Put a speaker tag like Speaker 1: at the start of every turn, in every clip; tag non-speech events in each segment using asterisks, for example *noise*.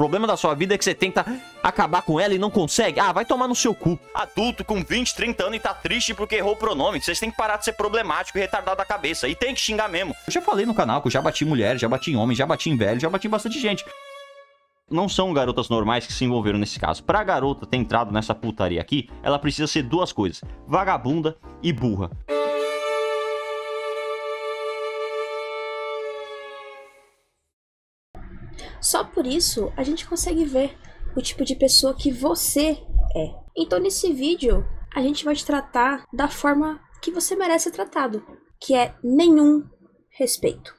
Speaker 1: problema da sua vida é que você tenta acabar com ela e não consegue? Ah, vai tomar no seu cu. Adulto com 20, 30 anos e tá triste porque errou o pronome. Vocês têm que parar de ser problemático e retardado da cabeça. E tem que xingar mesmo. Eu já falei no canal que eu já bati em mulher, já bati em homem, já bati em velho, já bati em bastante gente não são garotas normais que se envolveram nesse caso. Pra garota ter entrado nessa putaria aqui, ela precisa ser duas coisas: vagabunda e burra.
Speaker 2: Só por isso a gente consegue ver o tipo de pessoa que você é. Então nesse vídeo a gente vai te tratar da forma que você merece ser tratado, que é nenhum respeito.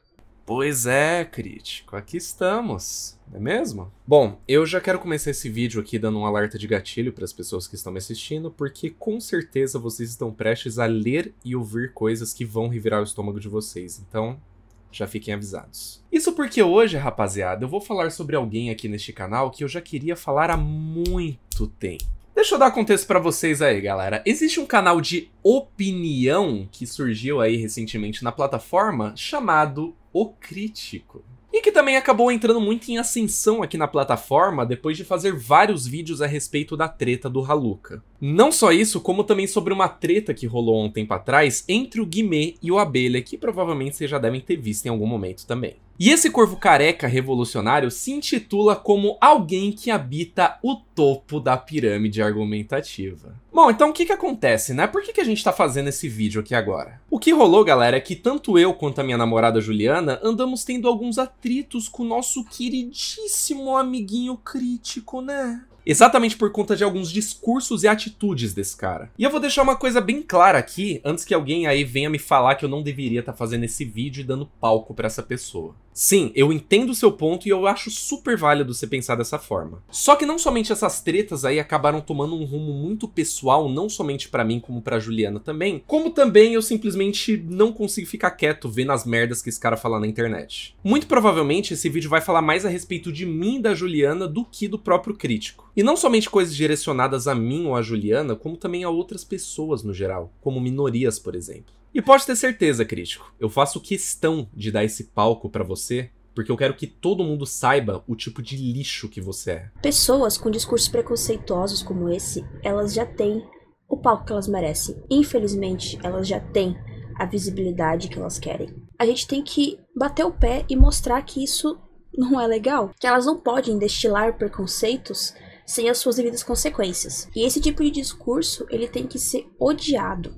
Speaker 3: Pois é, crítico, aqui estamos, não é mesmo? Bom, eu já quero começar esse vídeo aqui dando um alerta de gatilho para as pessoas que estão me assistindo, porque com certeza vocês estão prestes a ler e ouvir coisas que vão revirar o estômago de vocês. Então, já fiquem avisados. Isso porque hoje, rapaziada, eu vou falar sobre alguém aqui neste canal que eu já queria falar há muito tempo. Deixa eu dar contexto para vocês aí, galera. Existe um canal de opinião que surgiu aí recentemente na plataforma chamado O Crítico e que também acabou entrando muito em ascensão aqui na plataforma depois de fazer vários vídeos a respeito da treta do Haluka. Não só isso, como também sobre uma treta que rolou há um tempo atrás entre o Guimê e o Abelha, que provavelmente vocês já devem ter visto em algum momento também. E esse corvo careca revolucionário se intitula como alguém que habita o topo da pirâmide argumentativa. Bom, então o que que acontece, né? Por que, que a gente tá fazendo esse vídeo aqui agora? O que rolou, galera, é que tanto eu quanto a minha namorada Juliana andamos tendo alguns atritos com o nosso queridíssimo amiguinho crítico, né? Exatamente por conta de alguns discursos e atitudes desse cara. E eu vou deixar uma coisa bem clara aqui, antes que alguém aí venha me falar que eu não deveria estar tá fazendo esse vídeo e dando palco para essa pessoa. Sim, eu entendo o seu ponto e eu acho super válido você pensar dessa forma. Só que não somente essas tretas aí acabaram tomando um rumo muito pessoal, não somente para mim como para Juliana também, como também eu simplesmente não consigo ficar quieto vendo as merdas que esse cara fala na internet. Muito provavelmente esse vídeo vai falar mais a respeito de mim e da Juliana do que do próprio crítico. E não somente coisas direcionadas a mim ou a Juliana, como também a outras pessoas no geral, como minorias, por exemplo. E pode ter certeza, crítico, eu faço questão de dar esse palco para você, porque eu quero que todo mundo saiba o tipo de lixo que você é.
Speaker 2: Pessoas com discursos preconceituosos como esse, elas já têm o palco que elas merecem. Infelizmente, elas já têm a visibilidade que elas querem. A gente tem que bater o pé e mostrar que isso não é legal, que elas não podem destilar preconceitos sem as suas devidas consequências. E esse tipo de discurso, ele tem que ser odiado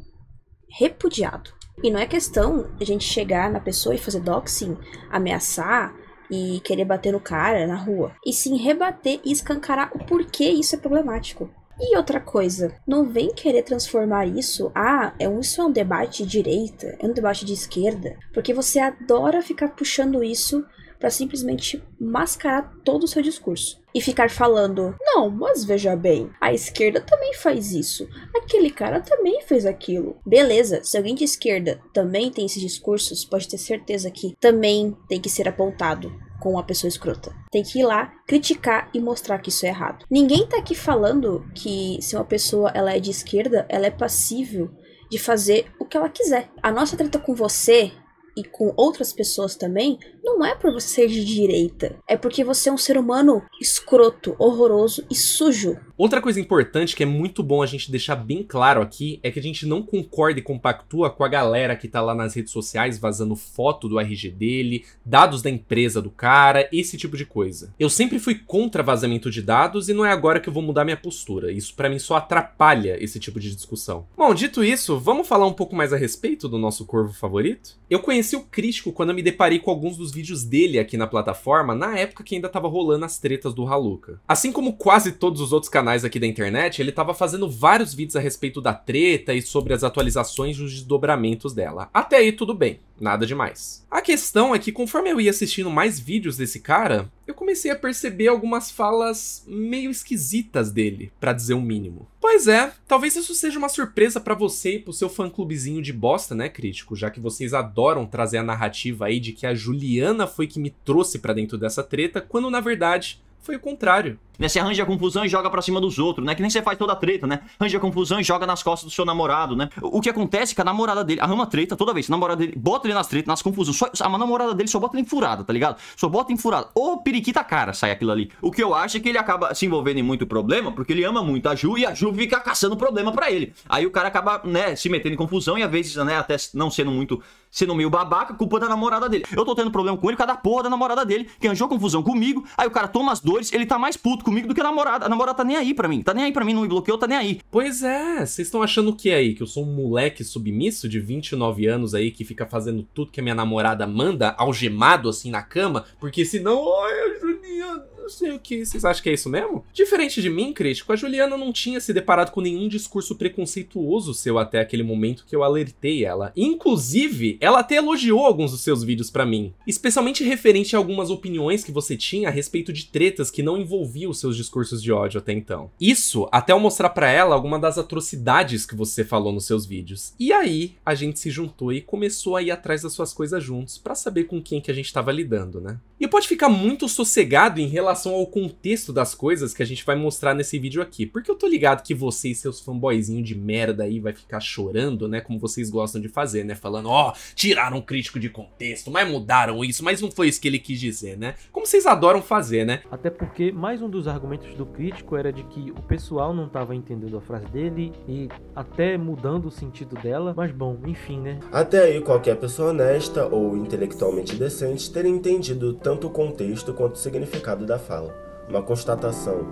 Speaker 2: repudiado. E não é questão a gente chegar na pessoa e fazer doxing, ameaçar e querer bater no cara na rua. E sim rebater e escancarar o porquê isso é problemático. E outra coisa, não vem querer transformar isso, ah, é um, isso é um debate de direita, é um debate de esquerda, porque você adora ficar puxando isso para simplesmente mascarar todo o seu discurso e ficar falando: "Não, mas veja bem, a esquerda também faz isso. Aquele cara também fez aquilo". Beleza, se alguém de esquerda também tem esses discursos, pode ter certeza que também tem que ser apontado com uma pessoa escrota. Tem que ir lá, criticar e mostrar que isso é errado. Ninguém tá aqui falando que se uma pessoa ela é de esquerda, ela é passível de fazer o que ela quiser. A nossa treta com você e com outras pessoas também, não é por você ser de direita. É porque você é um ser humano escroto, horroroso e sujo.
Speaker 3: Outra coisa importante que é muito bom a gente deixar bem claro aqui é que a gente não concorda e compactua com a galera que tá lá nas redes sociais vazando foto do RG dele, dados da empresa do cara, esse tipo de coisa. Eu sempre fui contra vazamento de dados e não é agora que eu vou mudar minha postura. Isso para mim só atrapalha esse tipo de discussão. Bom, dito isso, vamos falar um pouco mais a respeito do nosso corvo favorito? Eu conheci o Crítico quando eu me deparei com alguns dos vídeos dele aqui na plataforma na época que ainda tava rolando as tretas do Haluca. Assim como quase todos os outros canais aqui da internet, ele estava fazendo vários vídeos a respeito da treta e sobre as atualizações e os desdobramentos dela. Até aí tudo bem, nada demais. A questão é que conforme eu ia assistindo mais vídeos desse cara, eu comecei a perceber algumas falas meio esquisitas dele, para dizer o um mínimo. Pois é, talvez isso seja uma surpresa para você e pro seu fã-clubezinho de bosta, né, crítico? Já que vocês adoram trazer a narrativa aí de que a Juliana foi que me trouxe para dentro dessa treta, quando na
Speaker 1: verdade foi o contrário. Né, você arranja confusão e joga pra cima dos outros, né? Que nem você faz toda a treta, né? Arranja confusão e joga nas costas do seu namorado, né? O que acontece é que a namorada dele arruma treta toda vez. A namorada dele bota ele nas tretas, nas confusões. Só, a namorada dele só bota ele em furada, tá ligado? Só bota em furada. Ou periquita cara sai aquilo ali. O que eu acho é que ele acaba se envolvendo em muito problema, porque ele ama muito a Ju e a Ju fica caçando problema para ele. Aí o cara acaba, né, se metendo em confusão e às vezes, né, até não sendo muito sendo meio babaca, culpa é da namorada dele. Eu tô tendo problema com ele por causa da porra da namorada dele, que arranjou confusão comigo, aí o cara toma as dores, ele tá mais puto comigo do que a namorada. A namorada tá nem aí pra mim, tá nem aí pra mim, não me bloqueou, tá nem aí.
Speaker 3: Pois é, vocês estão achando o que aí? Que eu sou um moleque submisso de 29 anos aí que fica fazendo tudo que a minha namorada manda, algemado assim na cama? Porque senão, olha, Juninho não sei o que vocês acham que é isso mesmo? Diferente de mim, crítico, a Juliana não tinha se deparado com nenhum discurso preconceituoso seu até aquele momento que eu alertei ela. Inclusive, ela até elogiou alguns dos seus vídeos para mim, especialmente referente a algumas opiniões que você tinha a respeito de tretas que não envolviam os seus discursos de ódio até então. Isso até eu mostrar para ela alguma das atrocidades que você falou nos seus vídeos. E aí, a gente se juntou e começou a ir atrás das suas coisas juntos para saber com quem que a gente tava lidando, né? E pode ficar muito sossegado em relação relação ao contexto das coisas que a gente vai mostrar nesse vídeo aqui. Porque eu tô ligado que vocês, seus fanboyzinhos de merda aí, vai ficar chorando, né? Como vocês gostam de fazer, né? Falando, ó, oh, tiraram o crítico de contexto, mas mudaram isso, mas não foi isso que ele quis dizer, né? Como vocês adoram fazer, né? Até porque mais um dos argumentos do crítico era de que o pessoal não tava entendendo a frase dele e até mudando o sentido dela, mas bom, enfim, né?
Speaker 1: Até aí, qualquer pessoa honesta ou intelectualmente decente teria entendido tanto o contexto quanto o significado da fala, uma constatação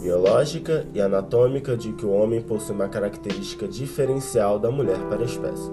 Speaker 1: biológica e anatômica de que o homem possui uma característica diferencial da mulher para a espécie.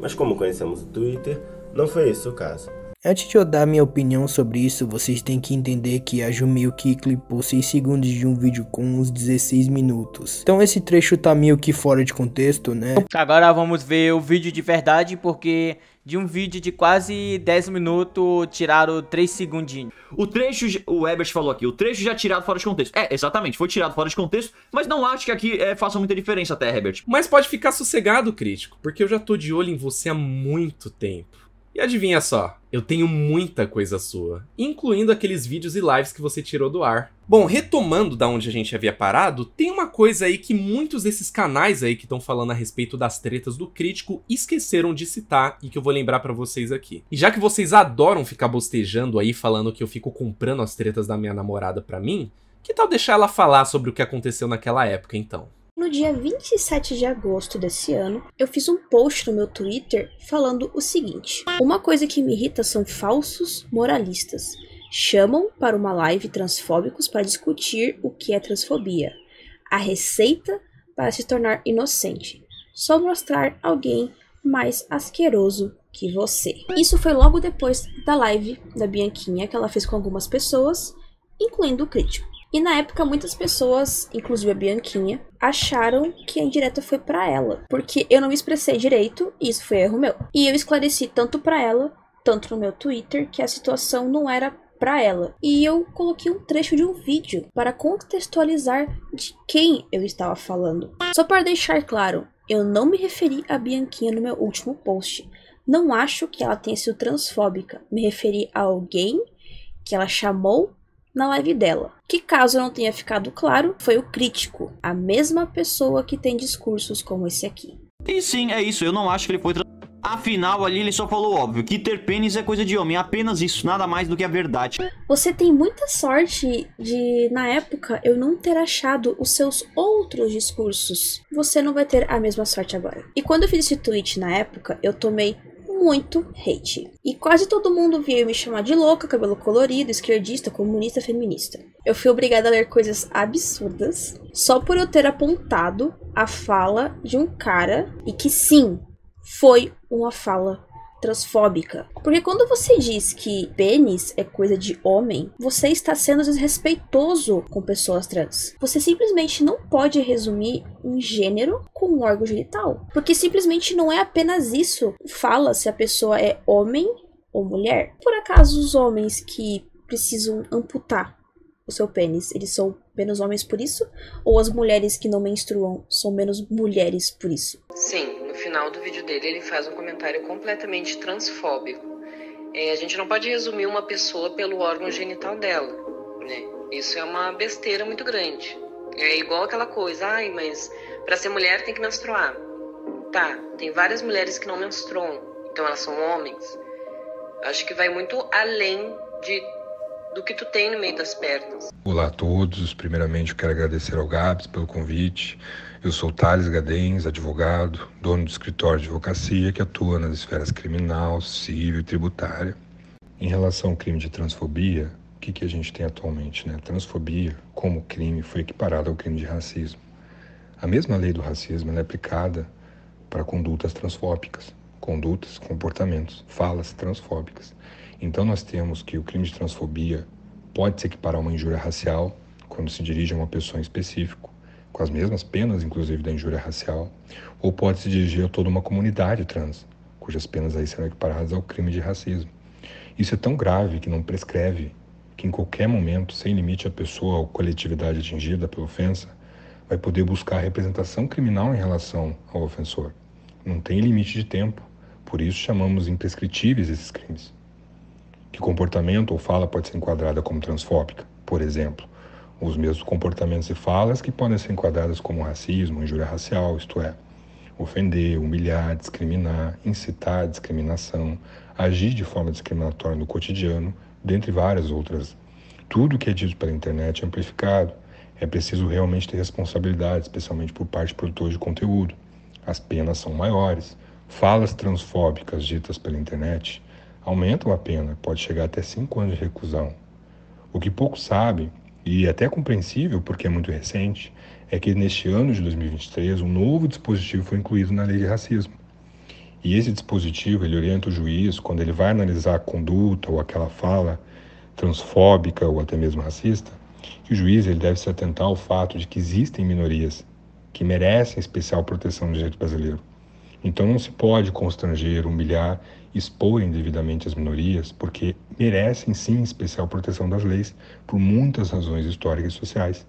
Speaker 1: Mas como conhecemos o Twitter, não foi esse o caso.
Speaker 4: Antes de eu dar minha opinião sobre isso, vocês têm que entender que a Jumil que clipou 6 segundos de um vídeo com uns 16 minutos. Então esse trecho tá meio que fora de contexto, né?
Speaker 5: Agora vamos ver o vídeo de verdade, porque
Speaker 1: de um vídeo de quase 10 minutos, tiraram 3 segundinhos. O trecho, o Ebert falou aqui, o trecho já tirado fora de contexto. É, exatamente, foi tirado fora de contexto, mas não acho que aqui é, faça muita diferença até, Herbert. Mas pode ficar sossegado, crítico, porque eu já tô de olho em você há muito
Speaker 3: tempo. E adivinha só, eu tenho muita coisa sua, incluindo aqueles vídeos e lives que você tirou do ar. Bom, retomando da onde a gente havia parado, tem uma coisa aí que muitos desses canais aí que estão falando a respeito das tretas do crítico esqueceram de citar e que eu vou lembrar para vocês aqui. E já que vocês adoram ficar bostejando aí falando que eu fico comprando as tretas da minha namorada para mim, que tal deixar ela falar sobre o que aconteceu naquela época então?
Speaker 2: No dia 27 de agosto desse ano, eu fiz um post no meu Twitter falando o seguinte: Uma coisa que me irrita são falsos moralistas. Chamam para uma live transfóbicos para discutir o que é transfobia. A receita para se tornar inocente. Só mostrar alguém mais asqueroso que você. Isso foi logo depois da live da Bianquinha que ela fez com algumas pessoas, incluindo o crítico. E na época, muitas pessoas, inclusive a Bianquinha, acharam que a indireta foi para ela, porque eu não me expressei direito e isso foi erro meu. E eu esclareci tanto para ela, tanto no meu Twitter, que a situação não era para ela. E eu coloquei um trecho de um vídeo para contextualizar de quem eu estava falando. Só para deixar claro, eu não me referi a Bianquinha no meu último post. Não acho que ela tenha sido transfóbica. Me referi a alguém que ela chamou na live dela. Que caso não tenha ficado claro, foi o crítico, a mesma pessoa que tem discursos como esse aqui.
Speaker 1: E sim, é isso, eu não acho que ele foi Afinal, ali ele só falou óbvio, que ter pênis é coisa de homem, apenas isso, nada mais do que a verdade.
Speaker 2: Você tem muita sorte de, na época, eu não ter achado os seus outros discursos. Você não vai ter a mesma sorte agora. E quando eu fiz esse tweet na época, eu tomei muito hate. E quase todo mundo veio me chamar de louca, cabelo colorido, esquerdista, comunista, feminista. Eu fui obrigada a ler coisas absurdas só por eu ter apontado a fala de um cara e que sim, foi uma fala transfóbica. Porque quando você diz que pênis é coisa de homem, você está sendo desrespeitoso com pessoas trans. Você simplesmente não pode resumir um gênero com um órgão genital. Porque simplesmente não é apenas isso. Fala se a pessoa é homem ou mulher. Por acaso os homens que precisam amputar o seu pênis, eles são menos homens por isso? Ou as mulheres que não menstruam são menos mulheres por isso?
Speaker 6: Sim final do vídeo dele, ele faz um comentário completamente transfóbico. É, a gente não pode resumir uma pessoa pelo órgão genital dela, né? Isso é uma besteira muito grande. É igual aquela coisa, ai, mas para ser mulher tem que menstruar. Tá, tem várias mulheres que não menstruam, então elas são homens. Acho que vai muito além de do que tu tem no meio das pernas.
Speaker 7: Olá a todos, primeiramente eu quero agradecer ao Gabs pelo convite. Eu sou Thales Gadens, advogado, dono do escritório de advocacia que atua nas esferas criminal, civil e tributária. Em relação ao crime de transfobia, o que, que a gente tem atualmente? Né? Transfobia, como crime, foi equiparada ao crime de racismo. A mesma lei do racismo é aplicada para condutas transfóbicas, condutas, comportamentos, falas transfóbicas. Então nós temos que o crime de transfobia pode se equiparar a uma injúria racial quando se dirige a uma pessoa em específico com as mesmas penas, inclusive da injúria racial, ou pode se dirigir a toda uma comunidade trans, cujas penas aí serão equiparadas ao crime de racismo. Isso é tão grave que não prescreve que em qualquer momento, sem limite, a pessoa ou coletividade atingida pela ofensa vai poder buscar representação criminal em relação ao ofensor. Não tem limite de tempo, por isso chamamos imprescritíveis esses crimes. Que comportamento ou fala pode ser enquadrada como transfóbica, por exemplo? os mesmos comportamentos e falas que podem ser enquadradas como racismo, injúria racial, isto é, ofender, humilhar, discriminar, incitar a discriminação, agir de forma discriminatória no cotidiano, dentre várias outras. Tudo que é dito pela internet é amplificado. É preciso realmente ter responsabilidade, especialmente por parte de produtores de conteúdo. As penas são maiores. Falas transfóbicas ditas pela internet aumentam a pena, pode chegar até cinco anos de reclusão. O que poucos sabem e até compreensível, porque é muito recente, é que neste ano de 2023 um novo dispositivo foi incluído na lei de racismo. E esse dispositivo ele orienta o juiz quando ele vai analisar a conduta ou aquela fala transfóbica ou até mesmo racista, que o juiz ele deve se atentar ao fato de que existem minorias que merecem especial proteção do direito brasileiro. Então não se pode constranger, humilhar exporem devidamente as minorias, porque merecem sim especial proteção das leis por muitas razões históricas e sociais.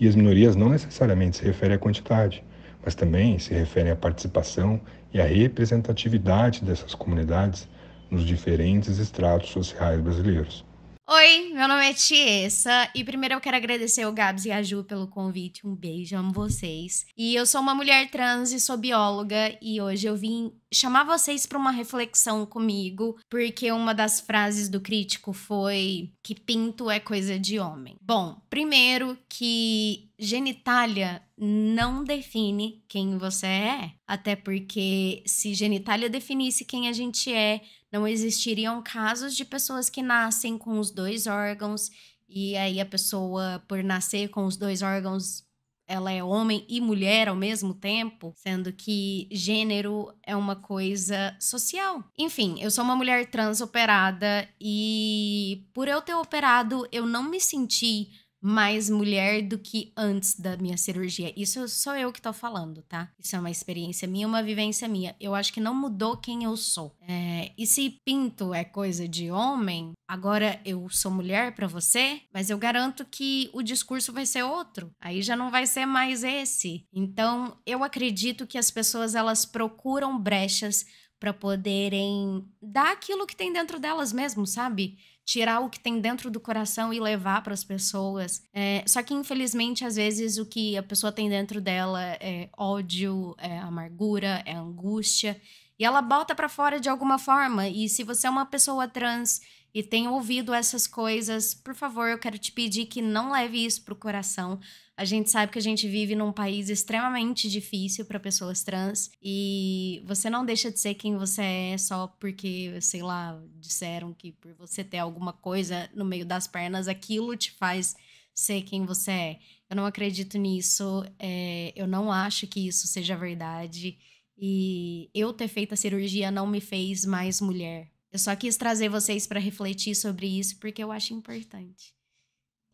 Speaker 7: E as minorias não necessariamente se referem à quantidade, mas também se referem à participação e à representatividade dessas comunidades nos diferentes estratos sociais brasileiros.
Speaker 8: Oi, meu nome é Tiesa e primeiro eu quero agradecer o Gabs e a Ju pelo convite. Um beijo, amo vocês. E eu sou uma mulher trans e sou bióloga e hoje eu vim chamar vocês para uma reflexão comigo, porque uma das frases do crítico foi que pinto é coisa de homem. Bom, primeiro que genitália não define quem você é, até porque se genitália definisse quem a gente é, não existiriam casos de pessoas que nascem com os dois órgãos e aí a pessoa, por nascer com os dois órgãos, ela é homem e mulher ao mesmo tempo, sendo que gênero é uma coisa social. Enfim, eu sou uma mulher trans operada e por eu ter operado, eu não me senti mais mulher do que antes da minha cirurgia. Isso sou eu que tô falando, tá? Isso é uma experiência minha, uma vivência minha. Eu acho que não mudou quem eu sou. É, e se pinto é coisa de homem, agora eu sou mulher para você, mas eu garanto que o discurso vai ser outro. Aí já não vai ser mais esse. Então, eu acredito que as pessoas elas procuram brechas para poderem dar aquilo que tem dentro delas mesmo, sabe? tirar o que tem dentro do coração e levar para as pessoas. É, só que, infelizmente, às vezes o que a pessoa tem dentro dela é ódio, é amargura, é angústia. E ela bota para fora de alguma forma. E se você é uma pessoa trans e tem ouvido essas coisas, por favor, eu quero te pedir que não leve isso pro coração. A gente sabe que a gente vive num país extremamente difícil para pessoas trans e você não deixa de ser quem você é só porque, sei lá, disseram que por você ter alguma coisa no meio das pernas, aquilo te faz ser quem você é. Eu não acredito nisso, é, eu não acho que isso seja verdade. E eu ter feito a cirurgia não me fez mais mulher, eu só quis trazer vocês para refletir sobre isso porque eu acho importante.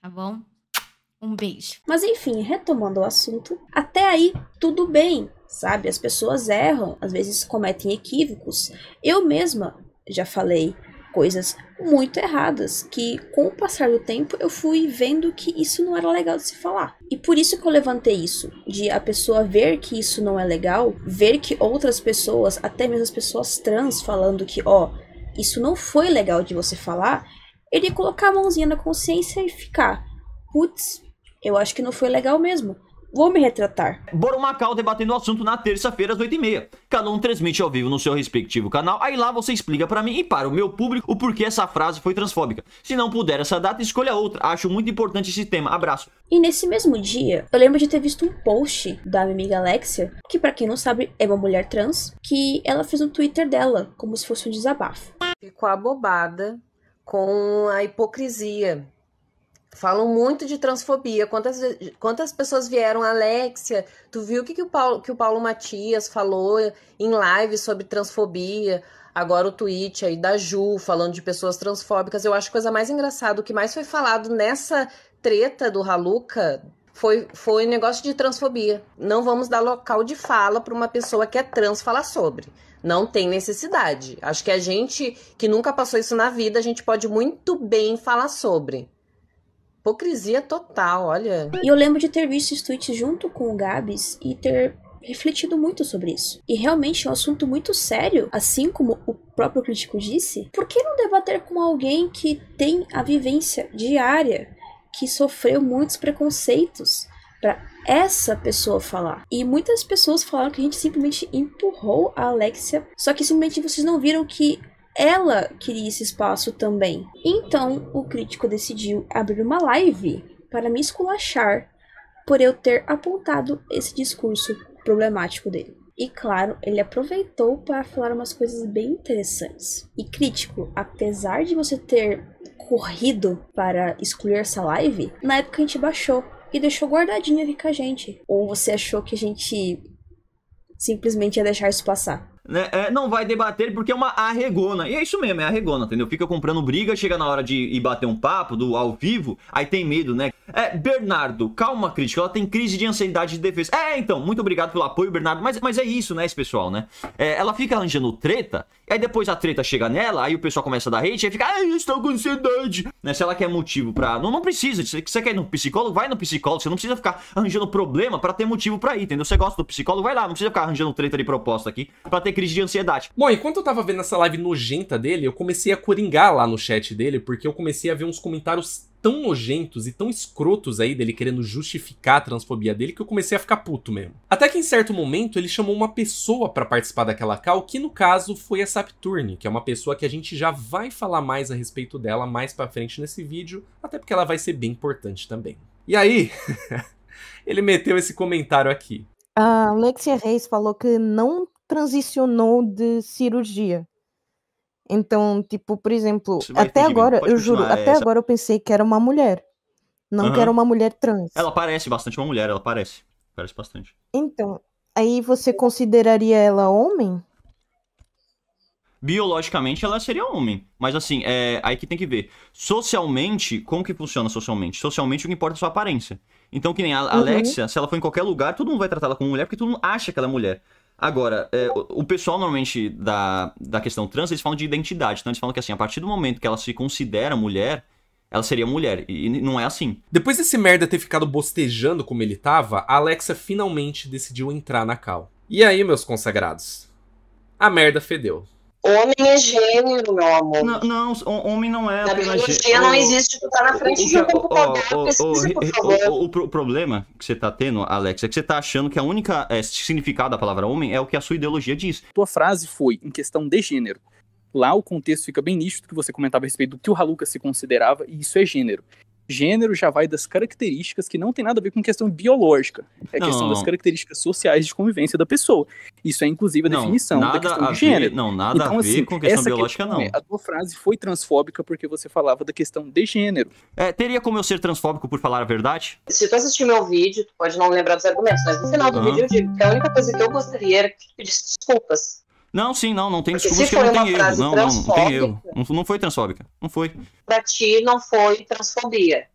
Speaker 2: Tá bom? Um beijo. Mas enfim, retomando o assunto, até aí tudo bem, sabe? As pessoas erram, às vezes cometem equívocos. Eu mesma já falei coisas muito erradas que com o passar do tempo eu fui vendo que isso não era legal de se falar. E por isso que eu levantei isso, de a pessoa ver que isso não é legal, ver que outras pessoas, até mesmo as pessoas trans falando que, ó, oh, isso não foi legal de você falar, ele colocar a mãozinha na consciência e ficar, putz, eu acho que não foi legal mesmo. Vou me retratar. Bora
Speaker 1: Macau debatendo o assunto na terça-feira às 8h30. Cada um transmite ao vivo no seu respectivo canal, aí lá você explica para mim e para o meu público o porquê essa frase foi transfóbica. Se não puder essa data, escolha outra. Acho muito importante esse tema. Abraço.
Speaker 2: E nesse mesmo dia, eu lembro de ter visto um post da minha amiga Alexia, que para quem não sabe é uma mulher trans, que ela fez um Twitter dela, como se fosse um desabafo
Speaker 6: ficou abobada com a hipocrisia. Falam muito de transfobia. Quantas, quantas pessoas vieram? Alexia, tu viu o que, que, o Paulo, que o Paulo Matias falou em live sobre transfobia? Agora o tweet aí da Ju falando de pessoas transfóbicas. Eu acho a coisa mais engraçada, o que mais foi falado nessa treta do Haluca foi, foi negócio de transfobia. Não vamos dar local de fala para uma pessoa que é trans falar sobre. Não tem necessidade. Acho que a gente que nunca passou isso na vida, a gente pode muito bem falar sobre.
Speaker 2: Hipocrisia total, olha. E eu lembro de ter visto esse tweet junto com o Gabs e ter refletido muito sobre isso. E realmente é um assunto muito sério, assim como o próprio crítico disse. Por que não debater com alguém que tem a vivência diária, que sofreu muitos preconceitos, para essa pessoa falar. E muitas pessoas falaram que a gente simplesmente empurrou a Alexia, só que simplesmente vocês não viram que ela queria esse espaço também. Então o crítico decidiu abrir uma live para me esculachar por eu ter apontado esse discurso problemático dele. E claro, ele aproveitou para falar umas coisas bem interessantes. E crítico, apesar de você ter corrido para excluir essa live, na época a gente baixou e deixou guardadinho ali com a gente? Ou você achou que a gente simplesmente ia deixar isso passar?
Speaker 1: Né, é, não vai debater porque é uma arregona. E é isso mesmo, é arregona, entendeu? Fica comprando briga, chega na hora de ir bater um papo do ao vivo, aí tem medo, né? É, Bernardo, calma, crítica. Ela tem crise de ansiedade de defesa. É, então, muito obrigado pelo apoio, Bernardo. Mas, mas é isso, né, esse pessoal, né? É, ela fica arranjando treta, e aí depois a treta chega nela, aí o pessoal começa a dar hate, aí fica, ai, eu estou tá com ansiedade. Né, se ela quer motivo pra. Não, não precisa. Se você quer ir no psicólogo, vai no psicólogo. Você não precisa ficar arranjando problema pra ter motivo pra ir, entendeu? Você gosta do psicólogo, vai lá. Não precisa ficar arranjando treta de proposta aqui pra ter crise de ansiedade. Bom, enquanto eu tava vendo essa live
Speaker 3: nojenta dele, eu comecei a coringar lá no chat dele, porque eu comecei a ver uns comentários tão nojentos e tão escrotos aí dele querendo justificar a transfobia dele que eu comecei a ficar puto mesmo. Até que em certo momento ele chamou uma pessoa para participar daquela cal, que no caso foi a Sapturne, que é uma pessoa que a gente já vai falar mais a respeito dela mais para frente nesse vídeo, até porque ela vai ser bem importante também. E aí, *laughs* ele meteu esse comentário aqui.
Speaker 9: A Alexia Reis falou que não transicionou de cirurgia. Então, tipo, por exemplo, até agora, eu juro, é, até essa... agora eu pensei que era uma mulher. Não uhum. que era uma mulher trans.
Speaker 1: Ela parece bastante uma mulher, ela parece. Parece bastante.
Speaker 9: Então, aí você consideraria ela homem?
Speaker 1: Biologicamente ela seria homem. Mas assim, é aí que tem que ver. Socialmente, como que funciona socialmente? Socialmente o que importa é a sua aparência. Então, que nem a uhum. Alexia, se ela for em qualquer lugar, todo mundo vai tratar ela como mulher porque todo mundo acha que ela é mulher. Agora, é, o pessoal normalmente da, da questão trans, eles falam de identidade. Então eles falam que assim, a partir do momento que ela se considera mulher, ela seria mulher. E não é assim. Depois desse merda ter ficado bostejando como ele tava, a Alexa finalmente decidiu
Speaker 3: entrar na cal. E aí, meus consagrados? A merda fedeu.
Speaker 1: Homem é gênero, meu amor. Não, não homem não é. Na biologia não existe tu tá na frente o, de um computador. É, o, o, o, o, problema que você tá tendo, Alex, é que você tá achando que a única é, significado da palavra homem é o que a sua ideologia diz. Tua frase foi em questão de gênero. Lá o contexto fica bem nítido que você comentava a respeito do que o Haluka se considerava, e isso é gênero.
Speaker 3: Gênero já vai das características que não tem nada a ver com questão biológica. É não. questão das características sociais de convivência da pessoa. Isso é, inclusive, a não, definição da questão de gênero. Ver, não, nada então, a ver assim, com questão biológica, questão, não. Né, a
Speaker 1: tua frase foi transfóbica porque você falava da questão de gênero. É, teria como eu ser transfóbico por falar a verdade?
Speaker 6: Se tu assistir meu vídeo, tu pode não lembrar dos argumentos, mas no final do uhum. vídeo eu digo que a única coisa que eu gostaria era que tu pedisse desculpas
Speaker 1: não, sim, não, não tem Porque discurso que não tem erro. Não, não, não tem erro. Não, não foi transfóbica. Não foi.
Speaker 6: Pra ti não foi transfobia.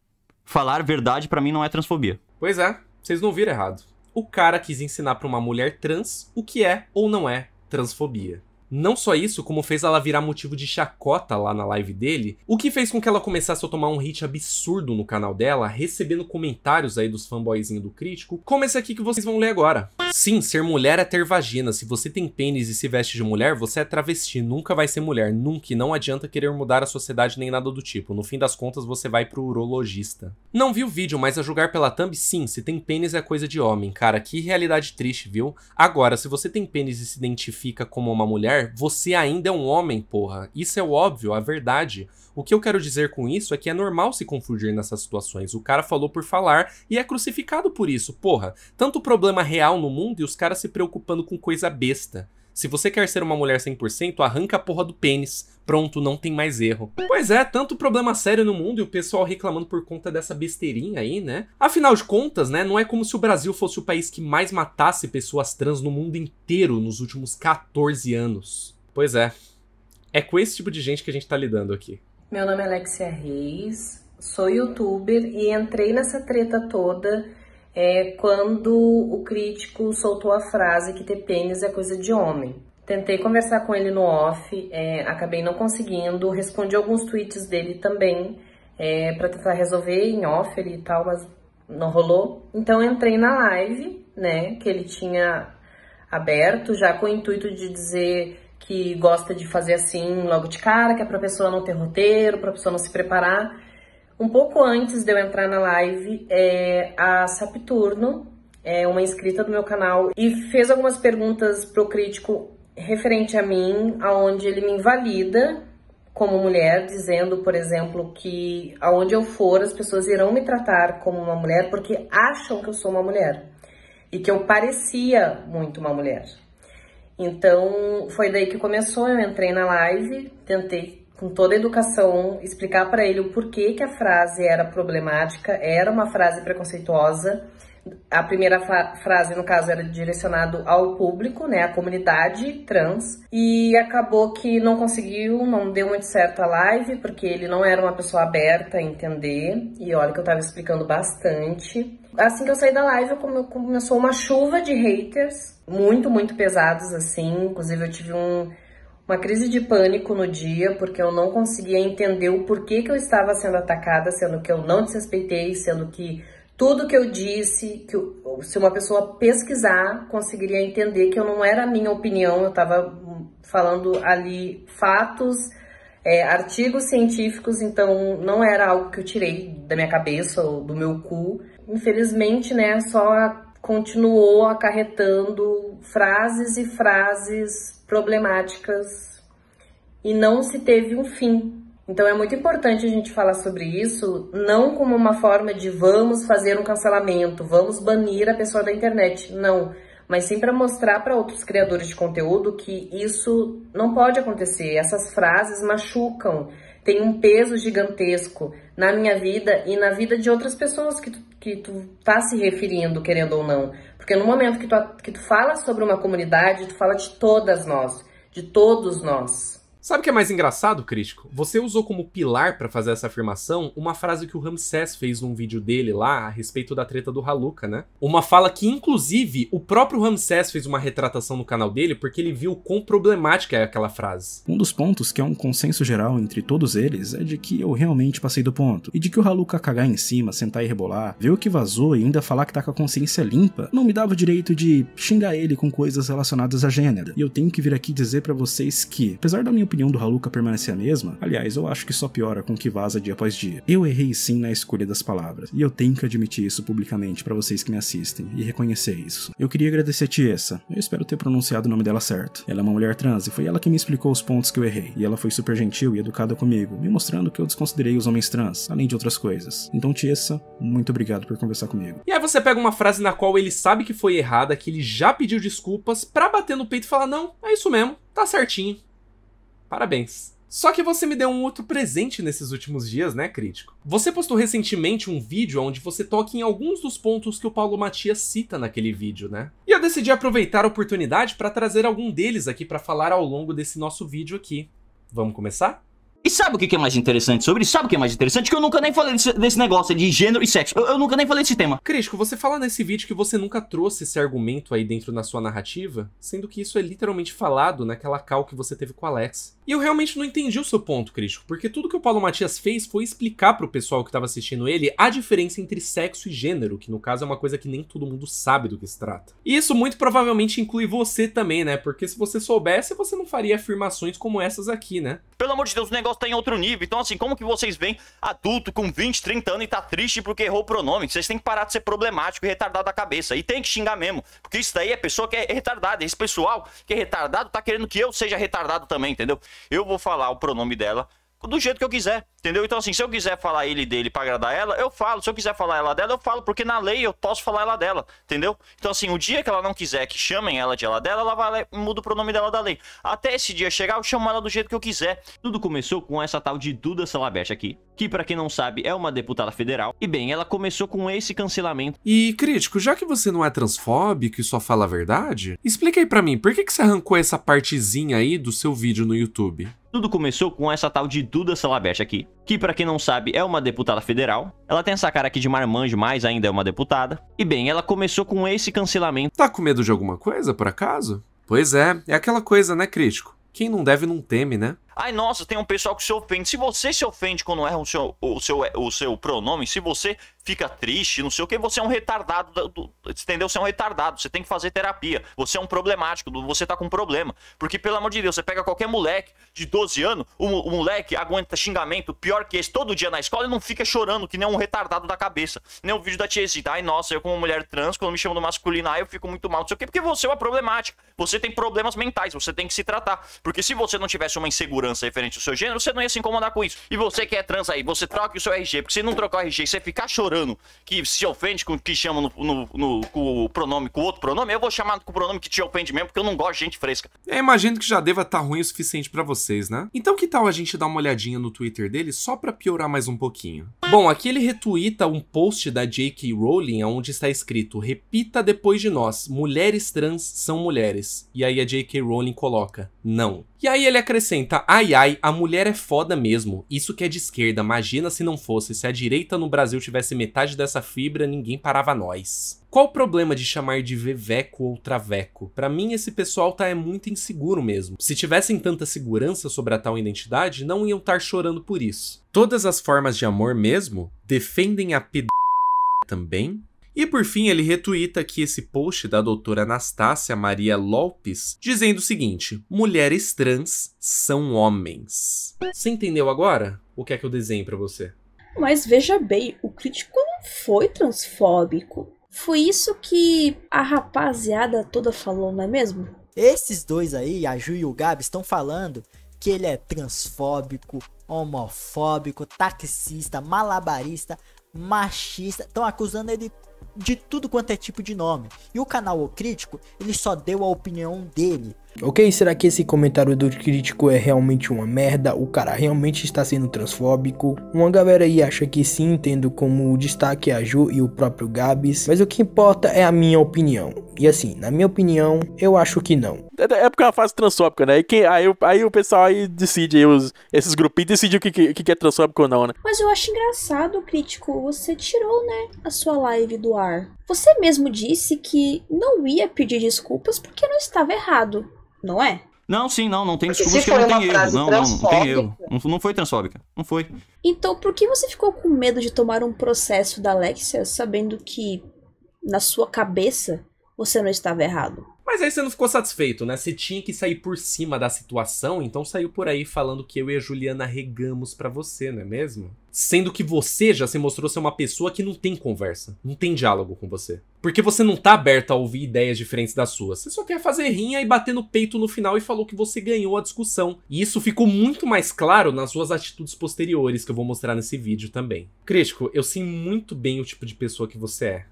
Speaker 1: Falar verdade para mim não é transfobia. Pois é, vocês não ouviram errado.
Speaker 3: O cara quis ensinar para uma mulher trans o que é ou não é transfobia. Não só isso, como fez ela virar motivo de chacota lá na live dele, o que fez com que ela começasse a tomar um hit absurdo no canal dela, recebendo comentários aí dos fanboyzinhos do crítico, como esse aqui que vocês vão ler agora. Sim, ser mulher é ter vagina. Se você tem pênis e se veste de mulher, você é travesti, nunca vai ser mulher, nunca, e não adianta querer mudar a sociedade nem nada do tipo. No fim das contas, você vai pro urologista. Não vi o vídeo, mas a julgar pela thumb, sim, se tem pênis é coisa de homem. Cara, que realidade triste, viu? Agora, se você tem pênis e se identifica como uma mulher, mulher, você ainda é um homem, porra. Isso é óbvio, a verdade. O que eu quero dizer com isso é que é normal se confundir nessas situações. O cara falou por falar e é crucificado por isso, porra. Tanto problema real no mundo e os caras se preocupando com coisa besta. Se você quer ser uma mulher 100%, arranca a porra do pênis. Pronto, não tem mais erro. Pois é, tanto problema sério no mundo e o pessoal reclamando por conta dessa besteirinha aí, né? Afinal de contas, né, não é como se o Brasil fosse o país que mais matasse pessoas trans no mundo inteiro nos últimos 14 anos. Pois é. É com esse tipo de gente que a gente tá lidando aqui.
Speaker 6: Meu nome é Alexia Reis, sou youtuber e entrei nessa treta toda é quando o crítico soltou a frase que ter pênis é coisa de homem. Tentei conversar com ele no off, é, acabei não conseguindo, respondi alguns tweets dele também é, para tentar resolver em off e tal, mas não rolou. Então entrei na live, né, que ele tinha aberto, já com o intuito de dizer que gosta de fazer assim logo de cara, que é pra pessoa não ter roteiro, pra pessoa não se preparar. Um pouco antes de eu entrar na live, é, a Sapiturno, é uma inscrita do meu canal, e fez algumas perguntas pro crítico referente a mim, aonde ele me invalida como mulher, dizendo, por exemplo, que aonde eu for as pessoas irão me tratar como uma mulher porque acham que eu sou uma mulher e que eu parecia muito uma mulher. Então, foi daí que começou, eu entrei na live, tentei com toda a educação, explicar para ele o porquê que a frase era problemática, era uma frase preconceituosa. A primeira frase, no caso, era direcionado ao público, né, à comunidade trans, e acabou que não conseguiu, não deu muito certo a live, porque ele não era uma pessoa aberta a entender, e olha que eu tava explicando bastante. Assim que eu saí da live, começou uma chuva de haters, muito, muito pesados, assim, inclusive eu tive um uma crise de pânico no dia, porque eu não conseguia entender o porquê que eu estava sendo atacada, sendo que eu não desrespeitei, sendo que tudo que eu disse, que eu, se uma pessoa pesquisar, conseguiria entender que eu não era a minha opinião, eu estava hum, falando ali fatos, é, artigos científicos, então não era algo que eu tirei da minha cabeça ou do meu cu. Infelizmente, né, só continuou acarretando frases e frases problemáticas e não se teve um fim. Então é muito importante a gente falar sobre isso, não como uma forma de vamos fazer um cancelamento, vamos banir a pessoa da internet, não, mas sim para mostrar para outros criadores de conteúdo que isso não pode acontecer. Essas frases machucam, tem um peso gigantesco na minha vida e na vida de outras pessoas que que tu tá se referindo, querendo ou não. Porque no momento que tu, que tu fala sobre uma comunidade, tu fala de todas nós, de todos nós. Sabe o que
Speaker 3: é mais engraçado, crítico? Você usou como pilar para fazer essa afirmação uma frase que o Ramsés fez num vídeo dele lá a respeito da treta do Haluca, né? Uma fala que, inclusive, o próprio Ramsés fez uma retratação no canal dele porque ele viu quão problemática é aquela frase.
Speaker 10: Um dos pontos
Speaker 3: que é um consenso geral entre todos eles é de que eu realmente passei do ponto, e de que o Haluca cagar em cima, sentar e rebolar, ver o que vazou e ainda falar que tá com a consciência limpa, não me dava o direito de xingar ele com coisas relacionadas a gênero. E eu tenho que vir aqui dizer para vocês que, apesar da minha opinião do
Speaker 10: Haluka permanecer a mesma, aliás, eu acho que só piora com o que vaza dia após dia. Eu errei sim na escolha das palavras, e eu tenho que admitir isso publicamente para vocês que me assistem e reconhecer isso. Eu queria agradecer a Tiesa, eu espero ter pronunciado o nome dela certo. Ela é uma mulher trans e foi ela que me explicou os pontos que eu errei, e ela foi super gentil e educada comigo, me mostrando que eu desconsiderei os homens trans, além de outras coisas. Então, Tiesa, muito obrigado por conversar comigo.
Speaker 3: E aí você pega uma frase na qual ele sabe que foi errada, que ele já pediu desculpas, pra bater no peito e falar: não, é isso mesmo, tá certinho, Parabéns. Só que você me deu um outro presente nesses últimos dias, né, crítico? Você postou recentemente um vídeo onde você toca em alguns dos pontos que o Paulo Matias cita naquele vídeo, né? E eu decidi aproveitar a oportunidade para trazer algum deles aqui para falar ao longo desse nosso vídeo aqui.
Speaker 1: Vamos começar? E sabe o que é mais interessante sobre isso? Sabe o que é mais interessante? Que eu nunca nem falei desse, desse negócio de
Speaker 3: gênero e sexo. Eu, eu, nunca nem falei desse tema. Crítico, você fala nesse vídeo que você nunca trouxe esse argumento aí dentro na sua narrativa, sendo que isso é literalmente falado naquela cal que você teve com o Alex. E eu realmente não entendi o seu ponto, crítico, porque tudo que o Paulo Matias fez foi explicar pro pessoal que estava assistindo ele a diferença entre sexo e gênero, que no caso é uma coisa que nem todo mundo sabe do que se trata. E isso muito provavelmente inclui você também, né? Porque se você soubesse, você não faria afirmações como essas aqui, né?
Speaker 1: Pelo amor de Deus, o negócio tá em outro nível. Então, assim, como que vocês veem adulto com 20, 30 anos e tá triste porque errou o pronome? Vocês têm que parar de ser problemático e retardado da cabeça. E tem que xingar mesmo. Porque isso daí é pessoa que é retardada. Esse pessoal que é retardado tá querendo que eu seja retardado também, entendeu? Eu vou falar o pronome dela do jeito que eu quiser. Entendeu? Então, assim, se eu quiser falar ele dele pra agradar ela, eu falo. Se eu quiser falar ela dela, eu falo, porque na lei eu posso falar ela dela, entendeu? Então, assim, o dia que ela não quiser que chamem ela de ela dela, ela vai muda o pronome dela da lei. Até esse dia chegar, eu chamo ela do jeito que eu quiser. Tudo começou com essa tal de Duda Salabert aqui, que, para quem não sabe, é uma deputada federal. E bem, ela começou com esse cancelamento.
Speaker 3: E, crítico, já que você não é transfóbico e só fala a verdade, explica aí pra mim, por que, que você arrancou essa partezinha aí do seu vídeo no YouTube?
Speaker 1: Tudo começou com essa tal de Duda Salabert aqui, que para quem não sabe é uma deputada federal. Ela tem essa cara aqui de marmanjo, mas ainda é uma deputada. E bem, ela começou com esse cancelamento. Tá com medo de alguma
Speaker 3: coisa, por acaso? Pois é, é aquela coisa, né, crítico? Quem não deve não teme, né?
Speaker 1: Ai, nossa, tem um pessoal que se ofende. Se você se ofende quando erra o seu, o seu, o seu pronome, se você fica triste, não sei o que, você é um retardado, do, do, entendeu? Você é um retardado, você tem que fazer terapia, você é um problemático, você tá com um problema. Porque, pelo amor de Deus, você pega qualquer moleque de 12 anos, o, o moleque aguenta xingamento pior que esse todo dia na escola e não fica chorando que nem um retardado da cabeça. Nem o um vídeo da tiazita, ai, nossa, eu como mulher trans, quando me chamam do masculino, ai, eu fico muito mal, não sei o que, porque você é uma problemática, você tem problemas mentais, você tem que se tratar. Porque se você não tivesse uma insegurança referente ao seu gênero, você não ia se incomodar com isso. E você que é trans aí, você troca o seu RG, porque se não trocar o RG, você ficar chorando que se ofende com o que chama no, no, no, com o pronome, com o outro pronome, eu vou chamar com o pronome que te ofende mesmo, porque eu não gosto de gente fresca.
Speaker 3: Eu imagino que já deva estar tá ruim o suficiente para vocês, né? Então que tal a gente dar uma olhadinha no Twitter dele só para piorar mais um pouquinho? Bom, aqui ele retuita um post da J.K. Rowling onde está escrito: "Repita depois de nós, mulheres trans são mulheres". E aí a J.K. Rowling coloca: "Não, e aí ele acrescenta, ai ai, a mulher é foda mesmo, isso que é de esquerda, imagina se não fosse, se a direita no Brasil tivesse metade dessa fibra, ninguém parava nós. Qual o problema de chamar de veveco ou traveco? Para mim, esse pessoal tá é muito inseguro mesmo. Se tivessem tanta segurança sobre a tal identidade, não iam estar chorando por isso. Todas as formas de amor mesmo defendem a ped... também? E por fim, ele retuita aqui esse post da doutora Anastácia Maria Lopes, dizendo o seguinte: mulheres trans são homens. Você entendeu agora o que é que eu desenho para você?
Speaker 2: Mas veja bem, o crítico não foi transfóbico. Foi isso que a rapaziada toda falou, não é mesmo?
Speaker 1: Esses dois aí, a Ju e o Gabi, estão falando que ele é transfóbico, homofóbico, taxista, malabarista, machista. Estão acusando ele de tudo quanto é tipo de nome. E o canal O Crítico, ele só deu a opinião
Speaker 4: dele. Ok, será que esse comentário do crítico é realmente uma merda? O cara realmente está sendo transfóbico? Uma galera aí acha que sim, tendo como destaque a Ju e o próprio Gabs, mas o que importa é a minha opinião. E assim, na minha opinião, eu acho que não.
Speaker 10: É, é porque é uma fase transfóbica, né? E quem, aí, aí o pessoal aí decide, aí os, esses grupinhos decidem o que, que, que é transfóbico ou não, né?
Speaker 2: Mas eu acho engraçado, crítico, você tirou, né, a sua live do ar. Você mesmo disse que não ia pedir desculpas porque não estava errado não é?
Speaker 1: Não, sim, não, não tem Porque desculpas que não tem erro. Não, não, não tem erro. Não, não foi transfóbica. Não foi.
Speaker 2: Então, por que você ficou com medo de tomar um processo da Alexia sabendo que, na sua cabeça, você não estava errado?
Speaker 3: Mas aí você não ficou satisfeito, né? Você tinha que sair por cima da situação, então saiu por aí falando que eu e a Juliana regamos para você, não é mesmo? Sendo que você já se mostrou ser uma pessoa que não tem conversa, não tem diálogo com você. Porque você não tá aberto a ouvir ideias diferentes das suas. Você só quer fazer rinha e bater no peito no final e falou que você ganhou a discussão. E isso ficou muito mais claro nas suas atitudes posteriores, que eu vou mostrar nesse vídeo também. Crítico, eu sei muito bem o tipo de pessoa que você é.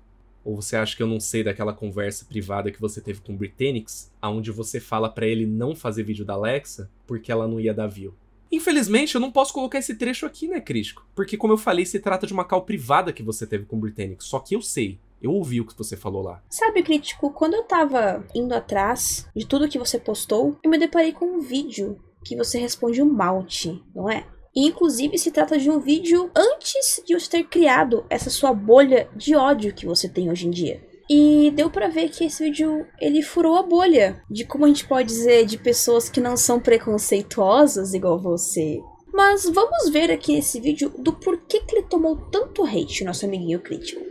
Speaker 3: Ou você acha que eu não sei daquela conversa privada que você teve com o Britannix, aonde você fala para ele não fazer vídeo da Alexa porque ela não ia dar view? Infelizmente, eu não posso colocar esse trecho aqui, né, Crítico? Porque, como eu falei, se trata de uma call privada que você teve com o Britannix. só que eu sei. Eu ouvi o que você falou lá.
Speaker 2: Sabe, Crítico, quando eu tava indo atrás de tudo que você postou, eu me deparei com um vídeo que você responde o um malte, não é? inclusive se trata de um vídeo antes de você ter criado essa sua bolha de ódio que você tem hoje em dia. E deu para ver que esse vídeo ele furou a bolha de como a gente pode dizer de pessoas que não são preconceituosas igual você. Mas vamos ver aqui nesse vídeo do porquê que ele tomou tanto hate, nosso amiguinho crítico.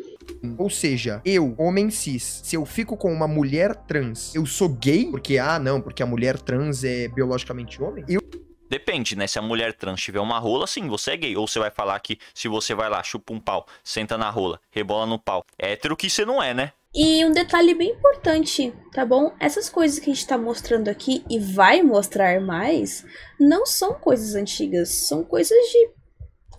Speaker 2: Ou seja, eu, homem cis, se eu fico com uma mulher trans,
Speaker 11: eu sou gay? Porque, ah, não, porque a mulher trans é biologicamente homem? Eu
Speaker 1: Depende, né? Se a mulher trans tiver uma rola, sim, você é gay. Ou você vai falar que se você vai lá, chupa um pau, senta na rola, rebola no pau. É hétero que você não é, né?
Speaker 2: E um detalhe bem importante, tá bom? Essas coisas que a gente tá mostrando aqui e vai mostrar mais, não são coisas antigas, são coisas de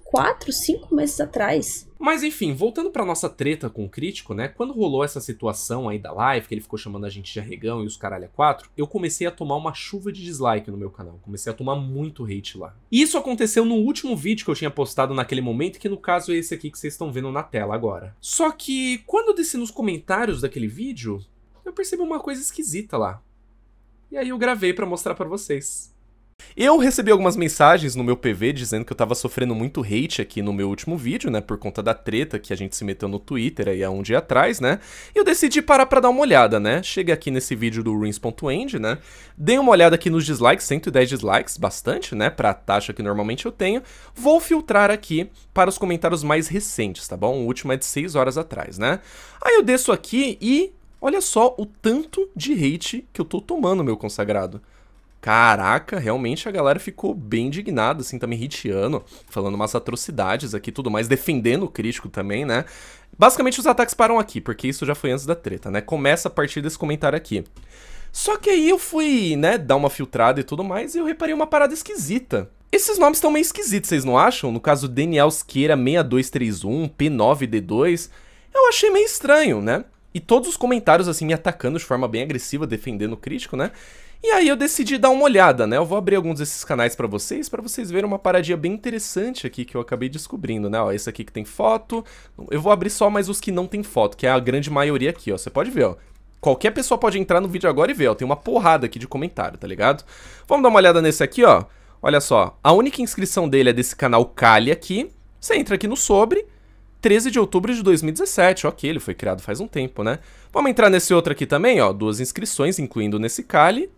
Speaker 2: quatro, cinco meses atrás.
Speaker 3: Mas enfim, voltando para nossa treta com o crítico, né? Quando rolou essa situação aí da live, que ele ficou chamando a gente de arregão e os caralho é quatro, eu comecei a tomar uma chuva de dislike no meu canal. Comecei a tomar muito hate lá. E isso aconteceu no último vídeo que eu tinha postado naquele momento, que no caso é esse aqui que vocês estão vendo na tela agora. Só que quando eu desci nos comentários daquele vídeo, eu percebi uma coisa esquisita lá. E aí eu gravei para mostrar para vocês. Eu recebi algumas mensagens no meu PV dizendo que eu tava sofrendo muito hate aqui no meu último vídeo, né, por conta da treta que a gente se meteu no Twitter aí há um dia atrás, né, e eu decidi parar pra dar uma olhada, né, cheguei aqui nesse vídeo do Ruins.end, né, dei uma olhada aqui nos dislikes, 110 dislikes, bastante, né, pra taxa que normalmente eu tenho, vou filtrar aqui para os comentários mais recentes, tá bom? O último é de 6 horas atrás, né? Aí eu desço aqui e olha só o tanto de hate que eu tô tomando, meu consagrado. Caraca, realmente a galera ficou bem indignada, assim, também hateando, falando umas atrocidades aqui tudo mais, defendendo o crítico também, né? Basicamente os ataques param aqui, porque isso já foi antes da treta, né? Começa a partir desse comentário aqui. Só que aí eu fui, né, dar uma filtrada e tudo mais, e eu reparei uma parada esquisita. Esses nomes estão meio esquisitos, vocês não acham? No caso, Daniel Esqueira 6231, P9D2, eu achei meio estranho, né? E todos os comentários, assim, me atacando de forma bem agressiva, defendendo o crítico, né? E aí eu decidi dar uma olhada, né? Eu vou abrir alguns desses canais para vocês, para vocês verem uma paradinha bem interessante aqui que eu acabei descobrindo, né? Ó, esse aqui que tem foto. Eu vou abrir só mais os que não tem foto, que é a grande maioria aqui, ó. Você pode ver, ó. Qualquer pessoa pode entrar no vídeo agora e ver, ó. Tem uma porrada aqui de comentário, tá ligado? Vamos dar uma olhada nesse aqui, ó. Olha só, a única inscrição dele é desse canal Kali aqui. Você entra aqui no sobre, 13 de outubro de 2017. Ok, ele foi criado faz um tempo, né? Vamos entrar nesse outro aqui também, ó. Duas inscrições, incluindo nesse Kali.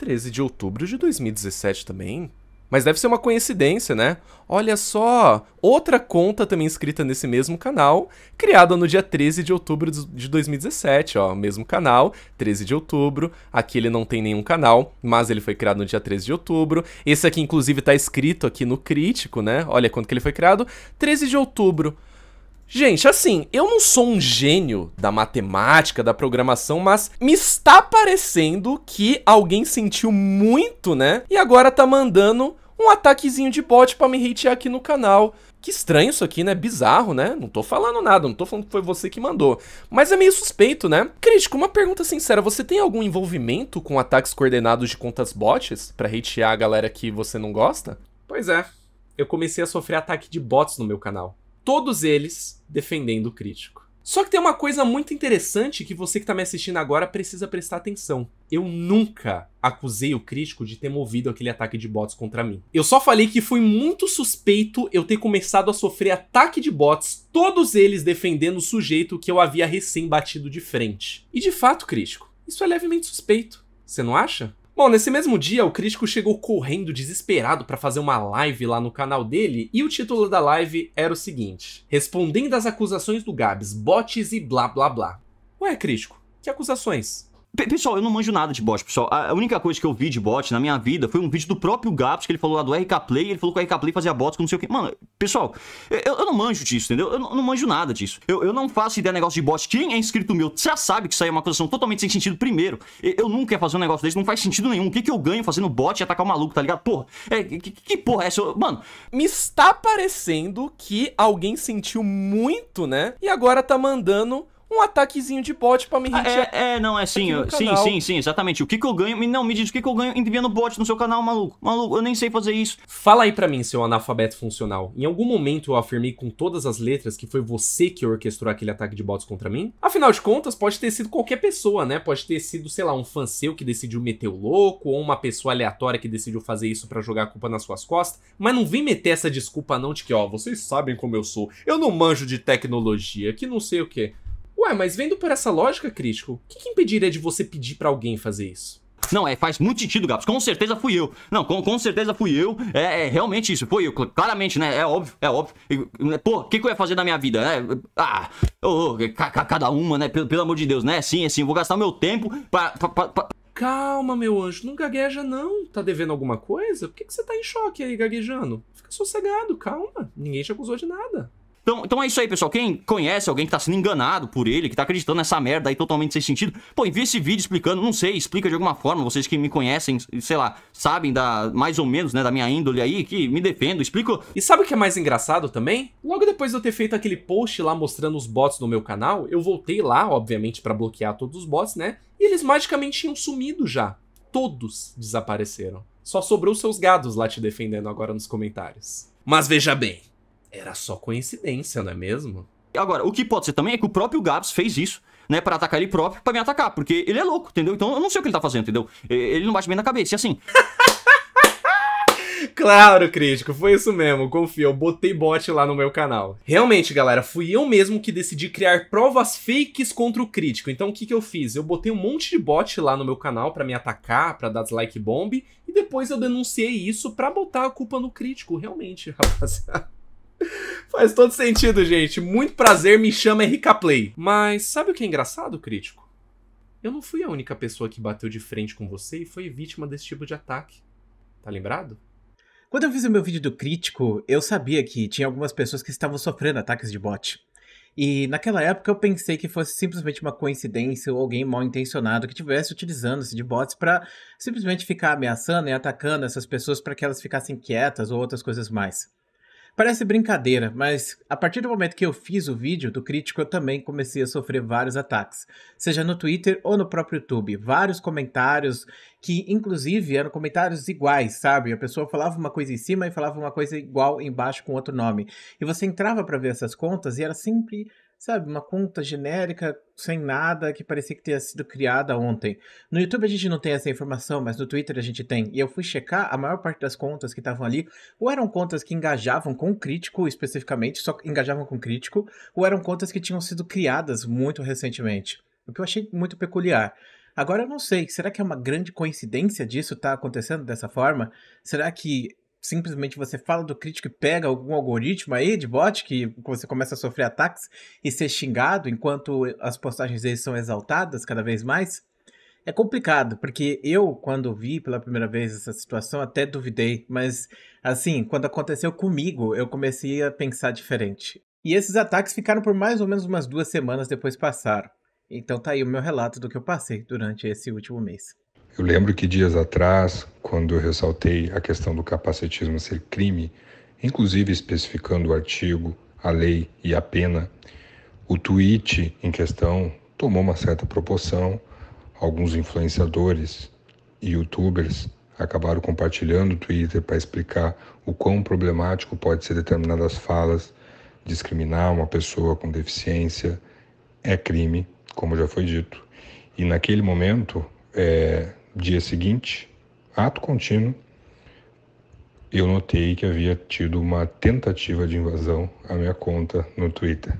Speaker 3: 13 de outubro de 2017 também. Mas deve ser uma coincidência, né? Olha só, outra conta também inscrita nesse mesmo canal, criada no dia 13 de outubro de 2017, ó, mesmo canal, 13 de outubro. Aqui ele não tem nenhum canal, mas ele foi criado no dia 13 de outubro. Esse aqui inclusive tá escrito aqui no crítico, né? Olha quando que ele foi criado, 13 de outubro. Gente, assim, eu não sou um gênio da matemática, da programação, mas me está parecendo que alguém sentiu muito, né? E agora tá mandando um ataquezinho de bot para me hatear aqui no canal. Que estranho isso aqui, né? Bizarro, né? Não tô falando nada, não tô falando que foi você que mandou. Mas é meio suspeito, né? Crítico, uma pergunta sincera: você tem algum envolvimento com ataques coordenados de contas bots para hatear a galera que você não gosta? Pois é. Eu comecei a sofrer ataque de bots no meu canal. Todos eles defendendo o crítico. Só que tem uma coisa muito interessante que você que está me assistindo agora precisa prestar atenção. Eu nunca acusei o crítico de ter movido aquele ataque de bots contra mim. Eu só falei que foi muito suspeito eu ter começado a sofrer ataque de bots, todos eles defendendo o sujeito que eu havia recém batido de frente. E de fato, crítico, isso é levemente suspeito. Você não acha? Bom, nesse mesmo dia, o crítico chegou correndo desesperado para fazer uma live lá no canal dele e o título da live era o seguinte:
Speaker 1: Respondendo às acusações do Gabs, botes e blá blá blá. Ué, crítico, que acusações? Pessoal, eu não manjo nada de bot, pessoal. A única coisa que eu vi de bot na minha vida foi um vídeo do próprio Gaps, que ele falou lá do RK Play, ele falou que o RK Play fazia bots com não sei o quê. Mano, pessoal, eu, eu não manjo disso, entendeu? Eu não, não manjo nada disso. Eu, eu não faço ideia de negócio de bot. Quem é inscrito meu já sabe que isso aí é uma acusação totalmente sem sentido primeiro. Eu nunca ia fazer um negócio desse, não faz sentido nenhum. O que, que eu ganho fazendo bot e atacar o maluco, tá ligado? Porra, é, que, que porra é essa? Mano, me está parecendo que alguém
Speaker 3: sentiu muito, né? E agora tá mandando um ataquezinho de bot para me rendir. Ah, é,
Speaker 1: é, não, é sim, eu, sim, sim, sim, exatamente. O que que eu ganho? Não, me diz o que que eu ganho enviando bot no seu canal, maluco. Maluco, eu nem sei fazer isso. Fala aí para mim, seu analfabeto funcional. Em algum momento eu afirmei com todas as
Speaker 3: letras que foi você que orquestrou aquele ataque de bots contra mim? Afinal de contas, pode ter sido qualquer pessoa, né? Pode ter sido, sei lá, um fã seu que decidiu meter o louco ou uma pessoa aleatória que decidiu fazer isso para jogar a culpa nas suas costas, mas não vem meter essa desculpa não de que, ó, vocês sabem como eu sou. Eu não manjo de tecnologia, que não sei o quê. Ué, mas vendo por essa lógica, crítico, o que, que
Speaker 1: impediria de você pedir para alguém fazer isso? Não, é, faz muito sentido, Gabs. Com certeza fui eu. Não, com, com certeza fui eu. É, é realmente isso. Foi eu, claramente, né? É óbvio, é óbvio. Né, pô, o que, que eu ia fazer na minha vida? É, ah, oh, cada uma, né? Pelo, pelo amor de Deus, né? Sim, assim, vou gastar meu tempo pra. pra, pra, pra...
Speaker 3: Calma, meu anjo, não gagueja não. Tá devendo alguma coisa? Por que, que você tá em choque aí, gaguejando? Fica sossegado, calma. Ninguém te acusou de nada.
Speaker 1: Então, então é isso aí, pessoal. Quem conhece alguém que tá sendo enganado por ele, que tá acreditando nessa merda aí totalmente sem sentido, pô, envia esse vídeo explicando, não sei, explica de alguma forma, vocês que me conhecem, sei lá, sabem da mais ou menos, né, da minha índole aí, que me defendo, explico. E sabe o que é mais engraçado também?
Speaker 3: Logo depois de eu ter feito aquele post lá mostrando os bots no meu canal, eu voltei lá, obviamente, para bloquear todos os bots, né? E eles magicamente tinham sumido já. Todos desapareceram. Só sobrou seus gados lá te defendendo agora nos comentários. Mas veja bem, era só coincidência,
Speaker 1: não é mesmo? Agora, o que pode ser também é que o próprio Gabs fez isso, né, para atacar ele próprio, para me atacar, porque ele é louco, entendeu? Então eu não sei o que ele tá fazendo, entendeu? Ele não bate bem na cabeça, e assim. *laughs* Claro, crítico, foi isso mesmo, confia, eu botei bot lá no meu canal. Realmente,
Speaker 3: galera, fui eu mesmo que decidi criar provas fakes contra o crítico. Então o que, que eu fiz? Eu botei um monte de bot lá no meu canal para me atacar, para dar dislike bomb, e depois eu denunciei isso para botar a culpa no crítico, realmente, *laughs* rapaziada. *laughs* Faz todo sentido, gente. Muito prazer, me chama RK Play. Mas sabe o que é engraçado, crítico? Eu não fui a única pessoa que bateu de frente com você e foi vítima desse tipo de ataque. Tá lembrado?
Speaker 5: Quando eu fiz o meu vídeo do crítico, eu sabia que tinha algumas pessoas que estavam sofrendo ataques de bot. E naquela época eu pensei que fosse simplesmente uma coincidência ou alguém mal intencionado que estivesse utilizando-se de bots para simplesmente ficar ameaçando e atacando essas pessoas para que elas ficassem quietas ou outras coisas mais. Parece brincadeira, mas a partir do momento que eu fiz o vídeo do crítico, eu também comecei a sofrer vários ataques, seja no Twitter ou no próprio YouTube. Vários comentários que, inclusive, eram comentários iguais, sabe? A pessoa falava uma coisa em cima e falava uma coisa igual embaixo com outro nome. E você entrava para ver essas contas e era sempre sabe, uma conta genérica, sem nada, que parecia que tinha sido criada ontem. No YouTube a gente não tem essa informação, mas no Twitter a gente tem. E eu fui checar, a maior parte das contas que estavam ali, ou eram contas que engajavam com crítico especificamente, só engajavam com crítico, ou eram contas que tinham sido criadas muito recentemente. O que eu achei muito peculiar. Agora eu não sei, será que é uma grande coincidência disso estar tá acontecendo dessa forma? Será que simplesmente você fala do crítico e pega algum algoritmo aí de bot que você começa a sofrer ataques e ser xingado enquanto as postagens deles são exaltadas cada vez mais? É complicado, porque eu, quando vi pela primeira vez essa situação, até duvidei, mas assim, quando aconteceu comigo, eu comecei a pensar diferente. E esses ataques ficaram por mais ou menos umas duas semanas depois passaram. Então tá aí o meu relato do que eu passei durante esse último mês.
Speaker 7: Eu lembro que dias atrás, quando eu ressaltei a questão do capacitismo ser crime, inclusive especificando o artigo, a lei e a pena, o tweet em questão tomou uma certa proporção. Alguns influenciadores e youtubers acabaram compartilhando o Twitter para explicar o quão problemático pode ser determinadas falas, discriminar uma pessoa com deficiência é crime, como já foi dito. E naquele momento, é, dia seguinte, ato contínuo, eu notei que havia tido uma tentativa de invasão à minha conta no Twitter.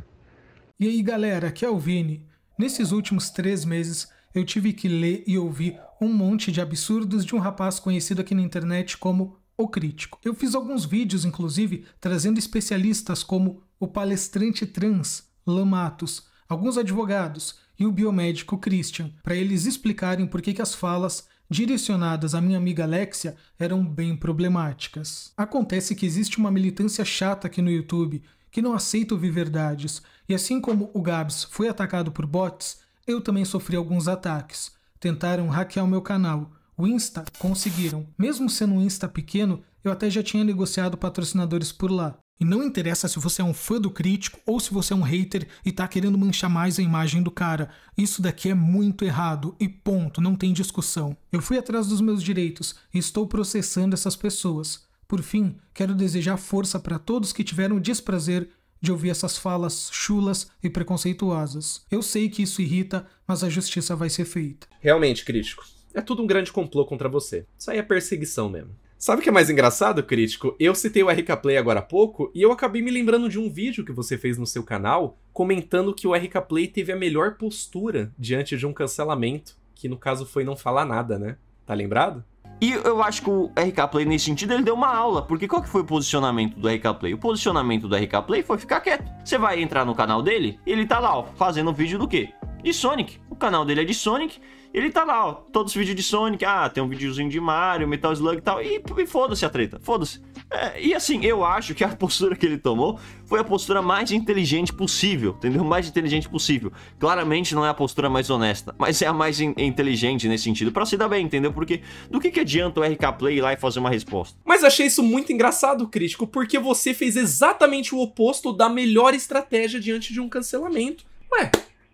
Speaker 4: E aí galera, aqui é o Vini. Nesses últimos três meses eu tive que ler e ouvir um monte de absurdos de um rapaz conhecido aqui na internet como o Crítico. Eu fiz alguns vídeos, inclusive, trazendo especialistas como o palestrante trans, Lamatos, alguns advogados e o biomédico Christian, para eles explicarem por que, que as falas direcionadas à minha amiga Alexia eram bem problemáticas. Acontece que existe uma militância chata aqui no YouTube que não aceita ouvir verdades, e assim como o Gabs foi atacado por bots, eu também sofri alguns ataques. Tentaram hackear o meu canal, o Insta conseguiram. Mesmo sendo um Insta pequeno, eu até já tinha negociado patrocinadores por lá. E não interessa se você é um fã do crítico ou se você é um hater e tá querendo manchar mais a imagem do cara. Isso daqui é muito errado e ponto, não tem discussão. Eu fui atrás dos meus direitos e estou processando essas pessoas. Por fim, quero desejar força para todos que tiveram o desprazer de ouvir essas falas chulas e preconceituosas. Eu sei que isso irrita, mas a justiça vai ser feita.
Speaker 3: Realmente, crítico, é tudo um grande complô contra você. Isso aí é perseguição mesmo. Sabe o que é mais engraçado, crítico? Eu citei o RK Play agora há pouco e eu acabei me lembrando de um vídeo que você fez no seu canal comentando que o RK Play teve a melhor postura diante de um cancelamento, que no caso foi não falar nada, né?
Speaker 1: Tá lembrado? E eu acho que o RK Play, nesse sentido, ele deu uma aula, porque qual que foi o posicionamento do RK Play? O posicionamento do RK Play foi ficar quieto. Você vai entrar no canal dele, ele tá lá, ó, fazendo vídeo do quê? De Sonic. O canal dele é de Sonic, ele tá lá, ó, todos os vídeos de Sonic, ah, tem um videozinho de Mario, Metal Slug e tal, e, e foda-se a treta, foda-se. É, e assim, eu acho que a *laughs* postura que ele tomou foi a postura mais inteligente possível, entendeu? Mais inteligente possível. Claramente não é a postura mais honesta, mas é a mais in inteligente nesse sentido, para se dar bem, entendeu? Porque do que, que adianta o RK Play ir lá e fazer uma resposta?
Speaker 3: Mas achei isso muito engraçado, crítico, porque você fez exatamente o oposto da melhor estratégia diante de um cancelamento. Ué,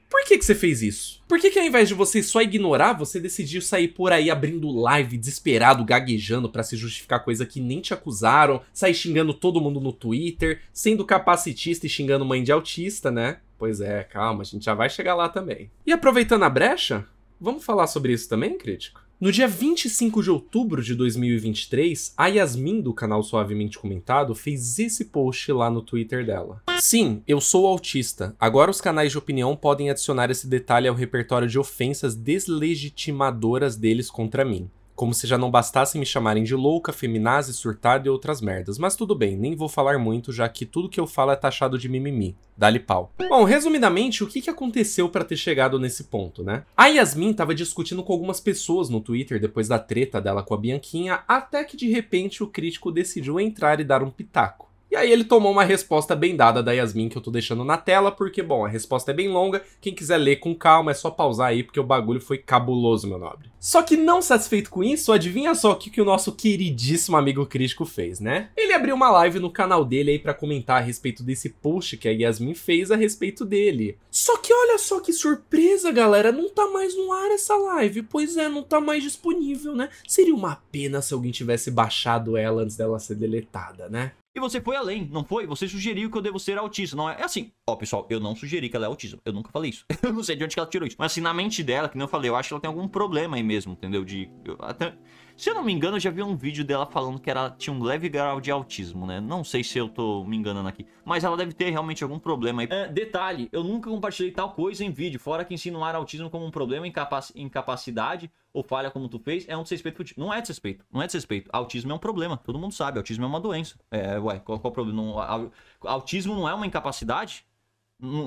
Speaker 3: por que, que você fez isso? Por que, que ao invés de você só ignorar, você decidiu sair por aí abrindo live, desesperado, gaguejando para se justificar coisa que nem te acusaram, sair xingando todo mundo no Twitter, sendo capacitista e xingando mãe de autista, né? Pois é, calma, a gente já vai chegar lá também. E aproveitando a brecha, vamos falar sobre isso também, crítico? No dia 25 de outubro de 2023, a Yasmin do canal Suavemente Comentado fez esse post lá no Twitter dela. Sim, eu sou autista. Agora os canais de opinião podem adicionar esse detalhe ao repertório de ofensas deslegitimadoras deles contra mim. Como se já não bastassem me chamarem de louca, feminazi, surtada e outras merdas. Mas tudo bem, nem vou falar muito, já que tudo que eu falo é taxado de mimimi. Dá-lhe pau. Bom, resumidamente, o que, que aconteceu para ter chegado nesse ponto, né? A Yasmin tava discutindo com algumas pessoas no Twitter depois da treta dela com a Bianquinha, até que de repente o crítico decidiu entrar e dar um pitaco. E aí ele tomou uma resposta bem dada da Yasmin que eu tô deixando na tela, porque, bom, a resposta é bem longa, quem quiser ler com calma é só pausar aí, porque o bagulho foi cabuloso, meu nobre. Só que não satisfeito com isso, adivinha só o que, que o nosso queridíssimo amigo crítico fez, né? Ele abriu uma live no canal dele aí para comentar a respeito desse post que a Yasmin fez a respeito dele. Só que olha só que surpresa, galera, não tá mais no ar essa live, pois é, não tá mais disponível, né? Seria uma pena se alguém tivesse baixado ela antes dela ser deletada, né?
Speaker 1: E você foi além, não foi? Você sugeriu que eu devo ser autista, não é? É assim, ó, pessoal, eu não sugeri que ela é autista. Eu nunca falei isso. *laughs* eu não sei de onde ela tirou isso. Mas assim, na mente dela, que não eu falei, eu acho que ela tem algum problema aí mesmo, entendeu? De. Eu até se eu não me engano, eu já vi um vídeo dela falando que ela tinha um leve grau de autismo, né? Não sei se eu tô me enganando aqui, mas ela deve ter realmente algum problema aí. É, detalhe, eu nunca compartilhei tal coisa em vídeo, fora que insinuar autismo como um problema, incapac incapacidade ou falha como tu fez, é um desrespeito. Não é desrespeito, não é desrespeito. Autismo é um problema, todo mundo sabe, autismo é uma doença. É, ué, qual, qual o problema? Não, autismo não é uma incapacidade?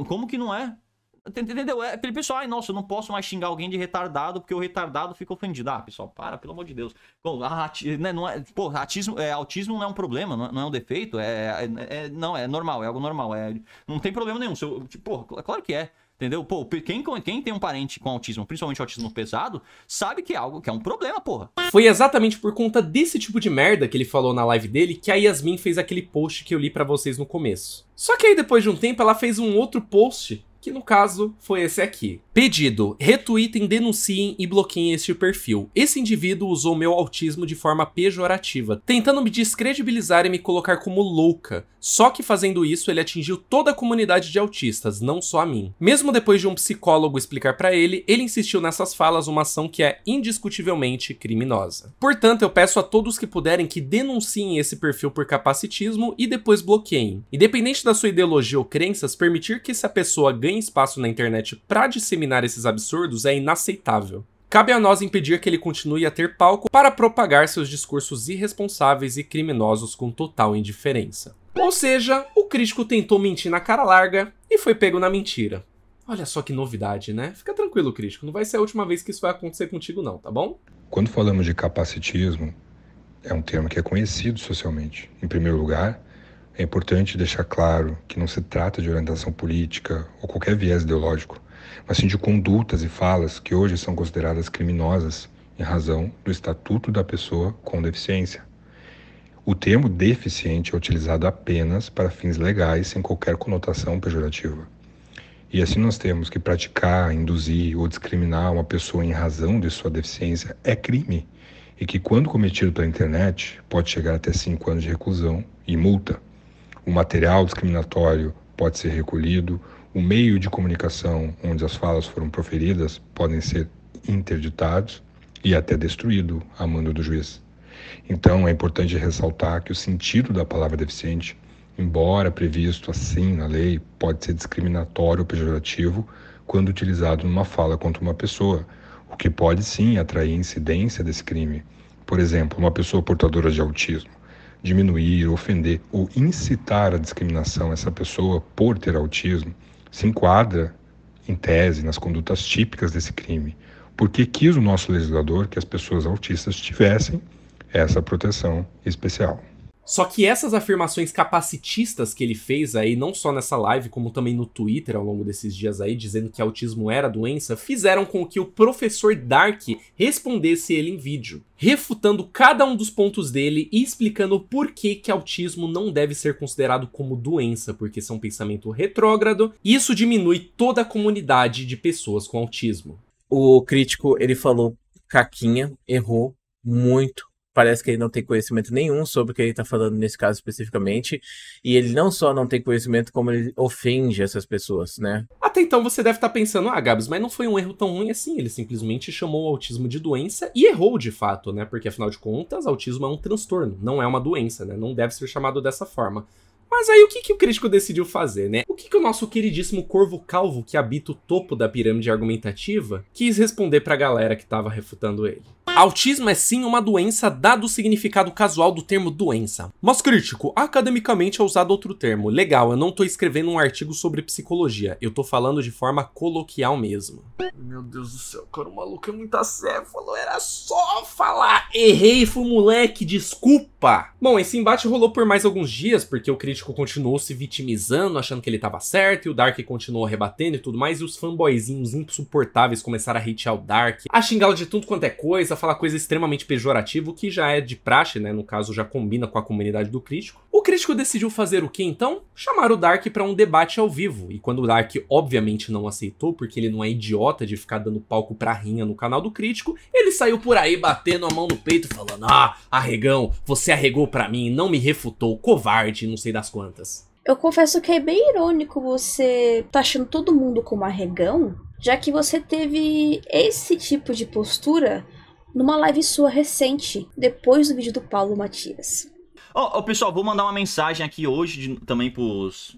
Speaker 1: Como que não é? Entendeu? É aquele pessoal, ai, nossa, eu não posso mais xingar alguém de retardado porque o retardado fica ofendido. Ah, pessoal, para, pelo amor de Deus. Bom, né, não é, pô, autismo, é, autismo não é um problema, não é, é um defeito, é, é, é, não, é normal, é algo normal. É, não tem problema nenhum. Seu, tipo, claro que é. Entendeu? Pô, quem, quem tem um parente com autismo, principalmente autismo pesado, sabe que é algo que é um problema, porra. Foi exatamente por conta desse tipo de merda que ele
Speaker 3: falou na live dele que a Yasmin fez aquele post que eu li para vocês no começo. Só que aí depois de um tempo ela fez um outro post que no caso foi esse aqui. Pedido: retweetem, denunciem e bloqueiem este perfil. Esse indivíduo usou meu autismo de forma pejorativa, tentando me descredibilizar e me colocar como louca. Só que fazendo isso, ele atingiu toda a comunidade de autistas, não só a mim. Mesmo depois de um psicólogo explicar para ele, ele insistiu nessas falas uma ação que é indiscutivelmente criminosa. Portanto, eu peço a todos que puderem que denunciem esse perfil por capacitismo e depois bloqueiem. Independente da sua ideologia ou crenças, permitir que essa pessoa ganhe espaço na internet para disseminar esses absurdos é inaceitável. Cabe a nós impedir que ele continue a ter palco para propagar seus discursos irresponsáveis e criminosos com total indiferença. Ou seja, o crítico tentou mentir na cara larga e foi pego na mentira. Olha só que novidade, né? Fica tranquilo, crítico, não vai ser a última vez que isso vai acontecer contigo não, tá bom?
Speaker 7: Quando falamos de capacitismo, é um termo que é conhecido socialmente. Em primeiro lugar, é importante deixar claro que não se trata de orientação política ou qualquer viés ideológico, assim de condutas e falas que hoje são consideradas criminosas em razão do estatuto da pessoa com deficiência. O termo deficiente é utilizado apenas para fins legais, sem qualquer conotação pejorativa. E assim nós temos que praticar, induzir ou discriminar uma pessoa em razão de sua deficiência é crime, e que, quando cometido pela internet, pode chegar até cinco anos de reclusão e multa. O material discriminatório pode ser recolhido, o meio de comunicação onde as falas foram proferidas podem ser interditados e até destruído a mando do juiz. Então, é importante ressaltar que o sentido da palavra deficiente, embora previsto assim na lei, pode ser discriminatório ou pejorativo quando utilizado numa fala contra uma pessoa, o que pode sim atrair incidência desse crime. Por exemplo, uma pessoa portadora de autismo. Diminuir, ofender ou incitar a discriminação essa pessoa por ter autismo se enquadra, em tese, nas condutas típicas desse crime, porque quis o nosso legislador que as pessoas autistas tivessem essa proteção especial.
Speaker 3: Só que essas afirmações capacitistas que ele fez aí, não só nessa live, como também no Twitter ao longo desses dias aí, dizendo que autismo era doença, fizeram com que o professor Dark respondesse ele em vídeo, refutando cada um dos pontos dele e explicando por que que autismo não deve ser considerado como doença, porque isso é um pensamento retrógrado, e isso diminui toda a comunidade de pessoas com autismo. O crítico, ele falou, Caquinha
Speaker 5: errou muito,
Speaker 3: parece que ele não tem conhecimento nenhum
Speaker 5: sobre o que ele está falando nesse caso especificamente. E ele não só não tem conhecimento, como ele ofende
Speaker 3: essas pessoas, né? Até então você deve estar tá pensando, ah, Gabs, mas não foi um erro tão ruim assim. Ele simplesmente chamou o autismo de doença e errou de fato, né? Porque afinal de contas, autismo é um transtorno, não é uma doença, né? Não deve ser chamado dessa forma. Mas aí o que, que o crítico decidiu fazer, né? O que, que o nosso queridíssimo corvo calvo que habita o topo da pirâmide argumentativa quis responder pra galera que tava refutando ele? Autismo é sim uma doença, dado o significado casual do termo doença. Mas crítico, academicamente é usado outro termo. Legal, eu não tô escrevendo um artigo sobre psicologia, eu tô falando de forma coloquial mesmo. Meu Deus do céu, cara, o maluco é muito acéfalo, era só falar. Errei, fui moleque, desculpa. Bom, esse embate rolou por mais alguns dias, porque o crítico continuou se vitimizando, achando que ele tava certo, e o Dark continuou rebatendo e tudo mais, e os fanboyzinhos insuportáveis começaram a hatear o Dark, a xingá-lo de tudo quanto é coisa, falar coisa extremamente pejorativa, o que já é de praxe, né? No caso, já combina com a comunidade do crítico. O crítico decidiu fazer o que então? Chamar o Dark para um debate ao vivo. E quando o Dark obviamente não aceitou, porque ele não é idiota de ficar dando palco pra rinha no canal do crítico, ele saiu por aí batendo a mão no peito falando: "Ah, arregão, você arregou para mim, não me refutou, covarde, não sei das quantas".
Speaker 2: Eu confesso que é bem irônico você tá achando todo mundo como arregão, já que você teve esse tipo de postura numa live sua recente, depois do vídeo do Paulo Matias.
Speaker 1: Ó, oh, oh, pessoal, vou mandar uma mensagem aqui hoje de, também pros,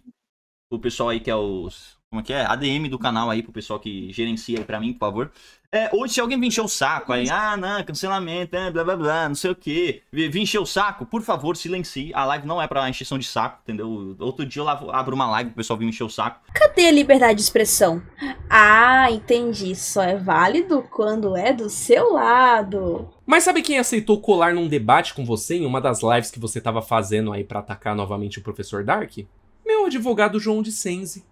Speaker 1: pro pessoal aí que é os. Como é que é? ADM do canal aí, pro pessoal que gerencia aí pra mim, por favor. É, hoje, se alguém me encher o saco aí, ah, não, cancelamento, é, blá blá blá, não sei o que, vim encher o saco, por favor, silencie. A live não é pra encheção de saco, entendeu? Outro dia eu lavo, abro uma live o pessoal vir encher o saco.
Speaker 2: Cadê a liberdade de expressão? Ah, entendi. Só é válido quando é do seu lado.
Speaker 3: Mas sabe quem aceitou colar num debate com você em uma das lives que você tava fazendo aí para atacar novamente o professor Dark? Meu advogado João de Senzi.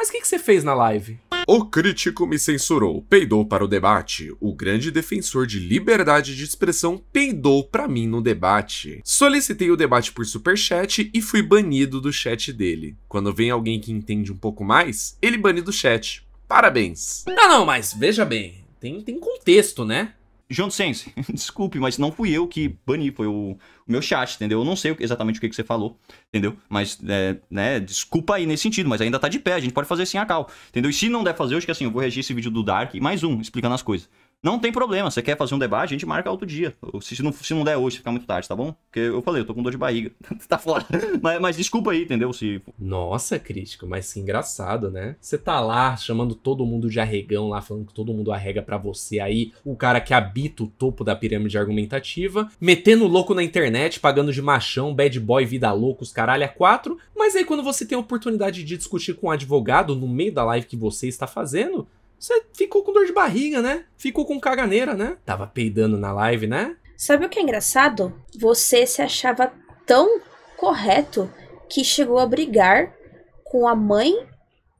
Speaker 3: Mas o que, que você fez na live? O crítico me censurou, peidou para o debate. O grande defensor de liberdade de expressão peidou para mim no debate. Solicitei o debate por superchat e fui banido do chat dele. Quando vem alguém que entende um pouco mais, ele bane do chat. Parabéns. Não, ah, não, mas veja bem, tem, tem
Speaker 1: contexto, né? John Sense, *laughs* desculpe, mas não fui eu que bani, foi o, o, meu chat, entendeu? Eu não sei exatamente o que, que você falou, entendeu? Mas, é, né, desculpa aí nesse sentido, mas ainda tá de pé, a gente pode fazer sem a cal, entendeu? E se não der fazer, eu acho que assim, eu vou reagir esse vídeo do Dark, mais um, explicando as coisas. Não tem problema, você quer fazer um debate, a gente marca outro dia. Se não, se não der hoje, fica muito tarde, tá bom? Porque eu falei, eu tô com dor de barriga. *laughs* tá fora. Mas, mas, desculpa aí, entendeu? Se... Nossa, crítica mas que
Speaker 3: engraçado, né? Você tá lá chamando todo mundo de arregão, lá falando que todo mundo arrega para você. Aí o cara que habita o topo da pirâmide argumentativa, metendo louco na internet, pagando de machão, bad boy, vida louca, os caralho é quatro. Mas aí quando você tem a oportunidade de discutir com um advogado no meio da live que você está fazendo, você ficou com dor de barriga, né? Ficou com caganeira, né? Tava peidando na live, né?
Speaker 2: Sabe o que é engraçado? Você se achava tão correto que chegou a brigar com a mãe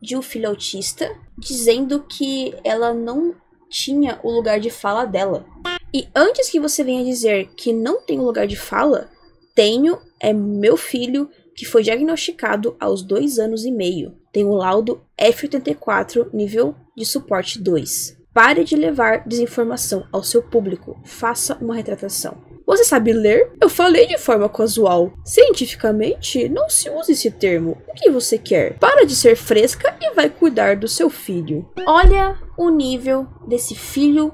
Speaker 2: de um filho autista, dizendo que ela não tinha o lugar de fala dela. E antes que você venha dizer que não tem lugar de fala, tenho, é meu filho, que foi diagnosticado aos dois anos e meio. Tem o laudo F84, nível de suporte 2. Pare de levar desinformação ao seu público. Faça uma retratação. Você sabe ler? Eu falei de forma casual. Cientificamente, não se usa esse termo. O que você quer? Para de ser fresca e vai cuidar do seu filho. Olha o nível desse filho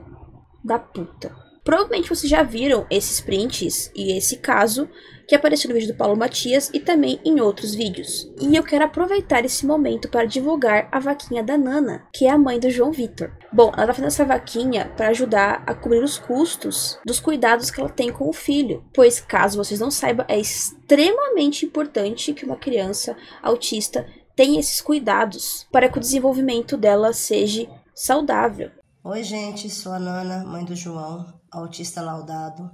Speaker 2: da puta. Provavelmente vocês já viram esses prints e esse caso que apareceu no vídeo do Paulo Matias e também em outros vídeos. E eu quero aproveitar esse momento para divulgar a vaquinha da Nana, que é a mãe do João Vitor. Bom, ela está fazendo essa vaquinha para ajudar a cobrir os custos dos cuidados que ela tem com o filho, pois caso vocês não saibam, é extremamente importante que uma criança autista tenha esses cuidados para que o desenvolvimento dela seja saudável. Oi, gente, sou a Nana, mãe do João autista laudado,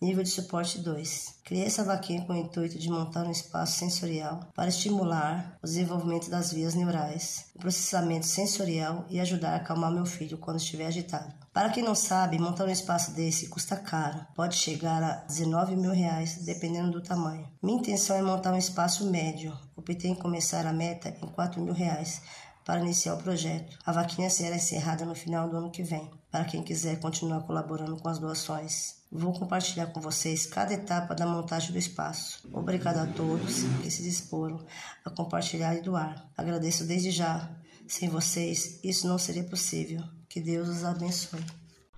Speaker 2: nível de suporte 2. Criei essa vaquinha
Speaker 4: com o intuito de montar um espaço sensorial para estimular o desenvolvimento das vias neurais, o processamento sensorial e ajudar a acalmar meu filho quando estiver agitado.
Speaker 2: Para quem não sabe, montar um espaço desse custa caro, pode chegar a 19 mil reais, dependendo do tamanho. Minha intenção é montar um espaço médio, optei em começar a meta em 4 mil reais para iniciar o projeto. A vaquinha será encerrada no final do ano que vem para quem quiser continuar colaborando com as doações. Vou compartilhar com vocês cada etapa da montagem do espaço. Obrigado a todos que se disporam a compartilhar e doar. Agradeço desde já. Sem vocês, isso não seria possível. Que Deus os abençoe.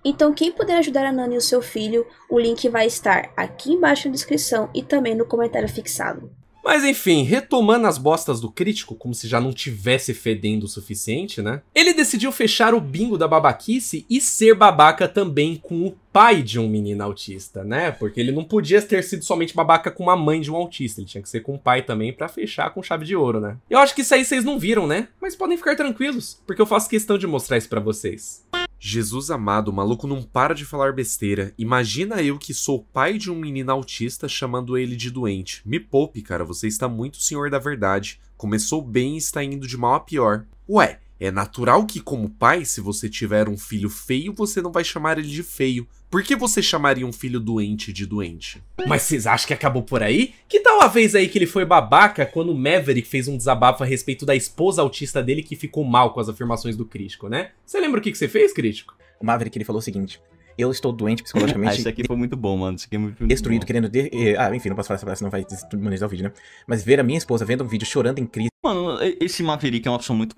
Speaker 2: Então, quem puder ajudar a Nani e o seu filho, o link vai estar aqui embaixo na descrição e também no comentário fixado.
Speaker 3: Mas enfim, retomando as bostas do crítico, como se já não tivesse fedendo o suficiente, né? Ele decidiu fechar o bingo da babaquice e ser babaca também com o pai de um menino autista, né? Porque ele não podia ter sido somente babaca com uma mãe de um autista, ele tinha que ser com o pai também para fechar com chave de ouro, né? Eu acho que isso aí vocês não viram, né? Mas podem ficar tranquilos, porque eu faço questão de mostrar isso para vocês. Jesus amado, o maluco não para de falar besteira. Imagina eu que sou pai de um menino autista chamando ele de doente. Me poupe, cara, você está muito senhor da verdade. Começou bem e está indo de mal a pior. Ué, é natural que, como pai, se você tiver um filho feio, você não vai chamar ele de feio, por que você chamaria um filho doente de doente? Mas vocês acham que acabou por aí? Que tal a vez aí que ele foi babaca quando o Maverick fez um desabafo a respeito da esposa autista dele que ficou mal com as afirmações do crítico, né? Você lembra o que, que você fez, crítico? O Maverick ele falou o seguinte: eu estou doente
Speaker 5: psicologicamente. ah, isso aqui
Speaker 1: foi muito bom, mano. Isso aqui é muito Destruído, bom. querendo. De...
Speaker 3: Eh, ah, enfim, não posso falar essa
Speaker 5: palavra não vai monetizar o vídeo, né? Mas ver a minha esposa vendo um vídeo chorando em crise.
Speaker 1: Mano, esse Maverick é uma opção muito.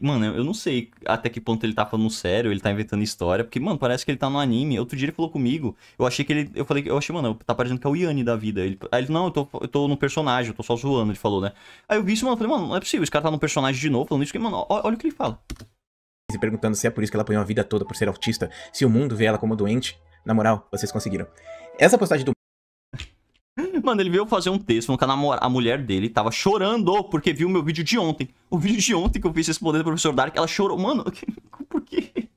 Speaker 1: Mano, eu não sei até que ponto ele tá falando sério, ele tá inventando história. Porque, mano, parece que ele tá no anime. Outro dia ele falou comigo. Eu achei que ele. Eu falei, eu achei, mano, tá parecendo que é o Yanni da vida. Ele... Aí ele, não, eu tô, eu tô no personagem, eu tô só zoando, ele falou, né? Aí eu vi isso, mano, eu falei, mano, não é possível, esse cara tá no personagem de novo, falando isso, porque, mano, olha o que ele fala se perguntando se é por isso que ela apanhou a vida toda por ser
Speaker 5: autista, se o mundo vê ela como doente. Na moral, vocês conseguiram. Essa postagem do.
Speaker 1: *laughs* Mano, ele veio fazer um texto no canal a mulher dele tava chorando porque viu meu vídeo de ontem. O vídeo de ontem que eu fiz respondendo ao professor Dark, ela chorou. Mano, *laughs* por quê?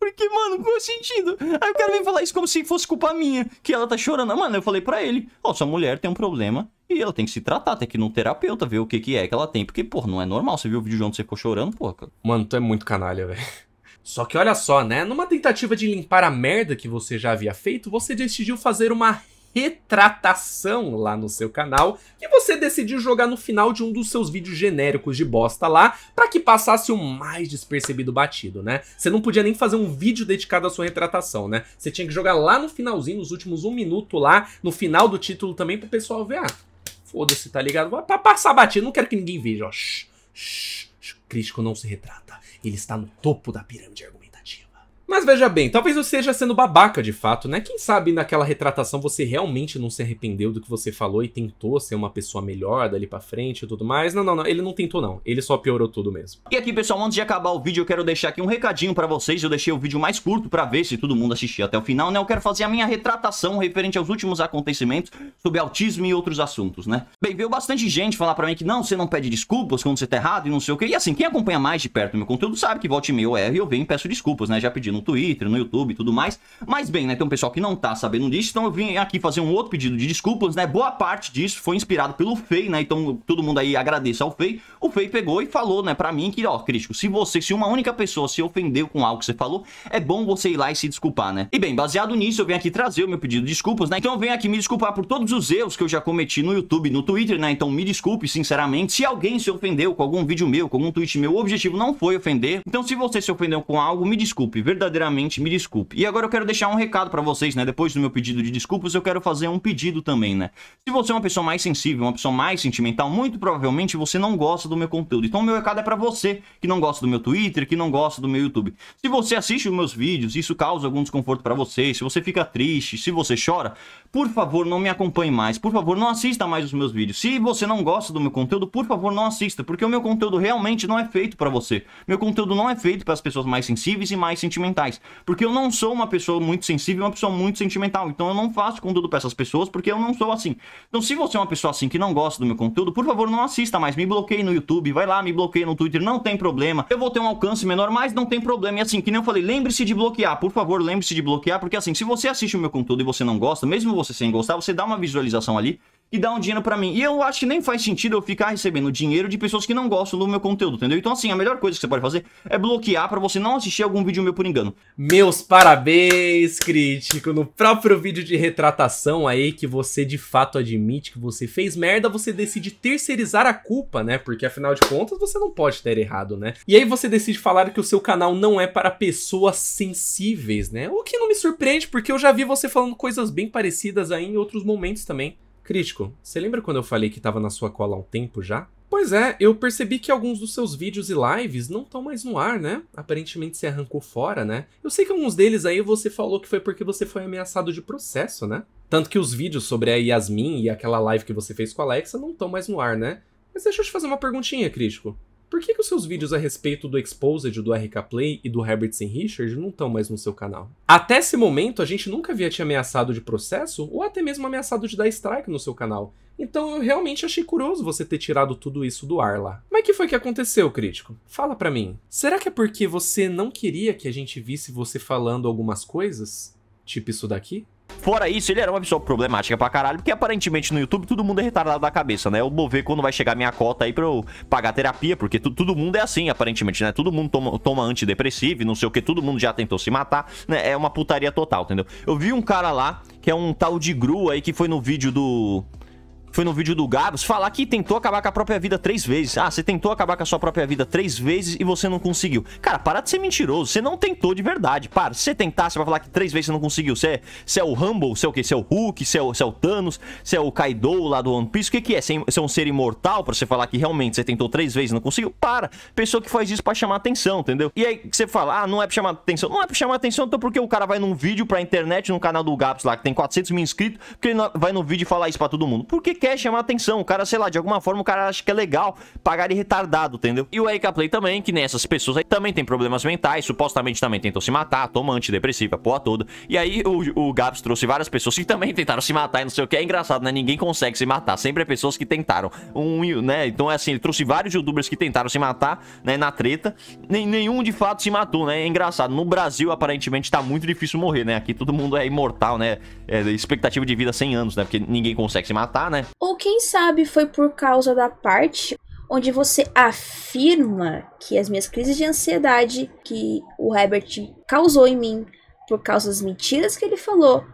Speaker 1: Porque, mano, qual é o sentido? Aí o cara vem falar isso como se fosse culpa minha, que ela tá chorando. Mano, eu falei pra ele, ó, oh, sua mulher tem um problema e ela tem que se tratar, tem que ir num terapeuta, ver o que, que é que ela tem. Porque, pô, não é normal. Você viu o vídeo de ontem, você ficou chorando, pô. Mano, tu é muito canalha, velho. *laughs* Só que olha só, né? Numa tentativa
Speaker 3: de limpar a merda que você já havia feito, você decidiu fazer uma retratação lá no seu canal e você decidiu jogar no final de um dos seus vídeos genéricos de bosta lá para que passasse o mais despercebido batido, né? Você não podia nem fazer um vídeo dedicado à sua retratação, né? Você tinha que jogar lá no finalzinho, nos últimos um minuto lá, no final do título também pro pessoal ver, ah, Foda-se, tá ligado? Vai passar batido, não quero que ninguém veja, ó. Shhh, shh, shh. Crítico não se retrata. Ele está no topo da pirâmide mas veja bem, talvez eu esteja sendo babaca de fato, né? Quem sabe naquela retratação você realmente não se arrependeu do que você falou e tentou ser uma pessoa melhor dali pra frente e tudo mais. Não, não, não, ele não tentou não, ele só piorou tudo mesmo.
Speaker 1: E aqui, pessoal, antes de acabar o vídeo, eu quero deixar aqui um recadinho pra vocês. Eu deixei o vídeo mais curto pra ver se todo mundo assistiu até o final, né? Eu quero fazer a minha retratação referente aos últimos acontecimentos sobre autismo e outros assuntos, né? Bem, veio bastante gente falar pra mim que não, você não pede desculpas quando você tá errado e não sei o quê. E assim, quem acompanha mais de perto o meu conteúdo sabe que volte meio erro e eu venho e peço desculpas, né? Já pedindo no Twitter, no YouTube e tudo mais. Mas bem, né, tem um pessoal que não tá sabendo disso, então eu vim aqui fazer um outro pedido de desculpas, né? Boa parte disso foi inspirado pelo Fei, né? Então todo mundo aí agradece ao Fei. O Fei pegou e falou, né, pra mim que, ó, crítico, se você, se uma única pessoa se ofendeu com algo que você falou, é bom você ir lá e se desculpar, né? E bem, baseado nisso, eu venho aqui trazer o meu pedido de desculpas, né? Então eu venho aqui me desculpar por todos os erros que eu já cometi no YouTube e no Twitter, né? Então me desculpe, sinceramente, se alguém se ofendeu com algum vídeo meu, com algum tweet meu, o objetivo não foi ofender. Então se você se ofendeu com algo, me desculpe, Verdade verdadeiramente me desculpe. E agora eu quero deixar um recado para vocês, né? Depois do meu pedido de desculpas, eu quero fazer um pedido também, né? Se você é uma pessoa mais sensível, uma pessoa mais sentimental, muito provavelmente você não gosta do meu conteúdo. Então, meu recado é para você que não gosta do meu Twitter, que não gosta do meu YouTube. Se você assiste os meus vídeos, isso causa algum desconforto para você, se você fica triste, se você chora, por favor, não me acompanhe mais. Por favor, não assista mais os meus vídeos. Se você não gosta do meu conteúdo, por favor, não assista, porque o meu conteúdo realmente não é feito para você. Meu conteúdo não é feito para as pessoas mais sensíveis e mais sentimentais sentimentais. Porque eu não sou uma pessoa muito sensível, uma pessoa muito sentimental. Então eu não faço conteúdo para essas pessoas porque eu não sou assim. Então se você é uma pessoa assim que não gosta do meu conteúdo, por favor, não assista mais. Me bloqueie no YouTube, vai lá, me bloqueie no Twitter, não tem problema. Eu vou ter um alcance menor, mas não tem problema. E assim, que nem eu falei, lembre-se de bloquear. Por favor, lembre-se de bloquear, porque assim, se você assiste o meu conteúdo e você não gosta, mesmo você sem gostar, você dá uma visualização ali e dá um dinheiro para mim. E eu acho que nem faz sentido eu ficar recebendo dinheiro de pessoas que não gostam do meu conteúdo, entendeu? Então, assim, a melhor coisa que você pode fazer é bloquear para você não assistir algum vídeo meu por engano. Meus parabéns, crítico. No próprio vídeo de retratação aí, que você de fato
Speaker 3: admite que você fez merda, você decide terceirizar a culpa, né? Porque afinal de contas, você não pode ter errado, né? E aí você decide falar que o seu canal não é para pessoas sensíveis, né? O que não me surpreende, porque eu já vi você falando coisas bem parecidas aí em outros momentos também. Crítico, você lembra quando eu falei que tava na sua cola há um tempo já? Pois é, eu percebi que alguns dos seus vídeos e lives não estão mais no ar, né? Aparentemente você arrancou fora, né? Eu sei que alguns deles aí você falou que foi porque você foi ameaçado de processo, né? Tanto que os vídeos sobre a Yasmin e aquela live que você fez com a Alexa não estão mais no ar, né? Mas deixa eu te fazer uma perguntinha, Crítico. Por que, que os seus vídeos a respeito do Exposed, do RK Play e do Herbert St. Richard não estão mais no seu canal? Até esse momento, a gente nunca havia te ameaçado de processo ou até mesmo ameaçado de dar strike no seu canal. Então eu realmente achei curioso você ter tirado tudo isso do ar lá. Mas que foi que aconteceu, crítico? Fala pra mim. Será que é porque você não queria que a gente visse você falando algumas coisas? Tipo isso daqui?
Speaker 1: Fora isso, ele era uma pessoa problemática pra caralho, porque aparentemente no YouTube todo mundo é retardado da cabeça, né? Eu vou ver quando vai chegar minha cota aí pra eu pagar terapia, porque tu, todo mundo é assim, aparentemente, né? Todo mundo toma, toma antidepressivo não sei o que, todo mundo já tentou se matar, né? É uma putaria total, entendeu? Eu vi um cara lá, que é um tal de Gru aí, que foi no vídeo do foi no vídeo do Gabs, falar que tentou acabar com a própria vida três vezes. Ah, você tentou acabar com a sua própria vida três vezes e você não conseguiu. Cara, para de ser mentiroso. Você não tentou de verdade. Para. Se você tentasse vai falar que três vezes você não conseguiu, você é, você é o Humble, você é o quê? Você é o Hulk, você é o, você é o Thanos, você é o Kaido lá do One Piece. O que, que é? Você é um é ser imortal pra você falar que realmente você tentou três vezes e não conseguiu? Para. Pessoa que faz isso pra chamar atenção, entendeu? E aí você fala, ah, não é pra chamar atenção. Não é pra chamar atenção, então porque o cara vai num vídeo pra internet, no canal do Gabs lá, que tem 400 mil inscritos, que ele vai num vídeo e fala isso pra todo mundo? Por que quer chamar atenção. O cara, sei lá, de alguma forma o cara acha que é legal pagar de retardado, entendeu? E o Erika Play também, que nessas pessoas aí também tem problemas mentais, supostamente também tentou se matar, toma antidepressiva, porra toda. E aí o, o Gabs trouxe várias pessoas que também tentaram se matar e não sei o que. É engraçado, né? Ninguém consegue se matar. Sempre é pessoas que tentaram. Um, né? Então é assim, ele trouxe vários youtubers que tentaram se matar, né? Na treta. Nem, nenhum de fato se matou, né? É engraçado. No Brasil, aparentemente, tá muito difícil morrer, né? Aqui todo mundo é imortal, né? É, expectativa de vida 100 anos, né? Porque ninguém consegue se matar, né?
Speaker 2: Ou quem sabe foi por causa da parte onde você afirma que as minhas crises de ansiedade que o Herbert causou em mim por causa das mentiras que ele falou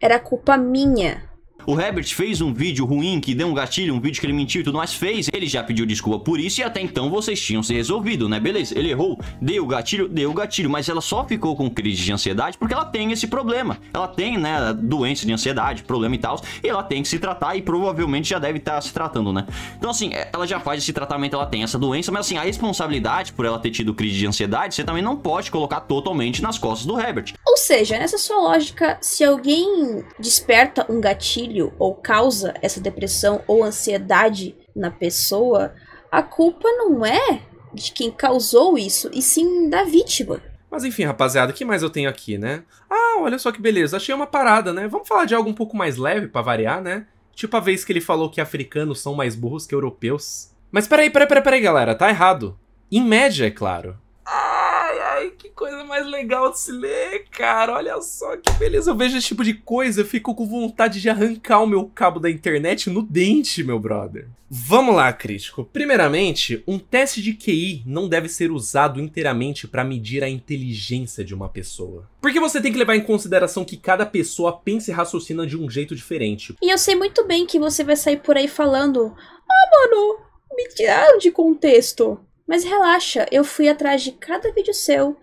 Speaker 2: era culpa minha
Speaker 1: o Herbert fez um vídeo ruim que deu um gatilho, um vídeo que ele mentiu e tudo mais, fez. Ele já pediu desculpa por isso e até então vocês tinham se resolvido, né? Beleza, ele errou, deu o gatilho, deu o gatilho, mas ela só ficou com crise de ansiedade porque ela tem esse problema. Ela tem, né, doença de ansiedade, problema e tal, e ela tem que se tratar e provavelmente já deve estar se tratando, né? Então, assim, é, ela já faz esse tratamento, ela tem essa doença, mas assim, a responsabilidade por ela ter tido crise de ansiedade, você também não pode colocar totalmente nas costas do Herbert.
Speaker 2: Ou seja, nessa sua lógica, se alguém desperta um gatilho gatilho ou causa essa depressão ou ansiedade na pessoa, a culpa não é de quem causou isso, e sim da vítima.
Speaker 3: Mas enfim, rapaziada, o que mais eu tenho aqui, né? Ah, olha só que beleza, achei uma parada, né? Vamos falar de algo um pouco mais leve para variar, né? Tipo a vez que ele falou que africanos são mais burros que europeus. Mas peraí, peraí, peraí, peraí, galera, tá errado. Em média, é claro coisa mais legal de se ler, cara. Olha só que beleza. Eu vejo esse tipo de coisa, eu fico com vontade de arrancar o meu cabo da internet no dente, meu brother. Vamos lá, crítico. Primeiramente, um teste de QI não deve ser usado inteiramente para medir a inteligência de uma pessoa. Porque você tem que levar em consideração que cada pessoa pensa e raciocina de um jeito diferente.
Speaker 2: E eu sei muito bem que você vai sair por aí falando: "Ah, mano, me tiraram de contexto". Mas relaxa, eu fui atrás de cada vídeo seu,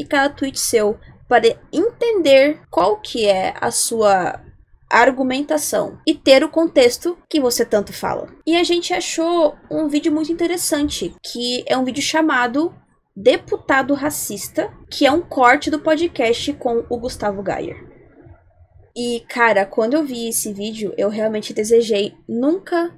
Speaker 2: e cada tweet seu para entender qual que é a sua argumentação e ter o contexto que você tanto fala. E a gente achou um vídeo muito interessante, que é um vídeo chamado Deputado Racista, que é um corte do podcast com o Gustavo Gayer. E cara, quando eu vi esse vídeo, eu realmente desejei nunca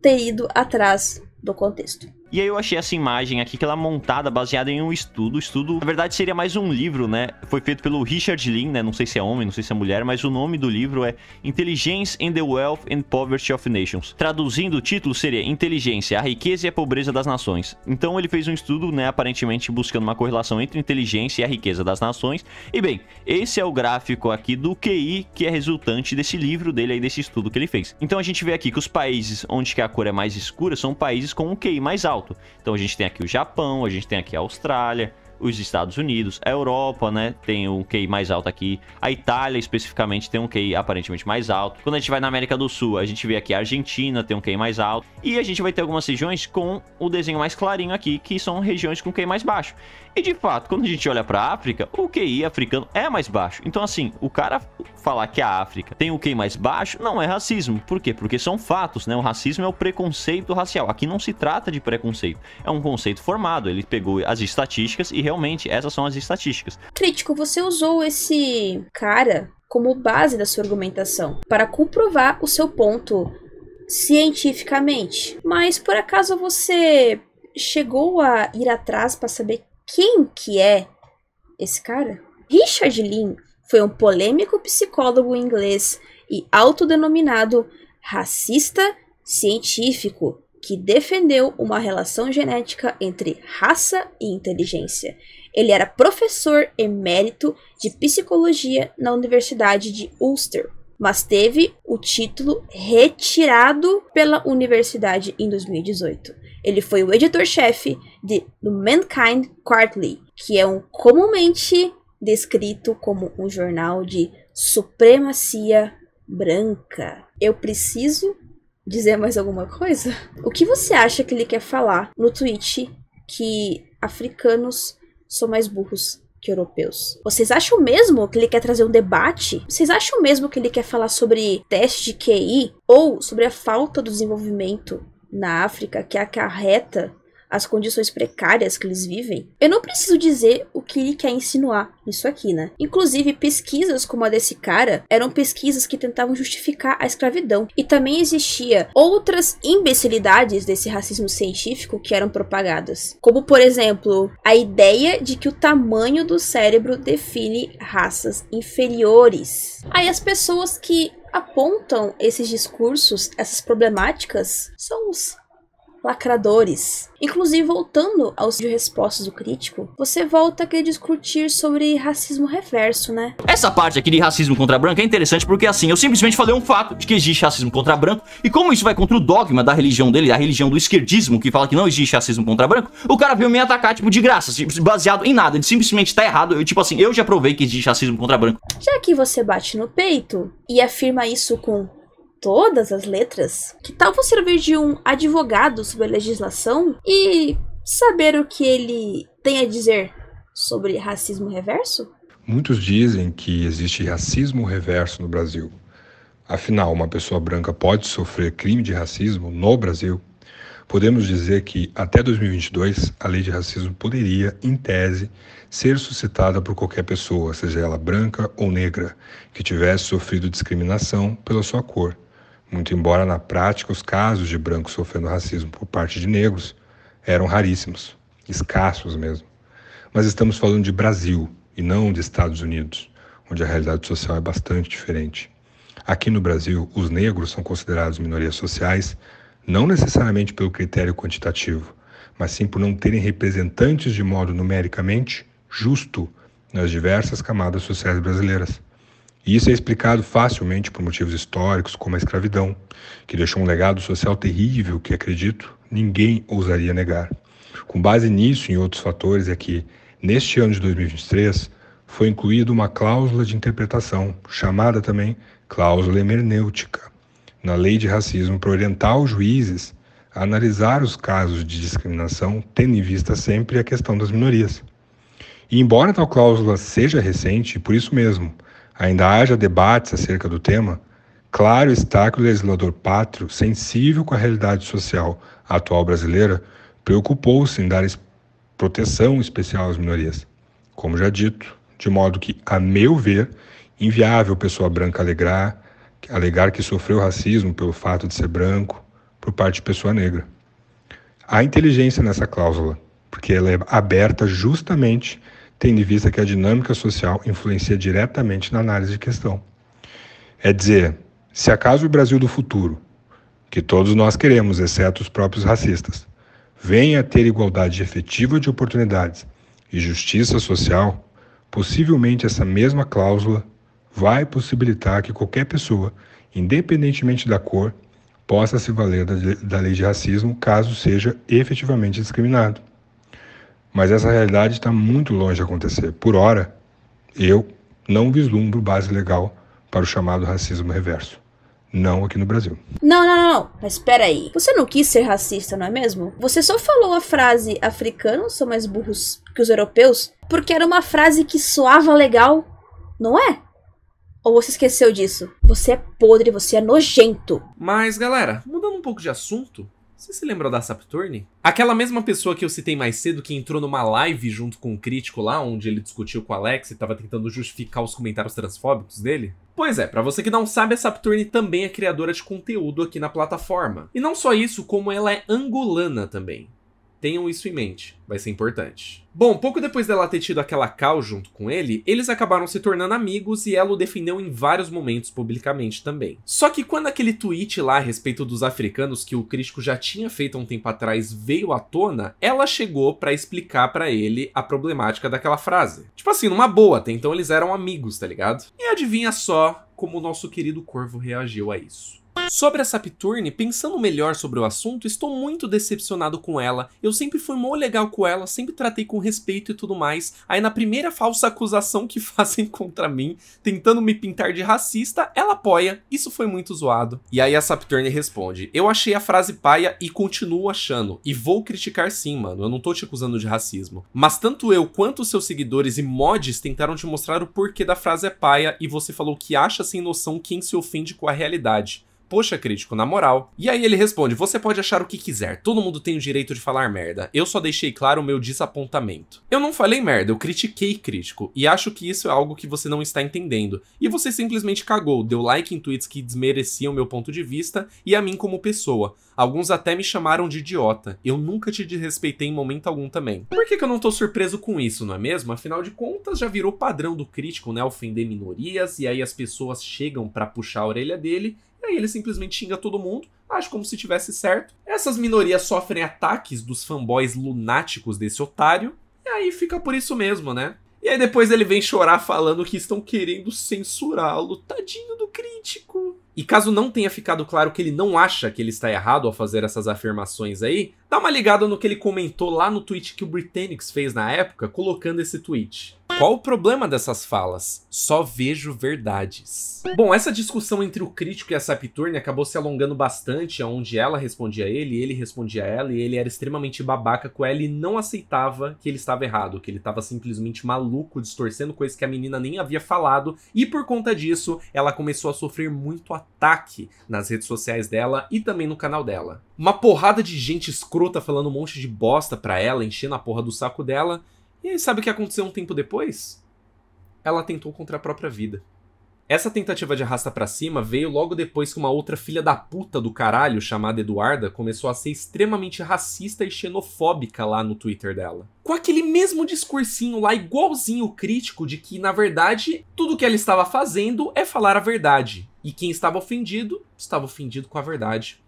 Speaker 2: ter ido atrás do contexto.
Speaker 1: E aí eu achei essa imagem aqui, que ela é montada baseada em um estudo. O estudo, na verdade, seria mais um livro, né? Foi feito pelo Richard Lin, né? Não sei se é homem, não sei se é mulher, mas o nome do livro é Intelligence and the Wealth and Poverty of Nations. Traduzindo o título seria Inteligência, a riqueza e a pobreza das nações. Então ele fez um estudo, né, aparentemente buscando uma correlação entre inteligência e a riqueza das nações. E bem, esse é o gráfico aqui do QI que é resultante desse livro dele aí, desse estudo que ele fez. Então a gente vê aqui que os países onde que a cor é mais escura são países com um QI mais alto alto. Então a gente tem aqui o Japão, a gente tem aqui a Austrália, os Estados Unidos, a Europa, né, tem um QI mais alto aqui, a Itália especificamente tem um QI aparentemente mais alto. Quando a gente vai na América do Sul, a gente vê aqui a Argentina tem um QI mais alto e a gente vai ter algumas regiões com o desenho mais clarinho aqui, que são regiões com QI mais baixo. E de fato, quando a gente olha para a África, o QI africano é mais baixo. Então assim, o cara falar que a África tem o QI mais baixo não é racismo. Por quê? Porque são fatos, né? O racismo é o preconceito racial. Aqui não se trata de preconceito, é um conceito formado. Ele pegou as estatísticas e realmente essas são as estatísticas.
Speaker 2: Crítico, você usou esse cara como base da sua argumentação para comprovar o seu ponto cientificamente. Mas por acaso você chegou a ir atrás para saber quem que é esse cara? Richard Lynn foi um polêmico psicólogo inglês e autodenominado racista científico que defendeu uma relação genética entre raça e inteligência. Ele era professor emérito de psicologia na Universidade de Ulster, mas teve o título retirado pela universidade em 2018. Ele foi o editor-chefe The Mankind Quarterly, que é um comumente descrito como um jornal de supremacia branca. Eu preciso dizer mais alguma coisa? O que você acha que ele quer falar no tweet que africanos são mais burros que europeus. Vocês acham mesmo que ele quer trazer um debate? Vocês acham mesmo que ele quer falar sobre teste de QI ou sobre a falta do desenvolvimento na África que acarreta as condições precárias que eles vivem. Eu não preciso dizer o que ele quer insinuar nisso aqui, né? Inclusive, pesquisas como a desse cara eram pesquisas que tentavam justificar a escravidão. E também existia outras imbecilidades desse racismo científico que eram propagadas. Como, por exemplo, a ideia de que o tamanho do cérebro define raças inferiores. Aí as pessoas que apontam esses discursos, essas problemáticas, são os lacradores. Inclusive, voltando aos de respostas do crítico, você volta a querer discutir sobre racismo reverso, né?
Speaker 1: Essa parte aqui de racismo contra branco é interessante porque, assim, eu simplesmente falei um fato de que existe racismo contra branco e como isso vai contra o dogma da religião dele, a religião do esquerdismo, que fala que não existe racismo contra branco, o cara veio me atacar, tipo, de graça, assim, baseado em nada. Ele simplesmente tá errado. Eu, tipo assim, eu já provei que existe racismo contra branco.
Speaker 2: Já que você bate no peito e afirma isso com todas as letras? Que tal você ouvir de um advogado sobre a legislação e saber o que ele tem a dizer sobre racismo reverso?
Speaker 7: Muitos dizem que existe racismo reverso no Brasil. Afinal, uma pessoa branca pode sofrer crime de racismo no Brasil? Podemos dizer que, até 2022, a lei de racismo poderia, em tese, ser suscitada por qualquer pessoa, seja ela branca ou negra, que tivesse sofrido discriminação pela sua cor muito embora na prática os casos de brancos sofrendo racismo por parte de negros eram raríssimos, escassos mesmo. Mas estamos falando de Brasil e não de Estados Unidos, onde a realidade social é bastante diferente. Aqui no Brasil, os negros são considerados minorias sociais não necessariamente pelo critério quantitativo, mas sim por não terem representantes de modo numericamente justo nas diversas camadas sociais brasileiras. E isso é explicado facilmente por motivos históricos, como a escravidão, que deixou um legado social terrível que, acredito, ninguém ousaria negar. Com base nisso e em outros fatores, é que, neste ano de 2023, foi incluída uma cláusula de interpretação, chamada também cláusula hermenêutica, na lei de racismo para orientar os juízes a analisar os casos de discriminação, tendo em vista sempre a questão das minorias. E embora tal cláusula seja recente, por isso mesmo, ainda haja debates acerca do tema, claro está que o legislador pátrio, sensível com a realidade social atual brasileira, preocupou-se em dar proteção especial às minorias. Como já dito, de modo que, a meu ver, inviável pessoa branca alegrar, alegar que sofreu racismo pelo fato de ser branco por parte de pessoa negra. Há inteligência nessa cláusula, porque ela é aberta justamente tendo em vista que a dinâmica social influencia diretamente na análise de questão. É dizer, se acaso o Brasil do futuro, que todos nós queremos, exceto os próprios racistas, venha a ter igualdade efetiva de oportunidades e justiça social, possivelmente essa mesma cláusula vai possibilitar que qualquer pessoa, independentemente da cor, possa se valer da, lei de racismo caso seja efetivamente discriminado. Mas essa realidade está muito longe de acontecer. Por hora, eu não vislumbro base legal para o chamado racismo reverso. Não aqui no Brasil.
Speaker 2: Não, não, não, mas espera aí. Você não quis ser racista, não é mesmo? Você só falou a frase africanos são mais burros que os europeus porque era uma frase que soava legal, não é? Ou você esqueceu disso? Você é podre, você é nojento. Mas
Speaker 3: galera, mudando um pouco de assunto, você se lembra da Sapturne? Aquela mesma pessoa que eu citei mais cedo, que entrou numa live junto com o um crítico lá, onde ele discutiu com o Alex e tava tentando justificar os comentários transfóbicos dele? Pois é, para você que não sabe, a Sapturne também é criadora de conteúdo aqui na plataforma. E não só isso, como ela é angolana também. Tenham isso em mente, vai ser importante. Bom, pouco depois dela ter tido aquela cal junto com ele, eles acabaram se tornando amigos e ela o defendeu em vários momentos publicamente também. Só que quando aquele tweet lá a respeito dos africanos que o crítico já tinha feito há um tempo atrás veio à tona, ela chegou para explicar para ele a problemática daquela frase. Tipo assim, numa boa, até então eles eram amigos, tá ligado? E adivinha só como o nosso querido Corvo reagiu a isso. Sobre a Sapturne, pensando melhor sobre o assunto, estou muito decepcionado com ela. Eu sempre fui mó legal com ela, sempre tratei com respeito e tudo mais. Aí na primeira falsa acusação que *laughs* fazem contra mim, tentando me pintar de racista, ela apoia. Isso foi muito zoado. E aí a Sapturne responde: "Eu achei a frase paia e continuo achando e vou criticar sim, mano. Eu não tô te acusando de racismo. Mas tanto eu quanto seus seguidores e mods tentaram te mostrar o porquê da frase é paia e você falou que acha sem noção quem se ofende com a realidade." Poxa, crítico, na moral. E aí ele responde: Você pode achar o que quiser, todo mundo tem o direito de falar merda. Eu só deixei claro o meu desapontamento. Eu não falei merda, eu critiquei crítico, e acho que isso é algo que você não está entendendo. E você simplesmente cagou, deu like em tweets que desmereciam meu ponto de vista e a mim como pessoa. Alguns até me chamaram de idiota. Eu nunca te desrespeitei em momento algum também. Por que, que eu não tô surpreso com isso, não é mesmo? Afinal de contas, já virou padrão do crítico, né? Ofender minorias, e aí as pessoas chegam para puxar a orelha dele e aí ele simplesmente xinga todo mundo, acha como se tivesse certo. Essas minorias sofrem ataques dos fanboys lunáticos desse otário, e aí fica por isso mesmo, né? E aí depois ele vem chorar falando que estão querendo censurá-lo. Tadinho do crítico. E caso não tenha ficado claro que ele não acha que ele está errado ao fazer essas afirmações aí, dá uma ligada no que ele comentou lá no tweet que o Britannics fez na época, colocando esse tweet. É. Qual o problema dessas falas? Só vejo verdades. Bom, essa discussão entre o crítico e a Sapiturne acabou se alongando bastante, onde ela respondia a ele, ele respondia a ela, e ele era extremamente babaca com ela e não aceitava que ele estava errado, que ele estava simplesmente maluco, distorcendo coisas que a menina nem havia falado, e por conta disso, ela começou a sofrer muito ataque nas redes sociais dela e também no canal dela. Uma porrada de gente escrota falando um monte de bosta pra ela, enchendo a porra do saco dela, e aí, sabe o que aconteceu um tempo depois? Ela tentou contra a própria vida. Essa tentativa de arrasta para cima veio logo depois que uma outra filha da puta do caralho, chamada Eduarda, começou a ser extremamente racista e xenofóbica lá no Twitter dela. Com aquele mesmo discursinho lá, igualzinho crítico, de que, na verdade, tudo que ela estava fazendo é falar a verdade. E quem estava ofendido, estava ofendido com a verdade.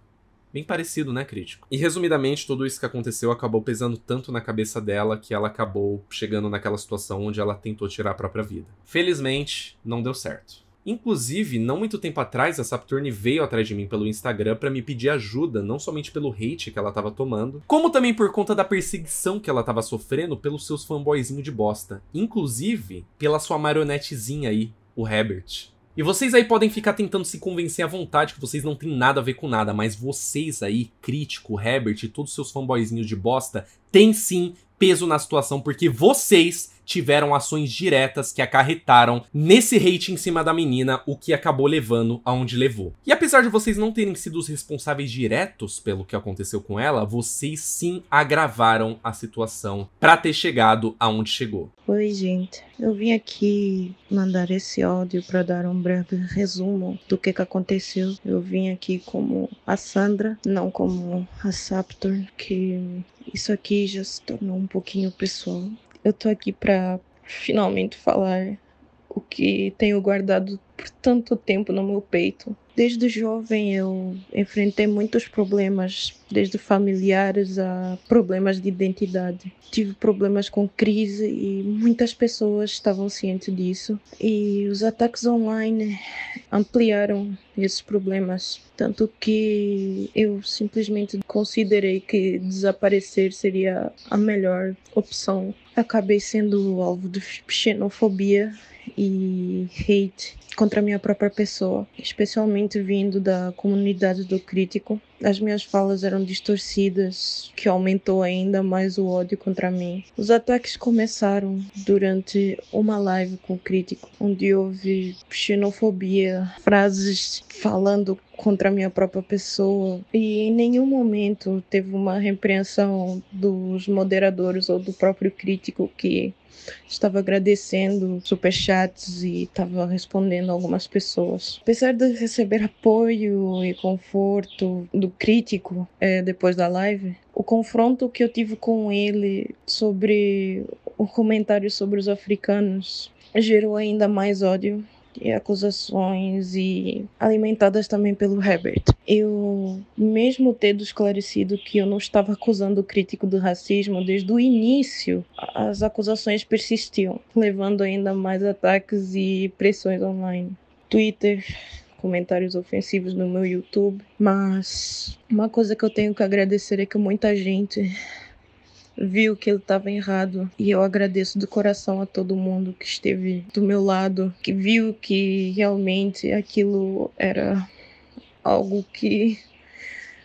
Speaker 3: Bem parecido, né, crítico? E resumidamente, tudo isso que aconteceu acabou pesando tanto na cabeça dela que ela acabou chegando naquela situação onde ela tentou tirar a própria vida. Felizmente, não deu certo. Inclusive, não muito tempo atrás, a Sapturne veio atrás de mim pelo Instagram para me pedir ajuda, não somente pelo hate que ela tava tomando, como também por conta da perseguição que ela tava sofrendo pelos seus fanboyzinhos de bosta. Inclusive, pela sua marionetezinha aí, o Herbert. E vocês aí podem ficar tentando se convencer à vontade que vocês não têm nada a ver com nada, mas vocês aí, crítico, Herbert e todos seus fanboyzinhos de bosta, têm sim peso na situação, porque vocês tiveram ações diretas que acarretaram nesse hate em cima da menina, o que acabou levando aonde levou. E apesar de vocês não terem sido os responsáveis diretos pelo que aconteceu com ela, vocês sim agravaram a situação para ter chegado aonde chegou.
Speaker 9: Oi, gente. Eu vim aqui mandar esse áudio para dar um breve resumo do que, que aconteceu. Eu vim aqui como a Sandra, não como a Saptor, que isso aqui já se tornou um pouquinho pessoal eu tô aqui para finalmente falar o que tenho guardado por tanto tempo no meu peito. Desde jovem eu enfrentei muitos problemas, desde familiares a problemas de identidade. Tive problemas com crise e muitas pessoas estavam cientes disso. E os ataques online ampliaram esses problemas, tanto que eu simplesmente considerei que desaparecer seria a melhor opção. Acabei sendo alvo de xenofobia e hate contra a minha própria pessoa, especialmente vindo da comunidade do crítico. As minhas falas eram distorcidas, que aumentou ainda mais o ódio contra mim. Os ataques começaram durante uma live com o crítico, onde houve xenofobia, frases falando contra a minha própria pessoa e em nenhum momento teve uma repreensão dos moderadores ou do próprio crítico que estava agradecendo superchats e estava respondendo algumas pessoas. Apesar de receber apoio e conforto do crítico é, depois da live, o confronto que eu tive com ele sobre o comentário sobre os africanos gerou ainda mais ódio e acusações e alimentadas também pelo Herbert. Eu, mesmo tendo esclarecido que eu não estava acusando o crítico do racismo desde o início, as acusações persistiam, levando ainda mais ataques e pressões online. Twitter, comentários ofensivos no meu YouTube, mas uma coisa que eu tenho que agradecer é que muita gente viu que ele estava errado. E eu agradeço do coração a todo mundo que esteve do meu lado, que viu que realmente aquilo era algo que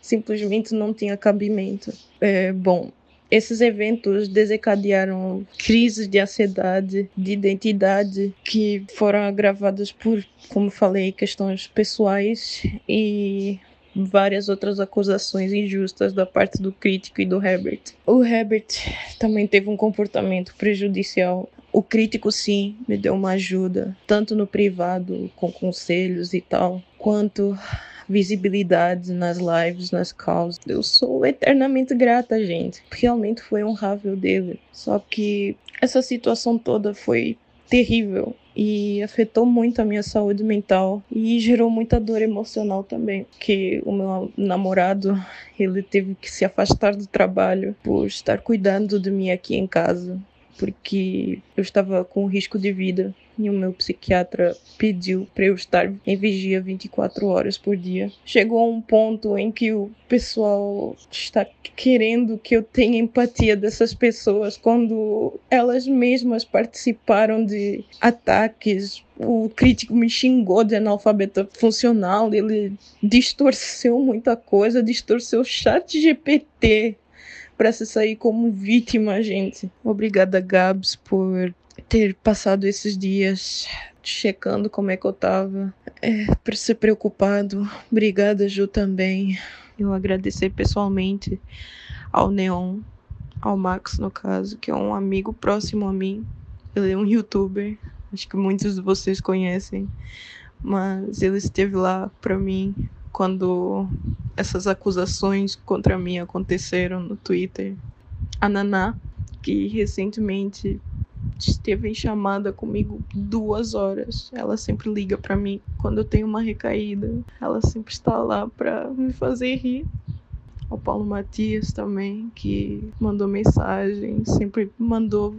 Speaker 9: simplesmente não tinha cabimento. É, bom, esses eventos desencadearam crises de ansiedade, de identidade, que foram agravadas por, como falei, questões pessoais e várias outras acusações injustas da parte do crítico e do Herbert. O Herbert também teve um comportamento prejudicial. O crítico, sim, me deu uma ajuda, tanto no privado, com conselhos e tal, quanto visibilidade nas lives, nas causas. Eu sou eternamente grata, gente. Realmente foi honrável dele. Só que essa situação toda foi terrível e afetou muito a minha saúde mental e gerou muita dor emocional também, que o meu namorado, ele teve que se afastar do trabalho por estar cuidando de mim aqui em casa, porque eu estava com risco de vida e o meu psiquiatra pediu para eu estar em vigia 24 horas por dia. Chegou a um ponto em que o pessoal está querendo que eu tenha empatia dessas pessoas quando elas mesmas participaram de ataques. O crítico me xingou de analfabeta funcional, ele distorceu muita coisa, distorceu o chat GPT para se sair como vítima, gente. Obrigada, Gabs, por ter passado esses dias checando como é que eu tava, é, ser preocupado. Obrigada, Ju, também. Eu agradecer pessoalmente ao Neon, ao Max, no caso, que é um amigo próximo a mim. Ele é um youtuber, acho que muitos de vocês conhecem, mas ele esteve lá para mim quando essas acusações contra mim aconteceram no Twitter. A Naná, que recentemente esteve em chamada comigo duas horas. Ela sempre liga para mim quando eu tenho uma recaída. Ela sempre está lá para me fazer rir. O Paulo Matias também, que mandou mensagem, sempre mandou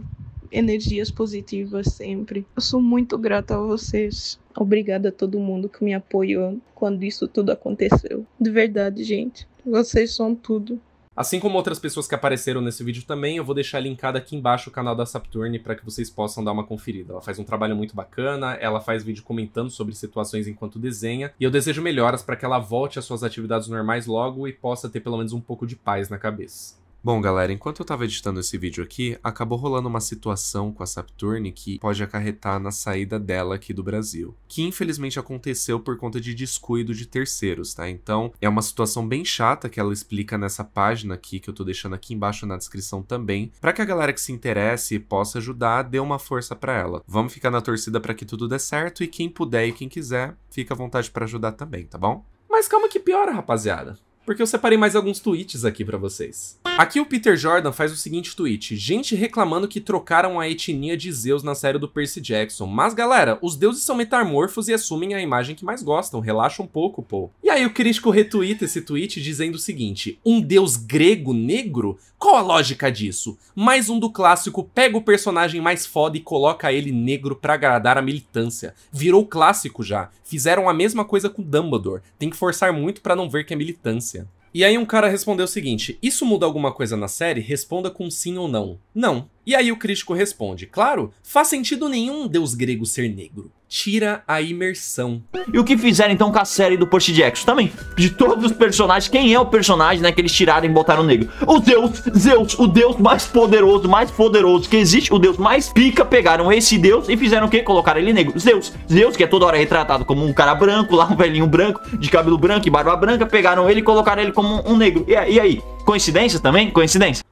Speaker 9: energias positivas sempre. Eu sou muito grata a vocês. Obrigada a todo mundo que me apoiou quando isso tudo aconteceu. De verdade, gente, vocês são tudo.
Speaker 3: Assim como outras pessoas que apareceram nesse vídeo também, eu vou deixar linkado aqui embaixo o canal da Sapturne para que vocês possam dar uma conferida. Ela faz um trabalho muito bacana, ela faz vídeo comentando sobre situações enquanto desenha, e eu desejo melhoras para que ela volte às suas atividades normais logo e possa ter pelo menos um pouco de paz na cabeça. Bom, galera, enquanto eu estava editando esse vídeo aqui, acabou rolando uma situação com a Sapturne que pode acarretar na saída dela aqui do Brasil, que infelizmente aconteceu por conta de descuido de terceiros, tá? Então, é uma situação bem chata que ela explica nessa página aqui, que eu tô deixando aqui embaixo na descrição também, para que a galera que se interesse e possa ajudar, dê uma força para ela. Vamos ficar na torcida para que tudo dê certo e quem puder e quem quiser, fica à vontade para ajudar também, tá bom? Mas calma que piora, rapaziada porque eu separei mais alguns tweets aqui para vocês. Aqui o Peter Jordan faz o seguinte tweet: gente reclamando que trocaram a etnia de Zeus na série do Percy Jackson. Mas galera, os deuses são metamorfos e assumem a imagem que mais gostam. Relaxa um pouco, pô. E aí o crítico retuita esse tweet dizendo o seguinte: um deus grego negro? Qual a lógica disso? Mais um do clássico pega o personagem mais foda e coloca ele negro para agradar a militância. Virou clássico já. Fizeram a mesma coisa com Dumbledore. Tem que forçar muito para não ver que é militância. E aí um cara respondeu o seguinte: Isso muda alguma coisa na série? Responda com sim ou não. Não. E aí o crítico responde: Claro, faz sentido nenhum deus grego ser negro tira
Speaker 1: a imersão. E o que fizeram então com a série do Percy Jackson também? De todos os personagens, quem é o personagem né, que eles tiraram e botaram negro? O Deus, Zeus, o Deus mais poderoso, mais poderoso que existe, o Deus mais pica, pegaram esse Deus e fizeram o quê Colocaram ele negro. Zeus, Zeus que é toda hora retratado como um cara branco, lá um velhinho branco, de cabelo branco e barba branca, pegaram ele e colocaram ele como um negro. E aí? Coincidência também? Coincidência.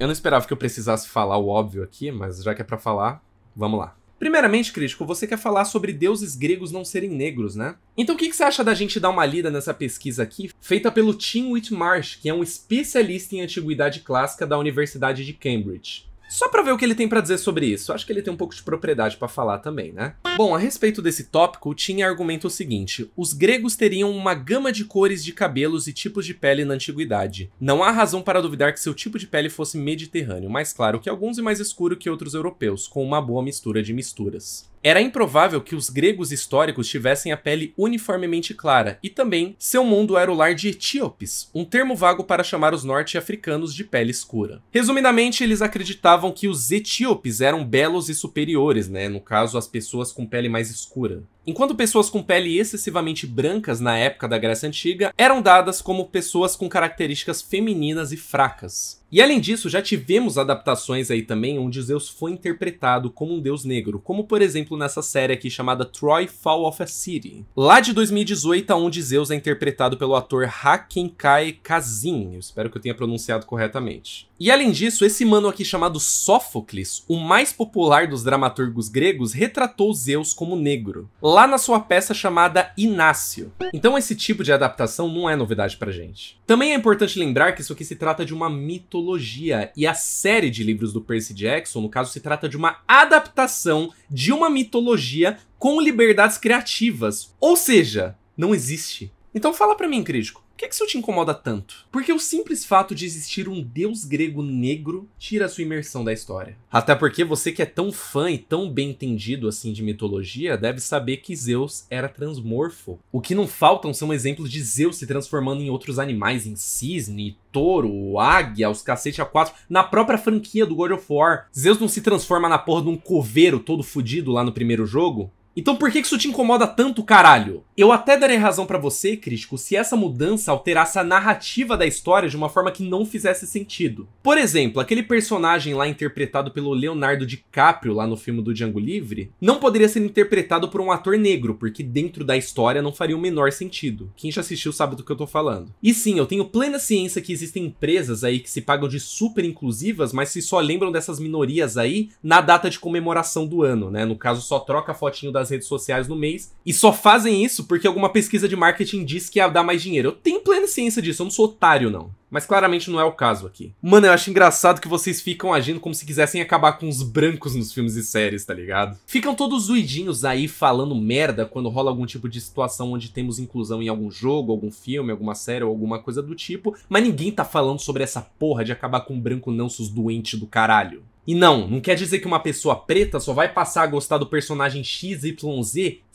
Speaker 3: Eu não esperava que eu precisasse falar o óbvio aqui, mas já que é para falar, vamos lá. Primeiramente, crítico, você quer falar sobre deuses gregos não serem negros, né? Então o que, que você acha da gente dar uma lida nessa pesquisa aqui, feita pelo Tim Whitmarsh, que é um especialista em antiguidade clássica da Universidade de Cambridge? Só para ver o que ele tem para dizer sobre isso. Acho que ele tem um pouco de propriedade para falar também, né? Bom, a respeito desse tópico, tinha argumento o seguinte: os gregos teriam uma gama de cores de cabelos e tipos de pele na antiguidade. Não há razão para duvidar que seu tipo de pele fosse mediterrâneo, mais claro que alguns e mais escuro que outros europeus, com uma boa mistura de misturas. Era improvável que os gregos históricos tivessem a pele uniformemente clara, e também seu mundo era o lar de etíopes, um termo vago para chamar os norte-africanos de pele escura. Resumidamente, eles acreditavam que os etíopes eram belos e superiores, né? No caso, as pessoas com pele mais escura. Enquanto pessoas com pele excessivamente brancas na época da Grécia Antiga eram dadas como pessoas com características femininas e fracas. E além disso, já tivemos adaptações aí também onde Zeus foi interpretado como um deus negro, como por exemplo nessa série aqui chamada Troy Fall of a City, lá de 2018, onde Zeus é interpretado pelo ator Hakenkai Kazin, eu espero que eu tenha pronunciado corretamente. E além disso, esse mano aqui chamado Sófocles, o mais popular dos dramaturgos gregos, retratou Zeus como negro, lá na sua peça chamada Inácio. Então esse tipo de adaptação não é novidade pra gente. Também é importante lembrar que isso aqui se trata de uma mito mitologia. E a série de livros do Percy Jackson, no caso, se trata de uma adaptação de uma mitologia com liberdades criativas. Ou seja, não existe. Então fala para mim, crítico, que, é que isso te incomoda tanto? Porque o simples fato de existir um deus grego negro tira a sua imersão da história. Até porque você que é tão fã e tão bem entendido assim de mitologia deve saber que Zeus era transmorfo. O que não faltam são exemplos de Zeus se transformando em outros animais, em cisne, touro, águia, os cacete a quatro. Na própria franquia do God of War, Zeus não se transforma na porra de um coveiro todo fudido lá no primeiro jogo? Então por que isso te incomoda tanto, caralho? Eu até darei razão para você, crítico, se essa mudança alterasse a narrativa da história de uma forma que não fizesse sentido. Por exemplo, aquele personagem lá interpretado pelo Leonardo DiCaprio lá no filme do Django Livre, não poderia ser interpretado por um ator negro, porque dentro da história não faria o menor sentido. Quem já assistiu sabe do que eu tô falando. E sim, eu tenho plena ciência que existem empresas aí que se pagam de super inclusivas, mas se só lembram dessas minorias aí na data de comemoração do ano, né? No caso, só troca a fotinho da das redes sociais no mês e só fazem isso porque alguma pesquisa de marketing diz que ia dar mais dinheiro. Eu tenho plena ciência disso, eu não sou otário, não. Mas claramente não é o caso aqui. Mano, eu acho engraçado que vocês ficam agindo como se quisessem acabar com os brancos nos filmes e séries, tá ligado? Ficam todos doidinhos aí falando merda quando rola algum tipo de situação onde temos inclusão em algum jogo, algum filme, alguma série ou alguma coisa do tipo, mas ninguém tá falando sobre essa porra de acabar com o branco não, seus doentes do caralho. E não, não quer dizer que uma pessoa preta só vai passar a gostar do personagem XYZ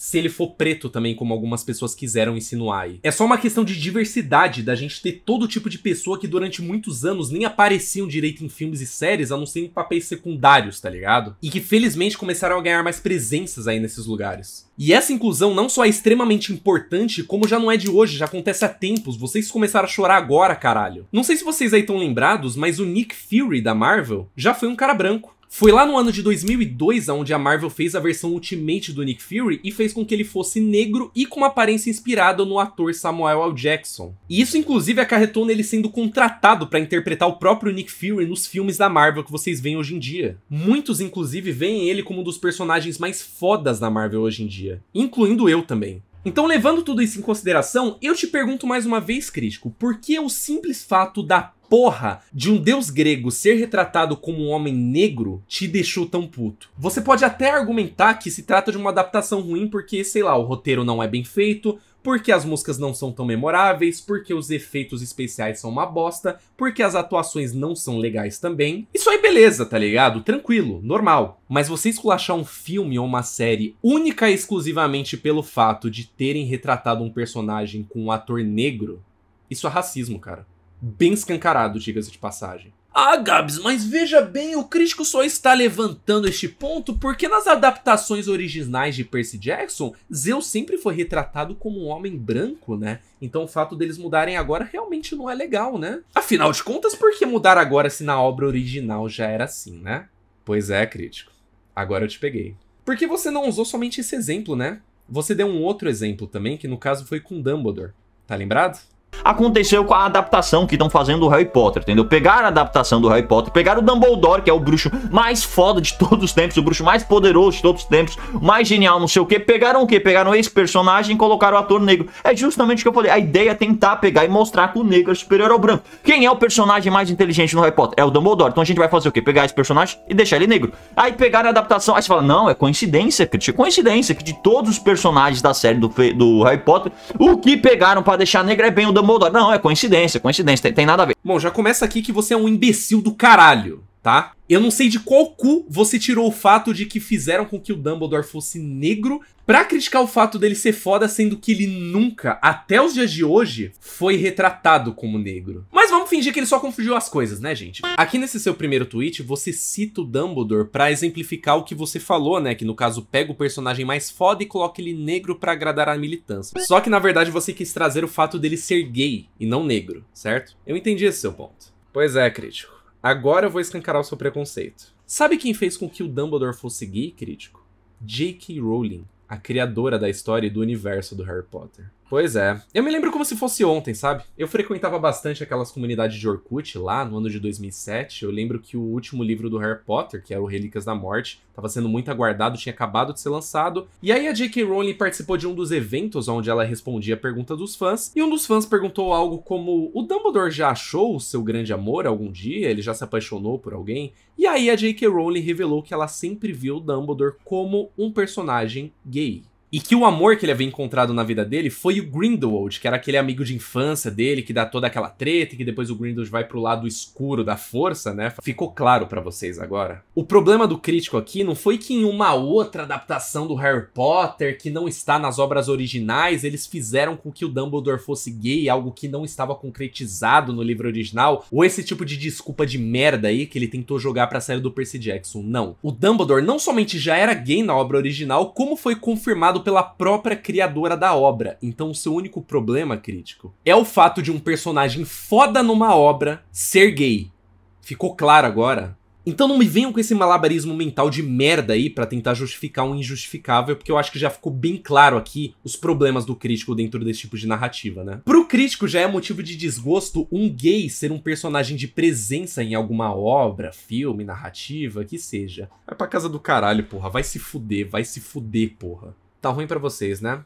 Speaker 3: se ele for preto também, como algumas pessoas quiseram insinuar aí. É só uma questão de diversidade, da gente ter todo tipo de pessoa que durante muitos anos nem apareciam direito em filmes e séries, a não ser em papéis secundários, tá ligado? E que felizmente começaram a ganhar mais presenças aí nesses lugares. E essa inclusão não só é extremamente importante, como já não é de hoje, já acontece há tempos. Vocês começaram a chorar agora, caralho. Não sei se vocês aí estão lembrados, mas o Nick Fury da Marvel já foi um cara branco. Foi lá no ano de 2002 onde a Marvel fez a versão Ultimate do Nick Fury e fez com que ele fosse negro e com uma aparência inspirada no ator Samuel L. Jackson. E isso inclusive acarretou nele sendo contratado para interpretar o próprio Nick Fury nos filmes da Marvel que vocês veem hoje em dia. Muitos inclusive veem ele como um dos personagens mais fodas da Marvel hoje em dia, incluindo eu também. Então, levando tudo isso em consideração, eu te pergunto mais uma vez, crítico, por que o simples fato da porra de um deus grego ser retratado como um homem negro te deixou tão puto? Você pode até argumentar que se trata de uma adaptação ruim porque, sei lá, o roteiro não é bem feito, porque as músicas não são tão memoráveis, porque os efeitos especiais são uma bosta, porque as atuações não são legais também. Isso aí beleza, tá ligado? Tranquilo, normal. Mas você esculachar um filme ou uma série única e exclusivamente pelo fato de terem retratado um personagem com um ator negro, isso é racismo, cara bem escancarado, diga-se de passagem. Ah, Gabs, mas veja bem, o crítico só está levantando este ponto porque nas adaptações originais de Percy Jackson, Zeus sempre foi retratado como um homem branco, né? Então o fato deles mudarem agora realmente não é legal, né? Afinal de contas, por que mudar agora se na obra original já era assim, né? Pois é, crítico. Agora eu te peguei. Porque você não usou somente esse exemplo, né? Você deu um outro exemplo também, que no caso foi
Speaker 1: com Dumbledore. Tá lembrado? aconteceu com a adaptação que estão fazendo do Harry Potter, entendeu? Pegaram a adaptação do Harry Potter, pegaram o Dumbledore, que é o bruxo mais foda de todos os tempos, o bruxo mais poderoso de todos os tempos, mais genial, não sei o que. Pegaram o que? Pegaram esse personagem e colocaram o ator negro. É justamente o que eu falei. A ideia é tentar pegar e mostrar que o negro é superior ao branco. Quem é o personagem mais inteligente no Harry Potter? É o Dumbledore. Então a gente vai fazer o quê? Pegar esse personagem e deixar ele negro. Aí pegaram a adaptação. Aí você fala, não, é coincidência, Crit. É coincidência que de todos os personagens da série do, do Harry Potter, o que pegaram para deixar negro é bem o Dumbledore. Dumbledore Não, é coincidência, coincidência, tem, tem nada a ver. Bom, já começa aqui que
Speaker 3: você é um imbecil do caralho, tá? Eu não sei de qual cu você tirou o fato de que fizeram com que o Dumbledore fosse negro Pra criticar o fato dele ser foda, sendo que ele nunca, até os dias de hoje, foi retratado como negro. Mas vamos fingir que ele só confundiu as coisas, né, gente? Aqui nesse seu primeiro tweet, você cita o Dumbledore pra exemplificar o que você falou, né? Que no caso, pega o personagem mais foda e coloca ele negro pra agradar a militância. Só que na verdade você quis trazer o fato dele ser gay e não negro, certo? Eu entendi esse seu ponto. Pois é, crítico. Agora eu vou escancarar o seu preconceito. Sabe quem fez com que o Dumbledore fosse gay, crítico? J.K. Rowling a criadora da história e do universo do Harry Potter. Pois é. Eu me lembro como se fosse ontem, sabe? Eu frequentava bastante aquelas comunidades de Orkut lá no ano de 2007. Eu lembro que o último livro do Harry Potter, que era o Relíquias da Morte, estava sendo muito aguardado, tinha acabado de ser lançado. E aí a J.K. Rowling participou de um dos eventos onde ela respondia a pergunta dos fãs. E um dos fãs perguntou algo como: O Dumbledore já achou o seu grande amor algum dia? Ele já se apaixonou por alguém? E aí a J.K. Rowling revelou que ela sempre viu o Dumbledore como um personagem gay. E que o amor que ele havia encontrado na vida dele foi o Grindelwald, que era aquele amigo de infância dele, que dá toda aquela treta e que depois o Grindelwald vai pro lado escuro da força, né? Ficou claro para vocês agora. O problema do crítico aqui não foi que em uma outra adaptação do Harry Potter, que não está nas obras originais, eles fizeram com que o Dumbledore fosse gay, algo que não estava concretizado no livro original, ou esse tipo de desculpa de merda aí que ele tentou jogar pra sair do Percy Jackson. Não. O Dumbledore não somente já era gay na obra original, como foi confirmado pela própria criadora da obra, então seu único problema crítico é o fato de um personagem foda numa obra ser gay. Ficou claro agora? Então não me venham com esse malabarismo mental de merda aí para tentar justificar um injustificável, porque eu acho que já ficou bem claro aqui os problemas do crítico dentro desse tipo de narrativa, né? Pro crítico já é motivo de desgosto um gay ser um personagem de presença em alguma obra, filme, narrativa, que seja. Vai é pra casa do caralho, porra. Vai se fuder, vai se fuder, porra. Tá ruim para vocês, né?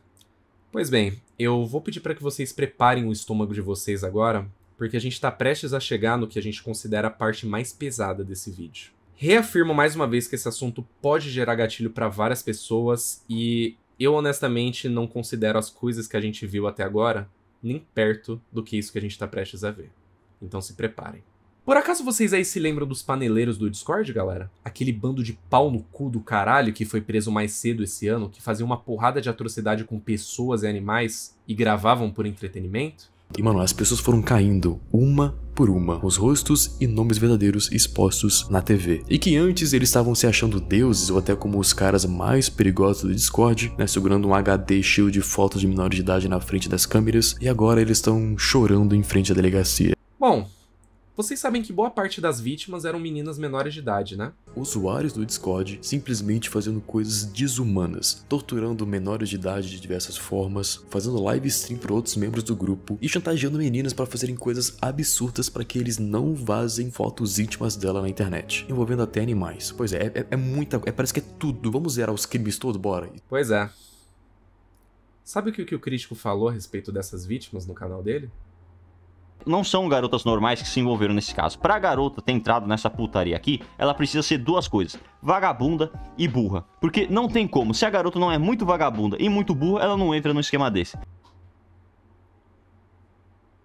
Speaker 3: Pois bem, eu vou pedir para que vocês preparem o estômago de vocês agora, porque a gente está prestes a chegar no que a gente considera a parte mais pesada desse vídeo. Reafirmo mais uma vez que esse assunto pode gerar gatilho para várias pessoas e eu honestamente não considero as coisas que a gente viu até agora nem perto do que isso que a gente está prestes a ver. Então se preparem. Por acaso vocês aí se lembram dos paneleiros do Discord, galera? Aquele bando de pau no cu do caralho que foi preso mais cedo esse ano, que fazia uma porrada de atrocidade com pessoas e animais e gravavam por entretenimento?
Speaker 10: E mano, as pessoas foram caindo uma por uma, os rostos e nomes verdadeiros expostos na TV. E que antes eles estavam se achando deuses ou até como os caras mais perigosos do Discord, né, segurando um HD cheio de fotos de menor de idade na frente das câmeras, e agora eles estão chorando em frente à delegacia.
Speaker 3: Bom, vocês sabem que boa parte das vítimas eram meninas menores de idade, né?
Speaker 10: Usuários do Discord simplesmente fazendo coisas desumanas, torturando menores de idade de diversas formas, fazendo live stream para outros membros do grupo e chantageando meninas para fazerem coisas absurdas para que eles não vazem fotos íntimas dela na internet, envolvendo até animais. Pois é, é, é muita. É, parece que é tudo.
Speaker 1: Vamos zerar os crimes todos, bora.
Speaker 3: Pois é. Sabe o que o crítico falou a respeito dessas vítimas no canal dele?
Speaker 1: Não são garotas normais que se envolveram nesse caso. Pra garota ter entrado nessa putaria aqui, ela precisa ser duas coisas: vagabunda e burra. Porque não tem como. Se a garota não é muito vagabunda e muito burra, ela não entra num esquema desse.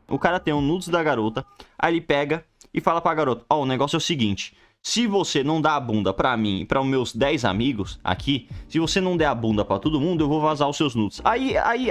Speaker 1: O cara tem um nudes da garota, aí ele pega e fala pra garota: Ó, oh, o negócio é o seguinte. Se você não dá a bunda para mim e para os meus 10 amigos aqui, se você não der a bunda para todo mundo, eu vou vazar os seus nudes. Aí, aí,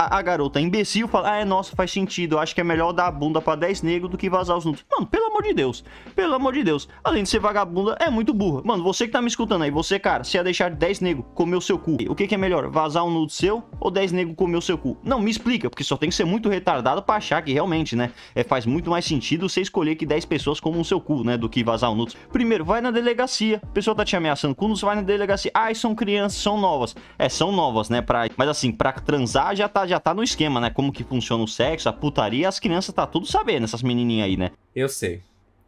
Speaker 1: a, a garota é imbecil fala, ah, é nossa, faz sentido, eu acho que é melhor dar a bunda pra 10 negros do que vazar os nudes. Mano, pelo amor de Deus, pelo amor de Deus, além de ser vagabunda, é muito burra. Mano, você que tá me escutando aí, você, cara, se ia deixar 10 negros comer o seu cu, o que que é melhor, vazar um nude seu ou 10 negros comer o seu cu? Não, me explica, porque só tem que ser muito retardado pra achar que realmente, né, é, faz muito mais sentido você escolher que 10 pessoas comam o seu cu, né, do que vazar um nude. Primeiro, vai na delegacia, a pessoa tá te ameaçando quando você vai na delegacia, ai, são crianças, são novas. É, são novas, né, pra... Mas assim, pra transar já tá já tá no esquema, né? Como que funciona o sexo, a putaria, as crianças tá tudo sabendo, essas menininhas aí, né?
Speaker 3: Eu sei.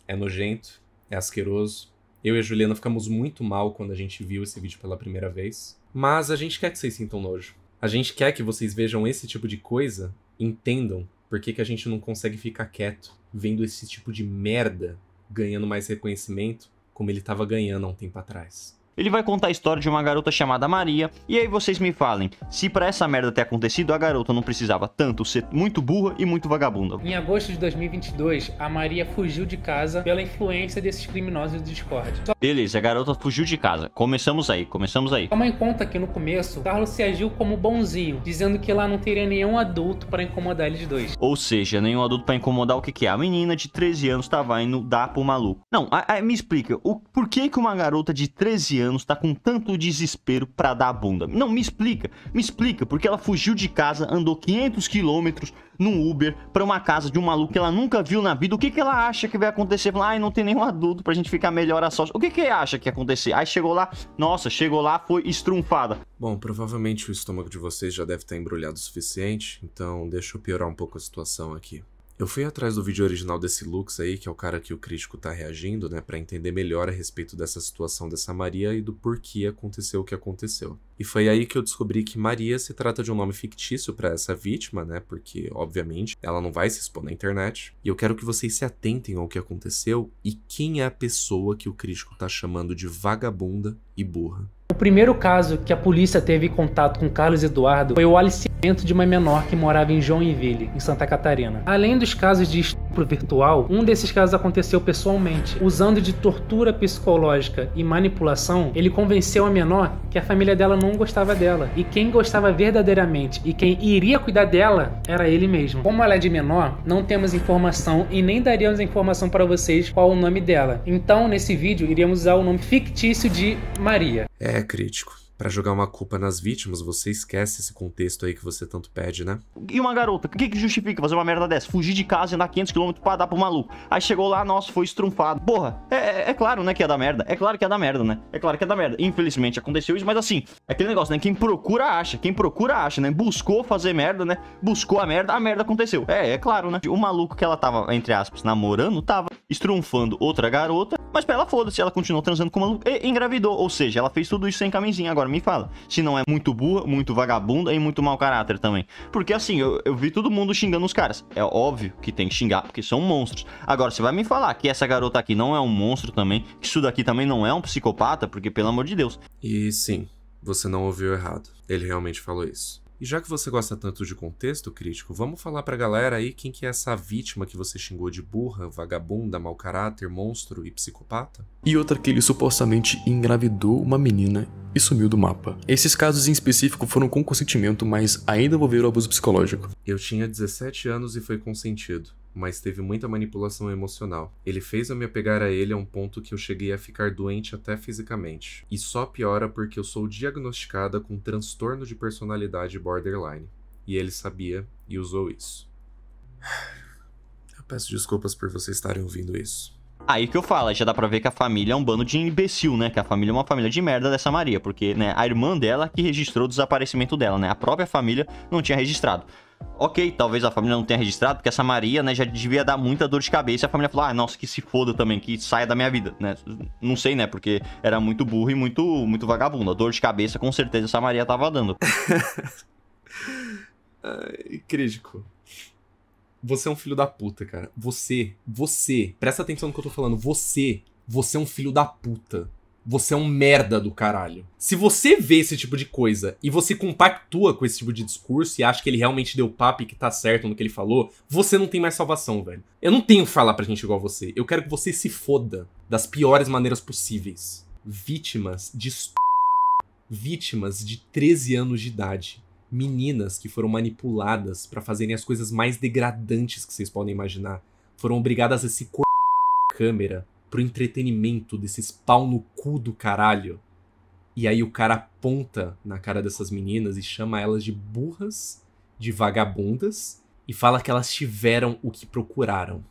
Speaker 3: É nojento, é asqueroso. Eu e a Juliana ficamos muito mal quando a gente viu esse vídeo pela primeira vez. Mas a gente quer que vocês sintam nojo. A gente quer que vocês vejam esse tipo de coisa, entendam por que, que a gente não consegue ficar quieto vendo esse tipo de merda ganhando mais reconhecimento como ele estava ganhando há um tempo atrás.
Speaker 1: Ele vai contar a história de uma garota chamada Maria, e aí vocês me falem, se para essa merda ter acontecido, a garota não precisava tanto ser muito burra e muito vagabunda.
Speaker 3: Em agosto de 2022, a Maria fugiu de casa pela influência desses criminosos do Discord.
Speaker 1: Só... Beleza, a garota fugiu de casa. Começamos aí, começamos aí. Toma
Speaker 3: em conta que no começo, Carlos se agiu como bonzinho, dizendo que lá não teria nenhum adulto para incomodar eles dois.
Speaker 1: Ou seja, nenhum adulto para incomodar o que que é? A menina de 13 anos tava indo dar pro maluco. Não, a, a, me explica, o, por que que uma garota de 13 anos anos tá com tanto desespero pra dar a bunda? Não, me explica, me explica, porque ela fugiu de casa, andou 500 quilômetros num Uber pra uma casa de um maluco que ela nunca viu na vida. O que que ela acha que vai acontecer? Fala, ai, não tem nenhum adulto pra gente ficar melhor a sós. O que que acha que ia acontecer? Aí chegou lá, nossa, chegou lá, foi estrunfada.
Speaker 3: Bom, provavelmente o estômago de vocês já deve estar embrulhado o suficiente, então deixa eu piorar um pouco a situação aqui. Eu fui atrás do vídeo original desse Lux aí, que é o cara que o crítico tá reagindo, né, para entender melhor a respeito dessa situação dessa Maria e do porquê aconteceu o que aconteceu. E foi aí que eu descobri que Maria se trata de um nome fictício para essa vítima, né, porque obviamente ela não vai se expor na internet. E eu quero que vocês se atentem ao que aconteceu e quem é a pessoa que o crítico tá chamando de vagabunda e burra. O primeiro caso que a polícia teve contato com Carlos Eduardo foi o aliciamento de uma menor que morava em Joinville, em Santa Catarina. Além dos casos de pro virtual, um desses casos aconteceu pessoalmente. Usando de tortura psicológica e manipulação, ele convenceu a menor que a família dela não gostava dela. E quem gostava verdadeiramente e quem iria cuidar dela era ele mesmo. Como ela é de menor, não temos informação e nem daríamos informação para vocês qual o nome dela. Então, nesse vídeo, iríamos usar o nome fictício de Maria. É crítico para jogar uma culpa nas vítimas, você esquece esse contexto aí que você tanto pede, né?
Speaker 1: E uma garota, o que, que justifica fazer uma merda dessa? Fugir de casa e andar 500km pra dar pro maluco. Aí chegou lá, nossa, foi estrunfado. Porra, é, é, é claro, né, que é da merda. É claro que é da merda, né? É claro que é da merda. Infelizmente aconteceu isso, mas assim, é aquele negócio, né? Quem procura acha, quem procura acha, né? Buscou fazer merda, né? Buscou a merda, a merda aconteceu. É, é claro, né? O maluco que ela tava, entre aspas, namorando, tava estrunfando outra garota, mas pra ela foda-se, ela continuou transando com o maluco e engravidou. Ou seja, ela fez tudo isso sem camisinha agora me fala se não é muito burra, muito vagabunda e muito mau caráter também. Porque assim, eu, eu vi todo mundo xingando os caras. É óbvio que tem que xingar, porque são monstros. Agora, você vai me falar que essa garota aqui não é um monstro também, que isso daqui também não é um psicopata, porque pelo amor de Deus. E sim, você não ouviu errado. Ele realmente falou isso.
Speaker 3: E já que você gosta tanto de contexto crítico, vamos falar pra galera aí quem que é essa vítima que você xingou de burra, vagabunda, mau caráter, monstro e psicopata?
Speaker 10: E outra que ele supostamente engravidou uma menina e sumiu do mapa. Esses casos em específico foram com consentimento, mas ainda o abuso psicológico.
Speaker 3: Eu tinha 17 anos e foi consentido mas teve muita manipulação emocional. Ele fez eu me apegar a ele a um ponto que eu cheguei a ficar doente até fisicamente. E só piora porque eu sou diagnosticada com transtorno de personalidade borderline. E ele sabia e
Speaker 1: usou isso. Eu peço desculpas por vocês estarem ouvindo isso. Aí que eu falo, já dá pra ver que a família é um bando de imbecil, né? Que a família é uma família de merda dessa Maria, porque, né, a irmã dela que registrou o desaparecimento dela, né? A própria família não tinha registrado. Ok, talvez a família não tenha registrado, porque essa Maria, né, já devia dar muita dor de cabeça. E a família falou, ah, nossa, que se foda também, que saia da minha vida, né? Não sei, né, porque era muito burro e muito, muito vagabundo. A dor de cabeça, com certeza, essa Maria tava dando. *laughs* Ai, crítico. Você é um filho da puta, cara. Você, você, presta atenção no que eu tô
Speaker 3: falando. Você, você é um filho da puta você é um merda do caralho. Se você vê esse tipo de coisa e você compactua com esse tipo de discurso e acha que ele realmente deu papo e que tá certo no que ele falou, você não tem mais salvação, velho. Eu não tenho que falar pra gente igual você. Eu quero que você se foda das piores maneiras possíveis. Vítimas de vítimas de 13 anos de idade, meninas que foram manipuladas para fazerem as coisas mais degradantes que vocês podem imaginar, foram obrigadas a se cortar câmera pro entretenimento desses pau no cu do caralho. E aí o cara aponta na cara dessas meninas e chama elas de burras, de vagabundas e fala que elas tiveram o que procuraram.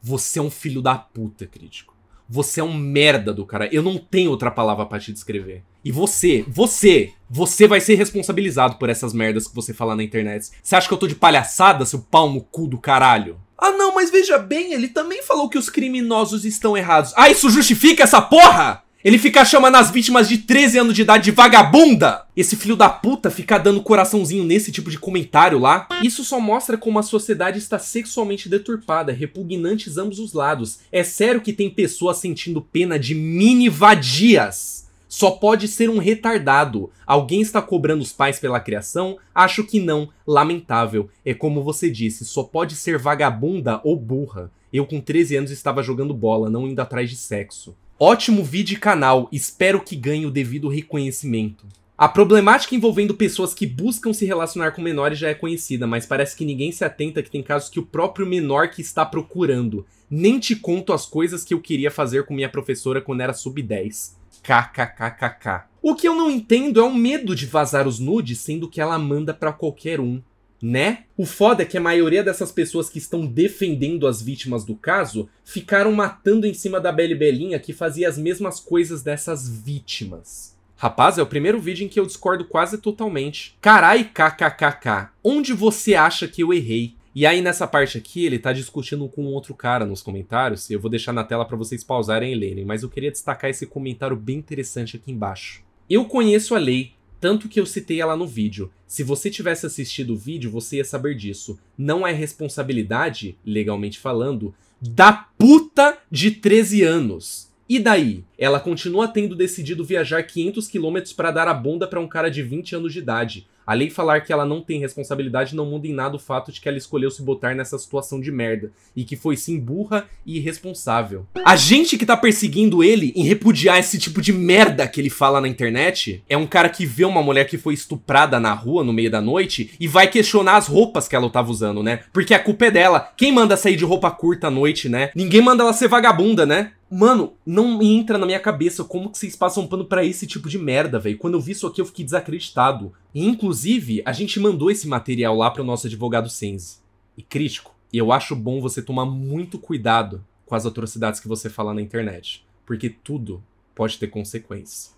Speaker 3: Você é um filho da puta, crítico. Você é um merda do cara. Eu não tenho outra palavra para te descrever. E você, você, você vai ser responsabilizado por essas merdas que você fala na internet. Você acha que eu tô de palhaçada, seu pau no cu do caralho? Ah, não, mas veja bem, ele também falou que os criminosos estão errados. Ah, isso justifica essa porra? Ele ficar chamando as vítimas de 13 anos de idade de vagabunda? Esse filho da puta ficar dando coraçãozinho nesse tipo de comentário lá? Isso só mostra como a sociedade está sexualmente deturpada, repugnantes ambos os lados. É sério que tem pessoas sentindo pena de mini vadias. Só pode ser um retardado. Alguém está cobrando os pais pela criação? Acho que não. Lamentável. É como você disse, só pode ser vagabunda ou burra. Eu com 13 anos estava jogando bola, não indo atrás de sexo. Ótimo vídeo e canal, espero que ganhe o devido reconhecimento. A problemática envolvendo pessoas que buscam se relacionar com menores já é conhecida, mas parece que ninguém se atenta que tem casos que o próprio menor que está procurando. Nem te conto as coisas que eu queria fazer com minha professora quando era sub 10. KKKKK. O que eu não entendo é o medo de vazar os nudes, sendo que ela manda para qualquer um né? O foda é que a maioria dessas pessoas que estão defendendo as vítimas do caso ficaram matando em cima da Beli Belinha que fazia as mesmas coisas dessas vítimas. Rapaz, é o primeiro vídeo em que eu discordo quase totalmente. Carai, kkkk, onde você acha que eu errei? E aí nessa parte aqui ele tá discutindo com outro cara nos comentários, eu vou deixar na tela para vocês pausarem e lerem, mas eu queria destacar esse comentário bem interessante aqui embaixo. Eu conheço a lei, tanto que eu citei ela no vídeo. Se você tivesse assistido o vídeo, você ia saber disso. Não é responsabilidade, legalmente falando, da puta de 13 anos e daí? Ela continua tendo decidido viajar 500 quilômetros para dar a bunda para um cara de 20 anos de idade. Além de falar que ela não tem responsabilidade não muda em nada o fato de que ela escolheu se botar nessa situação de merda e que foi sim burra e irresponsável. A gente que tá perseguindo ele em repudiar esse tipo de merda que ele fala na internet é um cara que vê uma mulher que foi estuprada na rua no meio da noite e vai questionar as roupas que ela tava usando, né? Porque a culpa é dela. Quem manda sair de roupa curta à noite, né? Ninguém manda ela ser vagabunda, né? Mano, não entra na minha cabeça como que vocês passam pano para esse tipo de merda, velho. Quando eu vi isso aqui, eu fiquei desacreditado. E, inclusive, a gente mandou esse material lá pro nosso advogado Sense. E crítico, eu acho bom você tomar muito cuidado com as atrocidades que você fala na internet. Porque tudo pode ter consequências.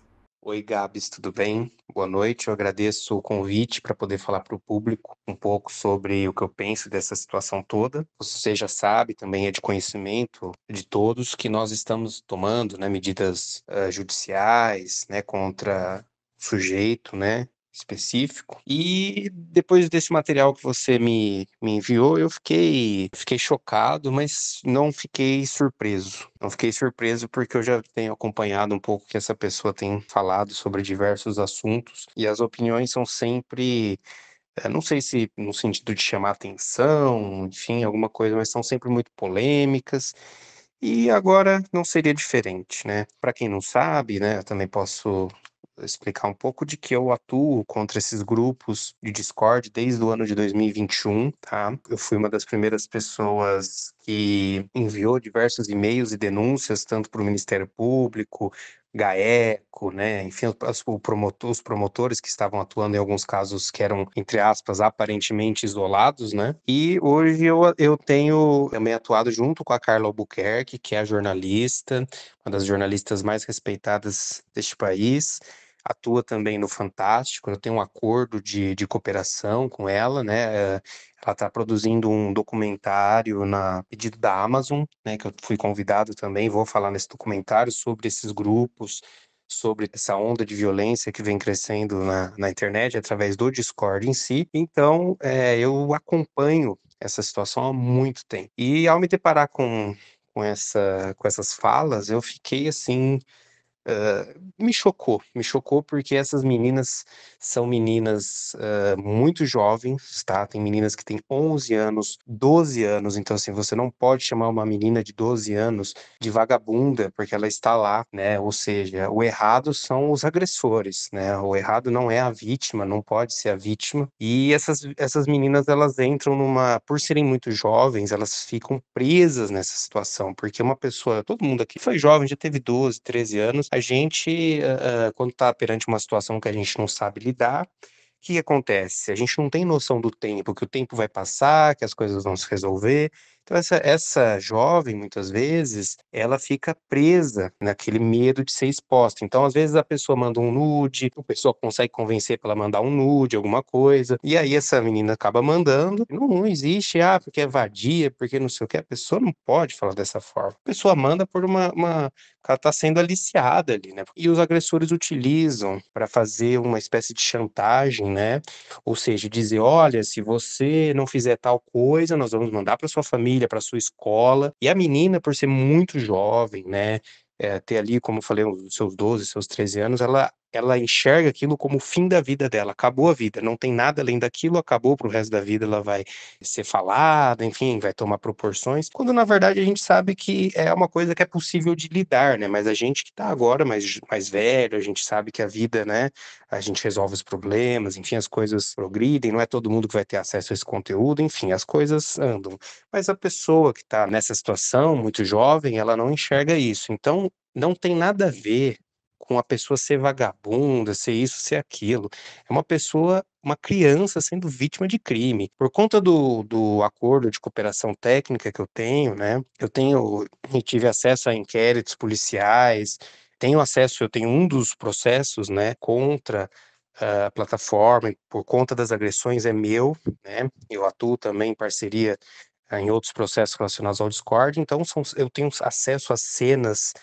Speaker 11: Oi, Gabs, tudo bem? Boa noite. Eu agradeço o convite para poder falar para o público um pouco sobre o que eu penso dessa situação toda. Você já sabe, também é de conhecimento de todos que nós estamos tomando né, medidas uh, judiciais né, contra sujeito, né, específico. E depois desse material que você me, me enviou, eu fiquei, fiquei chocado, mas não fiquei surpreso. Não fiquei surpreso porque eu já tenho acompanhado um pouco que essa pessoa tem falado sobre diversos assuntos e as opiniões são sempre eu eh, não sei se no sentido de chamar atenção, enfim, alguma coisa, mas são sempre muito polêmicas. E agora não seria diferente, né? Para quem não sabe, né, eu também posso explicar um pouco de que eu atuo contra esses grupos de Discord desde o ano de 2021, tá? Eu fui uma das primeiras pessoas que enviou diversos e-mails e denúncias, tanto para o Ministério Público, GAECO, né? enfim, os, promotor, os promotores que estavam atuando em alguns casos que eram, entre aspas, aparentemente isolados, né? E hoje eu, eu tenho também atuado junto com a Carla Albuquerque, que é a jornalista, uma das jornalistas mais respeitadas deste país atua também no Fantástico, eu tenho um acordo de, de cooperação com ela, né? Eh, ela está produzindo um documentário na pedido da Amazon, né? Que eu fui convidado também, vou falar nesse documentário sobre esses grupos, sobre essa onda de violência que vem crescendo na, na internet através do Discord em si. Então, é, eu acompanho essa situação há muito tempo. E ao me deparar com, com, essa, com essas falas, eu fiquei assim ah, me chocou, me chocou porque essas meninas são meninas uh, muito jovens, tá? Tem meninas que têm 11 anos, 12 anos, então assim, você não pode chamar uma menina de 12 anos de vagabunda porque ela está lá, né? Ou seja, o errado são os agressores, né? O errado não é a vítima, não pode ser a vítima. E essas, essas meninas, elas entram numa, por serem muito jovens, elas ficam presas nessa situação, porque uma pessoa, todo mundo aqui foi jovem, já teve 12, 13 anos, a gente, uh, quando está perante uma situação que a gente não sabe lidar, o que acontece? A gente não tem noção do tempo, que o tempo vai passar, que as coisas vão se resolver, então, essa, essa jovem, muitas vezes, ela fica presa naquele medo de ser exposta. Então, às vezes, a pessoa manda um nude, a pessoa consegue convencer para ela mandar um nude, alguma coisa, e aí essa menina acaba mandando. Não, não existe, ah, porque é vadia, porque não sei o que. A pessoa não pode falar dessa forma. A pessoa manda por uma. uma... Ela está sendo aliciada ali, né? E os agressores utilizam para fazer uma espécie de chantagem, né? Ou seja, dizer: olha, se você não fizer tal coisa, nós vamos mandar para sua família família, para sua escola. E a menina, por ser muito jovem, né, é, ter ali, como eu falei, os seus 12, seus 13 anos, ela ela enxerga aquilo como o fim da vida dela, acabou a vida, não tem nada além daquilo, acabou para o resto da vida, ela vai ser falada, enfim, vai tomar proporções, quando na verdade a gente sabe que é uma coisa que é possível de lidar, né? Mas a gente que está agora mais, mais velho, a gente sabe que a vida, né, a gente resolve os problemas, enfim, as coisas progridem, não é todo mundo que vai ter acesso a esse conteúdo, enfim, as coisas andam. Mas a pessoa que está nessa situação, muito jovem, ela não enxerga isso. Então, não tem nada a ver com a pessoa ser vagabunda, ser isso, ser aquilo. É uma pessoa, uma criança sendo vítima de crime. Por conta do, do acordo de cooperação técnica que eu tenho, né? Eu tenho, eu tive acesso a inquéritos policiais, tenho acesso, eu tenho um dos processos, né, contra ah, a plataforma, por conta das agressões é meu, né? Eu atuo também em parceria ah, em outros processos relacionados ao Discord, então são, eu tenho acesso a cenas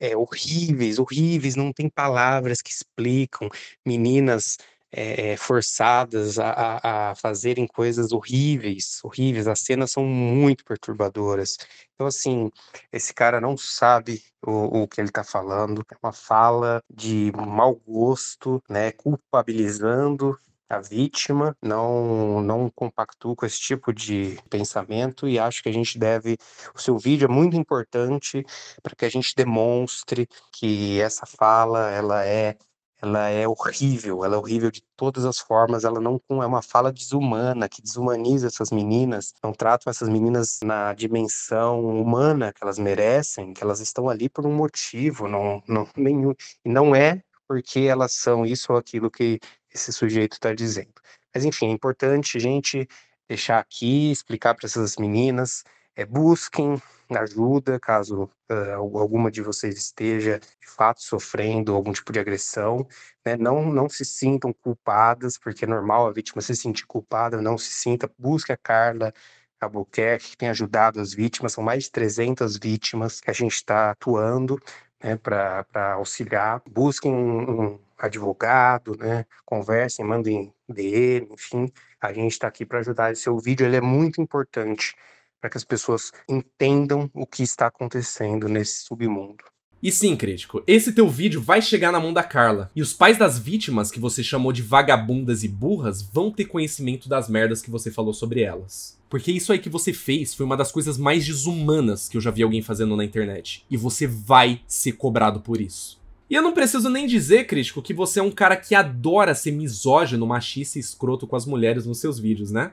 Speaker 11: é, horríveis, horríveis, não tem palavras que explicam, meninas é, forçadas a, a, fazerem coisas horríveis, horríveis. As cenas são muito perturbadoras. Então, assim, esse cara não sabe o, o que ele está falando. É uma fala de mau gosto, né? Culpabilizando a vítima, não, não compactuo com esse tipo de pensamento e acho que a gente deve. O seu vídeo é muito importante para que a gente demonstre que essa fala ela é ela é horrível, ela é horrível de todas as formas, ela não é uma fala desumana, que desumaniza essas meninas, não tratam essas meninas na dimensão humana que elas merecem, que elas estão ali por um motivo, não, não nenhum, e não é porque elas são isso ou aquilo que esse sujeito está dizendo. Mas enfim, é importante, gente, deixar aqui, explicar para essas meninas, é, busquem ajuda caso uh, alguma de vocês esteja de fato sofrendo algum tipo de agressão, né? não, não se sintam culpadas, porque é normal a vítima se sentir culpada, não se sinta, busque a Carla, Albuquerque, que tem ajudado as vítimas, são mais de 300 vítimas que a gente está atuando né, para auxiliar. Busquem um, advogado, né? Conversem, mandem DM, enfim. A gente está aqui para ajudar. Esse seu vídeo ele é muito importante para que as pessoas entendam o que está acontecendo nesse submundo. E sim, crítico, esse teu vídeo vai chegar na mão da Carla. E
Speaker 3: os pais das vítimas, que você chamou de vagabundas e burras, vão ter conhecimento das merdas que você falou sobre elas. Porque isso aí que você fez foi uma das coisas mais desumanas que eu já vi alguém fazendo na internet. E você vai ser cobrado por isso. E eu não preciso nem dizer, crítico, que você é um cara que adora ser misógino, machista e escroto com as mulheres nos seus vídeos, né?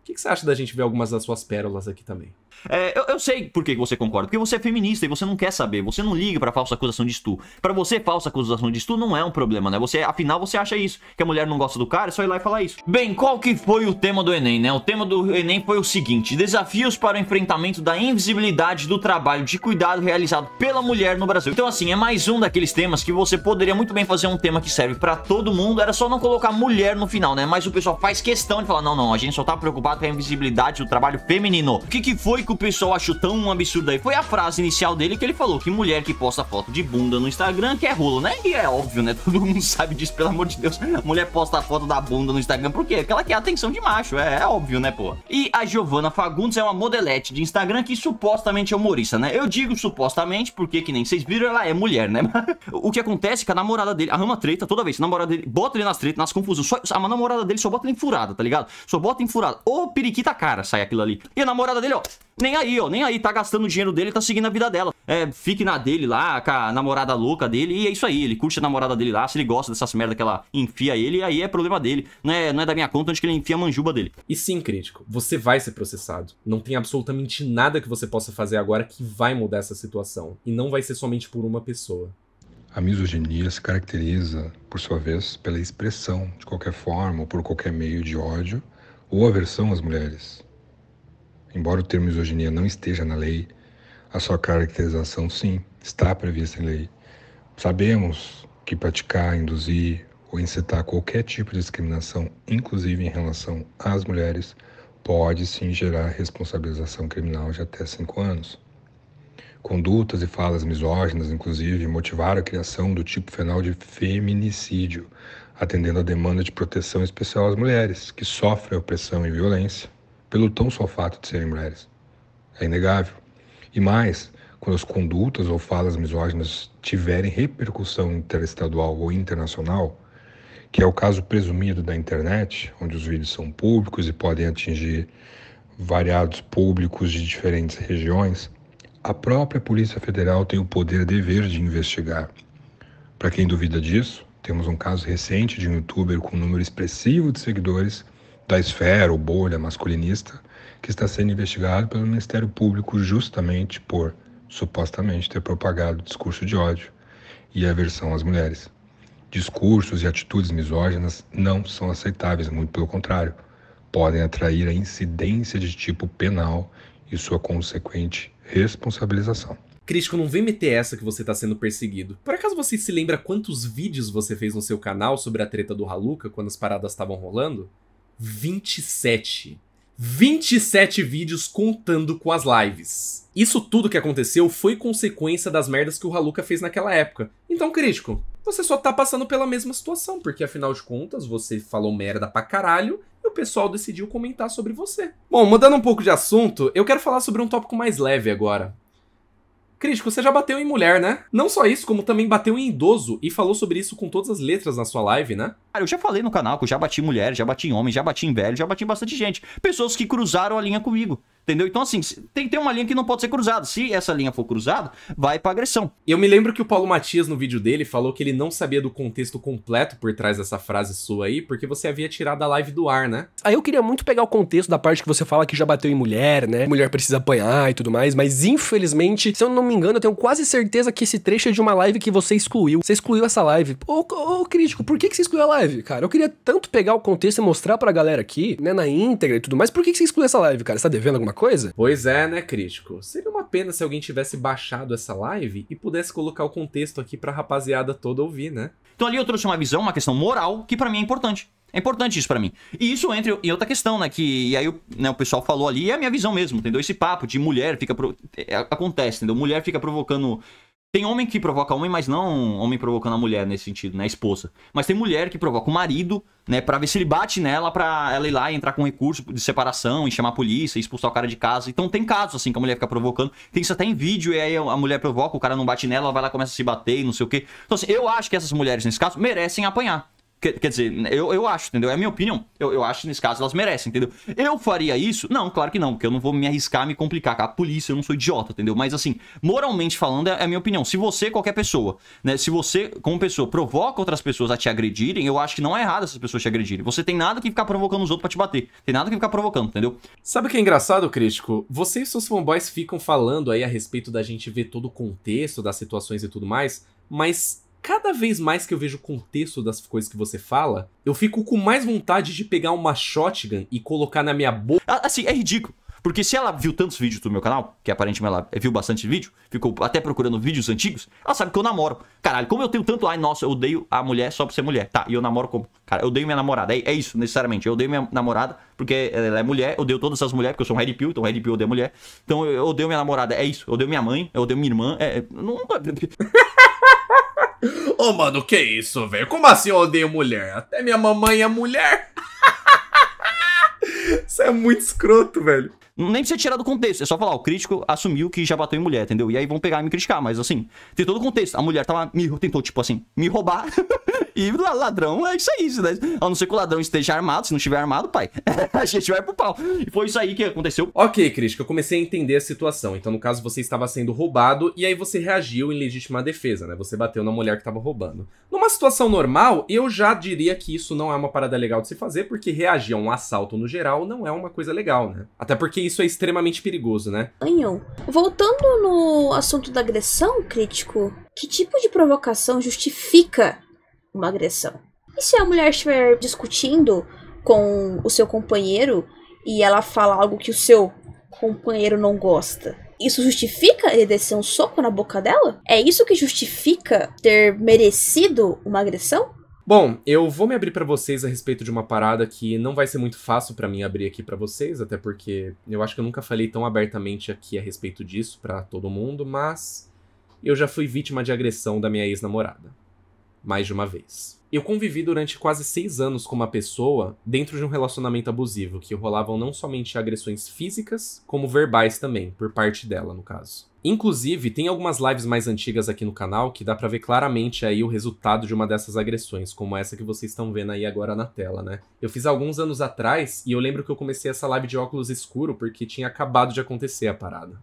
Speaker 3: O que, que você acha da gente ver algumas das suas pérolas aqui também?
Speaker 1: É, eu, eu, sei por que você concorda, porque você é feminista e você não quer saber, você não liga pra falsa acusação de estu. Para você, falsa acusação de estu não é um problema, né? Você, afinal, você acha isso, que a mulher não gosta do cara, é só ir lá e falar isso. Bem, qual que foi o tema do Enem, né? O tema do Enem foi o seguinte, desafios para o enfrentamento da invisibilidade do trabalho de cuidado realizado pela mulher no Brasil. Então, assim, é mais um daqueles temas que você poderia muito bem fazer um tema que serve para todo mundo, era só não colocar mulher no final, né? Mas o pessoal faz questão de falar, não, não, a gente só tá preocupado com a invisibilidade do trabalho feminino. O que que foi foi que o pessoal achou tão absurdo aí? Foi a frase inicial dele que ele falou que mulher que posta foto de bunda no Instagram quer é rolo, né? E é óbvio, né? *laughs* Todo mundo sabe disso, pelo amor de Deus. Mulher posta foto da bunda no Instagram por quê? Porque ela quer atenção de macho, é, é óbvio, né, pô? E a Giovana Fagundes é uma modelete de Instagram que supostamente é humorista, né? Eu digo supostamente porque, que nem vocês viram, ela é mulher, né? *laughs* o que acontece é que a namorada dele arruma treta toda vez. A namorada dele bota ele nas tretas, nas confusões. Só, a namorada dele só bota ele em furada, tá ligado? Só bota em furada. Ô, periquita cara, sai aquilo ali. E a namorada dele, ó, nem aí, ó, nem aí, tá gastando o dinheiro dele, tá seguindo a vida dela. É, fique na dele lá, com a namorada louca dele, e é isso aí, ele curte a namorada dele lá, se ele gosta dessas merda que ela enfia ele, aí é problema dele. Não é, não é da minha conta onde que ele enfia a manjuba dele. E sim, crítico, você
Speaker 3: vai ser processado. Não tem absolutamente nada que você possa fazer agora que vai mudar essa situação. E não vai ser somente por uma pessoa.
Speaker 7: A misoginia se caracteriza, por sua vez, pela expressão, de qualquer forma ou por qualquer meio de ódio ou aversão às mulheres Embora o termo misoginia não esteja na lei, a sua caracterização sim está prevista em lei. Sabemos que praticar, induzir ou incitar qualquer tipo de discriminação, inclusive em relação às mulheres, pode sim gerar responsabilização criminal de até cinco anos. Condutas e falas misóginas, inclusive, motivaram a criação do tipo penal de feminicídio, atendendo à demanda de proteção especial às mulheres que sofrem opressão e violência pelo tão só fato de serem mulheres. É inegável. E mais, quando as condutas ou falas misóginas tiverem repercussão interestadual ou internacional, que é o caso presumido da internet, onde os vídeos são públicos e podem atingir variados públicos de diferentes regiões, a própria Polícia Federal tem o poder dever de investigar. Para quem duvida disso, temos um caso recente de um youtuber com um número expressivo de seguidores da esfera ou bolha masculinista, que está sendo investigado pelo Ministério Público justamente por supostamente ter propagado discurso de ódio e aversão às mulheres. Discursos e atitudes misóginas não são aceitáveis, muito pelo contrário, podem atrair a incidência de tipo penal e sua consequente responsabilização.
Speaker 3: Crítico, não vem meter essa que você está sendo perseguido. Por acaso você se lembra quantos vídeos você fez no seu canal sobre a treta do Haluca quando as paradas estavam rolando? 27. 27 vídeos contando com as lives. Isso tudo que aconteceu foi consequência das merdas que o Haluka fez naquela época. Então, crítico, você só tá passando pela mesma situação, porque afinal de contas você falou merda pra caralho e o pessoal decidiu comentar sobre você. Bom, mudando um pouco de assunto, eu quero falar sobre um tópico mais leve agora. Crítico, você já bateu em mulher, né? Não só isso, como também bateu em idoso e falou sobre isso com todas as letras na sua live, né?
Speaker 1: Cara, eu já falei no canal que eu já bati em mulher, já bati em homem, já bati em velho, já bati em bastante gente. Pessoas que cruzaram a linha comigo. Entendeu? Então, assim, tem que ter uma linha que não pode ser cruzada. Se essa linha for cruzada, vai pra
Speaker 3: agressão. Eu me lembro que o Paulo Matias, no vídeo dele, falou que ele não sabia do contexto completo por trás dessa frase sua aí, porque você havia tirado a live do ar, né? Aí eu queria muito pegar o contexto da parte que você fala que já bateu em mulher, né? Mulher precisa apanhar e tudo mais, mas infelizmente, se eu não me engano, eu tenho quase certeza que esse trecho é de uma live que você excluiu. Você excluiu essa live.
Speaker 4: Ô, ô crítico, por que, que você excluiu a
Speaker 3: live? live, cara? Eu queria tanto pegar o contexto e mostrar pra galera aqui, né, na íntegra e tudo mais. Por que, que você excluiu essa live, cara? Você tá devendo alguma coisa? Pois é, né, crítico? Seria uma pena se alguém tivesse baixado essa live e pudesse colocar o contexto aqui pra rapaziada toda ouvir, né?
Speaker 1: Então ali eu trouxe uma visão, uma questão moral, que para mim é importante. É importante isso para mim. E isso entra em outra questão, né? Que e aí né, o pessoal falou ali, e é a minha visão mesmo, entendeu? Esse papo de mulher fica. Pro... É, acontece, entendeu? Mulher fica provocando tem homem que provoca homem, mas não homem provocando a mulher nesse sentido, né? Esposa. Mas tem mulher que provoca o marido, né? Pra ver se ele bate nela pra ela ir lá e entrar com recurso de separação e chamar a polícia, e expulsar o cara de casa. Então tem casos assim que a mulher fica provocando. Tem isso até em vídeo, e aí a mulher provoca, o cara não bate nela, ela vai lá começa a se bater e não sei o quê. Então assim, eu acho que essas mulheres, nesse caso, merecem apanhar. Quer, quer dizer, eu, eu acho, entendeu? É a minha opinião. Eu, eu acho que nesse caso elas merecem, entendeu? Eu faria isso? Não, claro que não, porque eu não vou me arriscar a me complicar com a polícia, eu não sou idiota, entendeu? Mas assim, moralmente falando, é, é a minha opinião. Se você, qualquer pessoa, né? Se você, como pessoa, provoca outras pessoas a te agredirem, eu acho que não é errado essas pessoas te agredirem. Você tem nada que ficar provocando os outros para te bater. Tem nada que ficar provocando, entendeu? Sabe
Speaker 3: o que é engraçado, crítico? Você e seus fanboys ficam falando aí a respeito da gente ver todo o contexto das situações e tudo mais, mas cada vez mais que eu vejo o contexto das coisas que você
Speaker 1: fala, eu fico com mais vontade de pegar uma shotgun e colocar na minha boca. Ah, assim, é ridículo. Porque se ela viu tantos vídeos do meu canal, que aparentemente ela viu bastante vídeo, ficou até procurando vídeos antigos, ela sabe que eu namoro. Caralho, como eu tenho tanto. Ai, nossa, eu odeio a mulher só por ser mulher. Tá, e eu namoro como? Cara, eu odeio minha namorada. É, é isso, necessariamente. Eu odeio minha namorada porque ela é mulher, eu odeio todas as mulheres, porque eu sou um Red Pill, então Red Pill odeia mulher. Então eu odeio minha namorada, é isso. Eu odeio minha mãe, eu odeio minha irmã. É. é não. *laughs* Ô, oh, mano, que isso, velho? Como assim eu odeio mulher? Até minha mamãe é mulher. *laughs* Isso é muito escroto, velho. Nem precisa tirar do contexto. É só falar, o crítico assumiu que já bateu em mulher, entendeu? E aí vão pegar e me criticar, mas assim, tem todo o contexto. A mulher tava, me, tentou, tipo assim, me roubar. *laughs* E ladrão é isso aí. Né? A não ser que o ladrão esteja armado, se não estiver armado, pai, *laughs* a gente vai pro pau. E foi isso aí que
Speaker 3: aconteceu. Ok, Cris, que eu comecei a entender a situação. Então, no caso, você estava sendo roubado e aí você reagiu em legítima defesa, né? Você bateu na mulher que estava roubando. Numa situação normal, eu já diria que isso não é uma parada legal de se fazer, porque reagir a um assalto no geral não é uma coisa legal, né? Até porque isso é extremamente perigoso, né?
Speaker 2: Voltando no assunto da agressão, crítico, que tipo de provocação justifica uma agressão. E se a mulher estiver discutindo com o seu companheiro e ela fala algo que o seu companheiro não gosta? Isso justifica ele descer um soco na boca dela? É isso que justifica ter merecido uma agressão?
Speaker 3: Bom, eu vou me abrir para vocês a respeito de uma parada que não vai ser muito fácil para mim abrir aqui para vocês, até porque eu acho que eu nunca falei tão abertamente aqui a respeito disso para todo mundo, mas eu já fui vítima de agressão da minha ex-namorada mais de uma vez. Eu convivi durante quase seis anos com uma pessoa dentro de um relacionamento abusivo que rolavam não somente agressões físicas, como verbais também, por parte dela, no caso. Inclusive, tem algumas lives mais antigas aqui no canal que dá para ver claramente aí o resultado de uma dessas agressões, como essa que vocês estão vendo aí agora na tela, né? Eu fiz alguns anos atrás e eu lembro que eu comecei essa live de óculos escuro porque tinha acabado de acontecer a parada.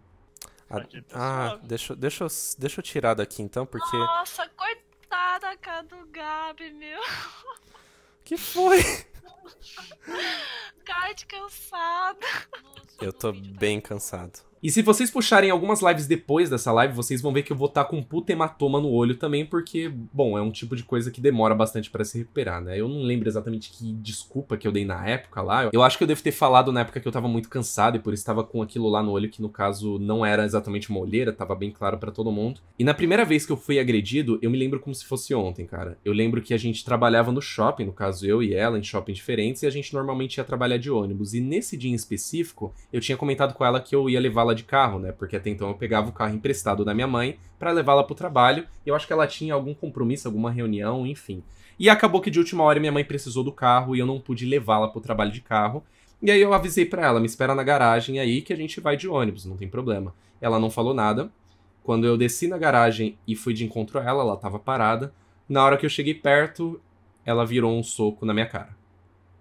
Speaker 3: Ah, ah deixa, deixa, deixa eu tirar daqui então, porque.
Speaker 6: Nossa, coitado! tá na cara do Gabi, meu. Que foi? Cara cansada.
Speaker 3: Eu tô bem cansado. E se vocês puxarem algumas lives depois dessa live, vocês vão ver que eu vou estar tá com um puta hematoma no olho também, porque, bom, é um tipo de coisa que demora bastante para se recuperar, né? Eu não lembro exatamente que desculpa que eu dei na época lá. Eu acho que eu devo ter falado na época que eu tava muito cansado e por isso tava com aquilo lá no olho, que no caso não era exatamente uma olheira, tava bem claro para todo mundo. E na primeira vez que eu fui agredido, eu me lembro como se fosse ontem, cara. Eu lembro que a gente trabalhava no shopping, no caso eu e ela, em shopping diferentes, e a gente normalmente ia trabalhar de ônibus. E nesse dia em específico, eu tinha comentado com ela que eu ia levar de carro, né? Porque até então eu pegava o carro emprestado da minha mãe para levá-la para o trabalho. E eu acho que ela tinha algum compromisso, alguma reunião, enfim. E acabou que de última hora minha mãe precisou do carro e eu não pude levá-la para o trabalho de carro. E aí eu avisei para ela, me espera na garagem aí que a gente vai de ônibus, não tem problema. Ela não falou nada. Quando eu desci na garagem e fui de encontro a ela, ela estava parada. Na hora que eu cheguei perto, ela virou um soco na minha cara.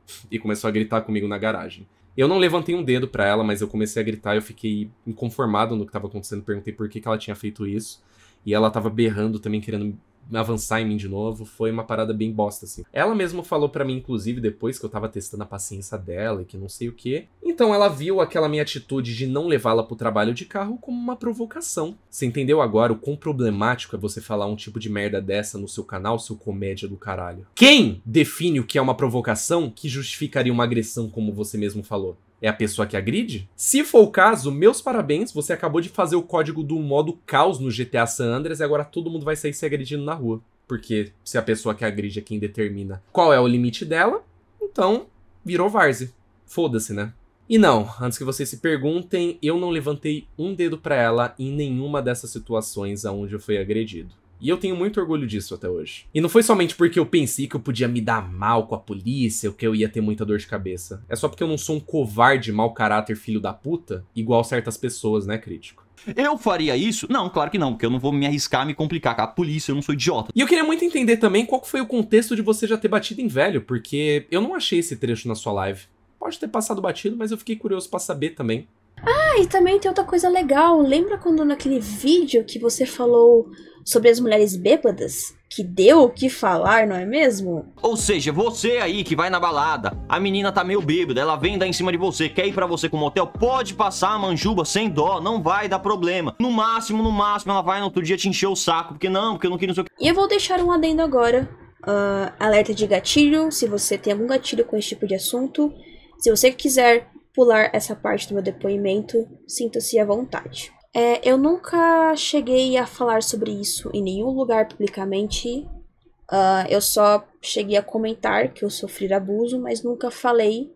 Speaker 3: *laughs* E começou a gritar comigo na garagem. Eu não levantei um dedo para ela, mas eu comecei a gritar, eu fiquei inconformado no que estava acontecendo, perguntei por que, que ela tinha feito isso. E ela tava berrando também, querendo avançar em mim de novo. Foi uma parada bem bosta, assim. Ela mesma falou para mim, inclusive, depois que eu tava testando a paciência dela e que não sei o que. Então ela viu aquela minha atitude de não levá-la pro trabalho de carro como uma provocação. Você entendeu agora o quão problemático é você falar um tipo de merda dessa no seu canal, seu comédia do caralho? Quem define o que é uma provocação que justificaria uma agressão, como você mesmo falou? é a pessoa que agride? Se for o caso, meus parabéns, você acabou de fazer o código do modo caos no GTA San Andreas e agora todo mundo vai sair se agredindo na rua. Porque se a pessoa que agride é quem determina qual é o limite dela, então virou várzea. Foda-se, né? E não, antes que vocês se perguntem, eu não levantei um dedo para ela em nenhuma dessas situações aonde eu fui agredido. E eu tenho muito orgulho disso até hoje. E não foi somente porque eu pensei que eu podia me dar mal com a polícia, ou que eu ia ter muita dor de cabeça. É só porque eu não sou um covarde, mau caráter, filho da puta, igual certas pessoas, né, crítico? Eu faria isso? Não, claro que não, porque eu não vou me arriscar a me complicar com a polícia, eu não sou idiota. E eu queria muito entender também qual foi o contexto de você já ter batido em velho, porque eu não achei esse trecho na sua live. Pode ter passado batido, mas eu fiquei curioso para saber
Speaker 1: também.
Speaker 2: Ah, e também tem outra coisa legal. Lembra quando naquele vídeo que você falou sobre as mulheres bêbadas? Que deu o que falar, não é mesmo?
Speaker 1: Ou seja, você aí que vai na balada, a menina tá meio bêbada, ela vem dar em cima de você, quer ir pra você com motel, pode passar a manjuba sem dó, não vai dar problema. No máximo, no máximo, ela vai no outro dia te encher o saco, porque não, porque eu não queria não sei o que.
Speaker 2: E eu vou deixar um adendo agora. Uh, alerta de gatilho, se você tem algum gatilho com esse tipo de assunto. Se você quiser pular essa parte do meu depoimento, sinta-se à vontade. É, eu nunca cheguei a falar sobre isso em nenhum lugar publicamente. Uh, eu só cheguei a comentar que eu sofri abuso, mas nunca falei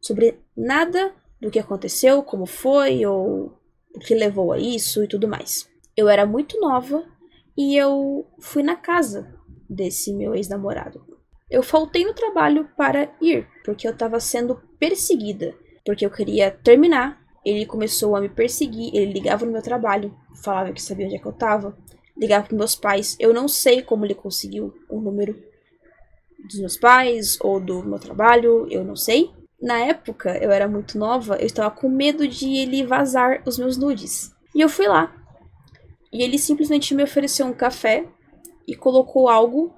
Speaker 2: sobre nada do que aconteceu, como foi ou o que levou a isso e tudo mais. Eu era muito nova e eu fui na casa desse meu ex-namorado. Eu faltei no trabalho para ir, porque eu estava sendo perseguida porque eu queria terminar. Ele começou a me perseguir, ele ligava no meu trabalho, falava que sabia onde é que eu tava, ligava para meus pais. Eu não sei como ele conseguiu o número dos meus pais ou do meu trabalho, eu não sei. Na época, eu era muito nova, eu estava com medo de ele vazar os meus nudes. E eu fui lá. E ele simplesmente me ofereceu um café e colocou algo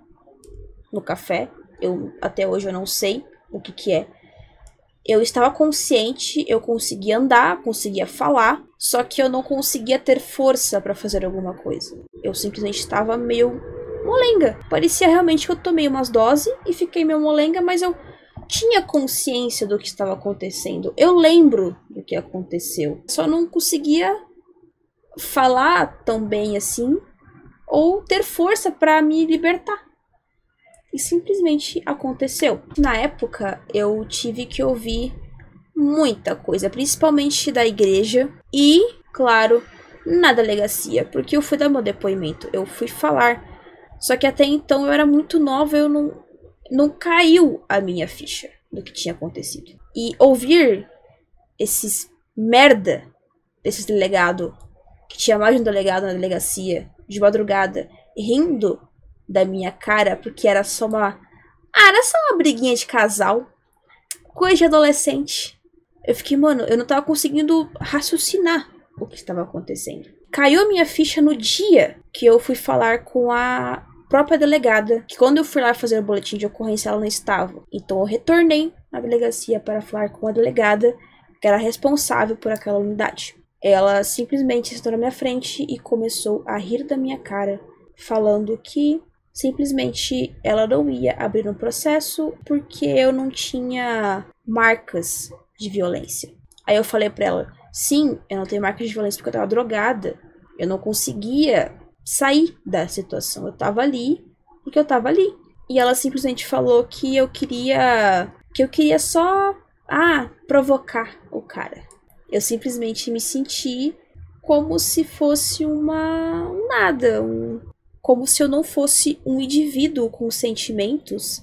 Speaker 2: no café. Eu até hoje eu não sei o que que é eu estava consciente, eu conseguia andar, conseguia falar, só que eu não conseguia ter força para fazer alguma coisa. Eu simplesmente estava meio molenga. Parecia realmente que eu tomei umas doses e fiquei meio molenga, mas eu tinha consciência do que estava acontecendo. Eu lembro do que aconteceu. Só não conseguia falar tão bem assim ou ter força para me libertar e simplesmente aconteceu. Na época, eu tive que ouvir muita coisa, principalmente da igreja e, claro, na delegacia, porque eu fui dar meu depoimento, eu fui falar. Só que até então eu era muito nova, eu não não caiu a minha ficha do que tinha acontecido. E ouvir esses merda desses delegado que tinha mais um delegado na delegacia de madrugada rindo da minha cara, porque era só uma. Ah, era só uma briguinha de casal. Coisa de adolescente. Eu fiquei, mano, eu não tava conseguindo raciocinar o que estava acontecendo. Caiu minha ficha no dia que eu fui falar com a própria delegada, que quando eu fui lá fazer o boletim de ocorrência, ela não estava. Então eu retornei à delegacia para falar com a delegada, que era responsável por aquela unidade. Ela simplesmente estourou na minha frente e começou a rir da minha cara, falando que simplesmente ela não ia abrir um processo porque eu não tinha marcas de violência. Aí eu falei para ela: sim, eu não tenho marcas de violência porque eu tava drogada. Eu não conseguia sair da situação. Eu tava ali porque eu tava ali. E ela simplesmente falou que eu queria. que eu queria só. Ah, provocar o cara. Eu simplesmente me senti como se fosse uma. Um nada, um, como se eu não fosse um indivíduo com sentimentos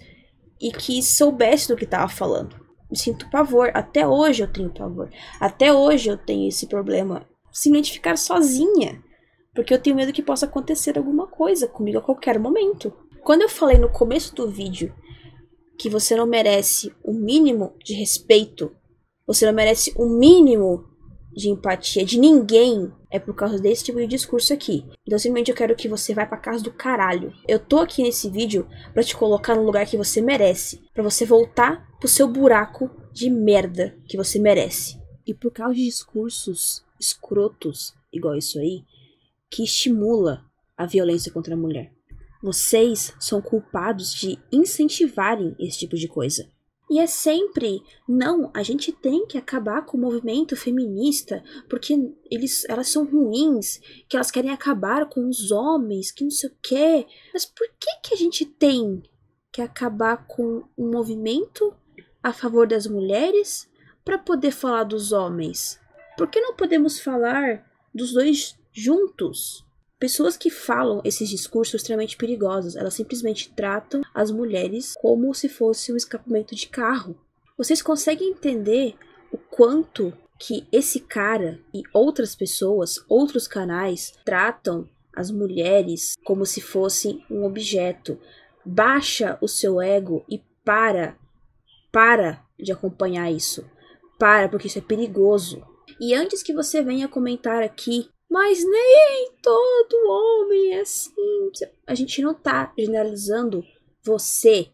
Speaker 2: e que soubesse do que estava falando. Me sinto pavor, até hoje eu tenho pavor. Até hoje eu tenho esse problema, simplesmente ficar sozinha, porque eu tenho medo que possa acontecer alguma coisa comigo a qualquer momento. Quando eu falei no começo do vídeo que você não merece o um mínimo de respeito, você não merece o um mínimo de empatia de ninguém, é por causa desse tipo de discurso aqui. Então simplesmente eu quero que você vá para casa do caralho. Eu tô aqui nesse vídeo para te colocar no lugar que você merece, para você voltar pro seu buraco de merda que você merece. E por causa de discursos escrotos igual isso aí, que estimula a violência contra a mulher. Vocês são culpados de incentivarem esse tipo de coisa. E é sempre, não, a gente tem que acabar com o movimento feminista, porque eles, elas são ruins, que elas querem acabar com os homens, que não sei o quê. Mas por que, que a gente tem que acabar com um movimento a favor das mulheres para poder falar dos homens? Por que não podemos falar dos dois juntos? Pessoas que falam esses discursos extremamente perigosos, elas simplesmente tratam as mulheres como se fosse um escapamento de carro. Vocês conseguem entender o quanto que esse cara e outras pessoas, outros canais, tratam as mulheres como se fossem um objeto. Baixa o seu ego e para, para de acompanhar isso. Para, porque isso é perigoso. E antes que você venha comentar aqui mas nem todo homem é assim. A gente não tá generalizando você,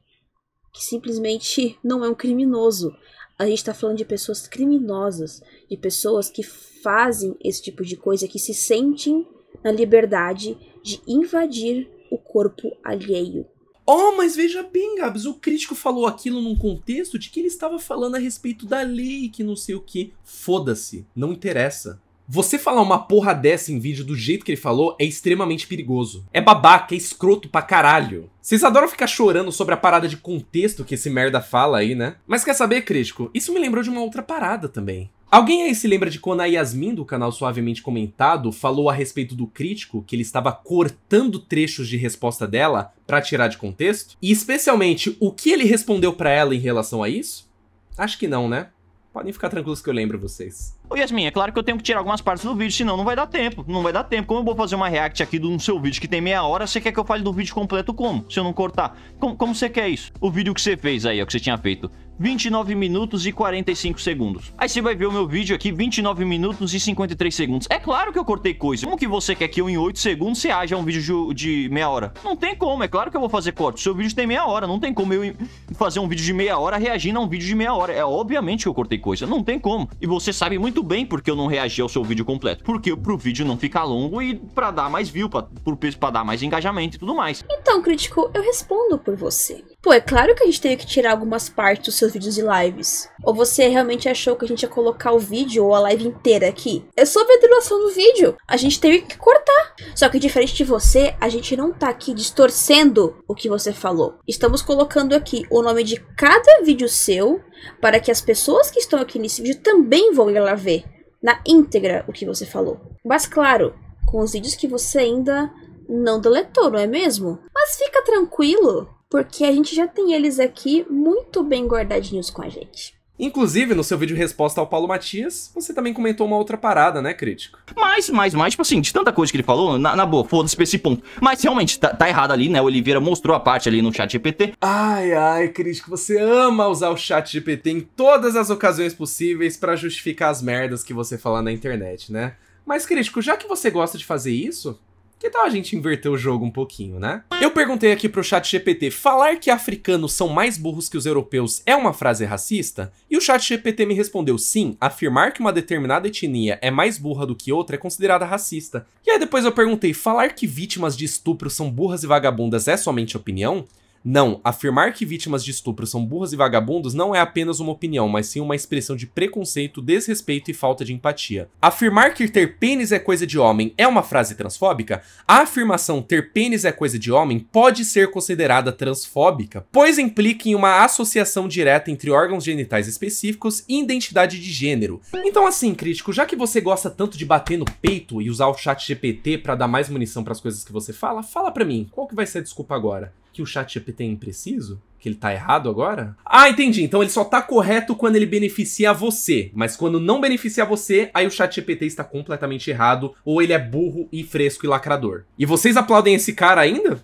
Speaker 2: que simplesmente não é um criminoso. A gente tá falando de pessoas criminosas, de pessoas que fazem esse tipo de coisa, que se sentem na liberdade de invadir o corpo alheio.
Speaker 3: Oh, mas veja bem, Gabs, o crítico falou aquilo num contexto de que ele estava falando a respeito da lei, que não sei o que. Foda-se, não interessa. Você falar uma porra dessa em vídeo do jeito que ele falou é extremamente perigoso. É babaca, é escroto pra caralho. Vocês adoram ficar chorando sobre a parada de contexto que esse merda fala aí, né? Mas quer saber, crítico? Isso me lembrou de uma outra parada também. Alguém aí se lembra de quando a Yasmin, do canal Suavemente Comentado, falou a respeito do crítico que ele estava cortando trechos de resposta dela para tirar de contexto? E especialmente, o que ele respondeu para ela em relação a isso? Acho que não, né? Podem ficar tranquilos que eu lembro vocês.
Speaker 1: Ô Yasmin, é claro que eu tenho que tirar algumas partes do vídeo, senão não vai dar tempo. Não vai dar tempo. Como eu vou fazer uma react aqui do seu vídeo que tem meia hora, você quer que eu fale do vídeo completo como? Se eu não cortar? Como, como você quer isso? O vídeo que você fez aí, ó, que você tinha feito. 29 minutos e 45 segundos. Aí você vai ver o meu vídeo aqui, 29 minutos e 53 segundos. É claro que eu cortei coisa. Como que você quer que eu em 8 segundos você haja um vídeo de, meia hora? Não tem como, é claro que eu vou fazer corte. Seu vídeo tem meia hora, não tem como eu fazer um vídeo de meia hora reagindo a um vídeo de meia hora. É obviamente que eu cortei coisa, não tem como. E você sabe muito tudo bem porque eu não reagi ao seu vídeo completo, porque pro vídeo não ficar longo e para dar mais view, pra, pro, pra dar mais engajamento e tudo mais.
Speaker 2: Então, crítico, eu respondo por você. Pô, é claro que a gente teve que tirar algumas partes dos seus vídeos e lives. Ou você realmente achou que a gente ia colocar o vídeo ou a live inteira aqui? É sobre a duração do vídeo. A gente teve que cortar. Só que diferente de você, a gente não tá aqui distorcendo o que você falou. Estamos colocando aqui o nome de cada vídeo seu para que as pessoas que estão aqui nesse vídeo também vão ir lá ver na íntegra o que você falou. Mas claro, com os vídeos que você ainda não deletou, não é mesmo? Mas fica tranquilo, porque a gente já tem eles aqui muito bem guardadinhos com a gente.
Speaker 3: Inclusive, no seu vídeo resposta ao Paulo Matias, você também comentou uma outra parada, né, crítico?
Speaker 1: Mas, mais, mais tipo assim, de tanta coisa que ele falou, na, na boa, foda-se pra esse ponto. Mas realmente, tá, tá, errado ali, né? O Oliveira mostrou a parte ali no chat GPT.
Speaker 3: Ai, ai, crítico, você ama usar o chat GPT em todas as ocasiões possíveis para justificar as merdas que você fala na internet, né? Mas, crítico, já que você gosta de fazer isso, que tal a gente inverter o jogo um pouquinho, né? Eu perguntei aqui pro chat GPT, falar que africanos são mais burros que os europeus é uma frase racista? E o chat GPT me respondeu sim, afirmar que uma determinada etnia é mais burra do que outra é considerada racista. E aí depois eu perguntei, falar que vítimas de estupro são burras e vagabundas é somente opinião? Não, afirmar que vítimas de estupro são burras e vagabundos não é apenas uma opinião, mas sim uma expressão de preconceito, desrespeito e falta de empatia. Afirmar que ter pênis é coisa de homem é uma frase transfóbica? A afirmação ter pênis é coisa de homem pode ser considerada transfóbica, pois implica em uma associação direta entre órgãos genitais específicos e identidade de gênero. Então assim, crítico, já que você gosta tanto de bater no peito e usar o chat GPT para dar mais munição para as coisas que você fala, fala para mim, qual que vai ser a desculpa agora? que o chat GPT é impreciso? Que ele tá errado agora? Ah, entendi. Então ele só tá correto quando ele beneficia você. Mas quando não beneficia você, aí o chat GPT está completamente errado, ou ele é burro e fresco e lacrador. E vocês aplaudem esse cara ainda?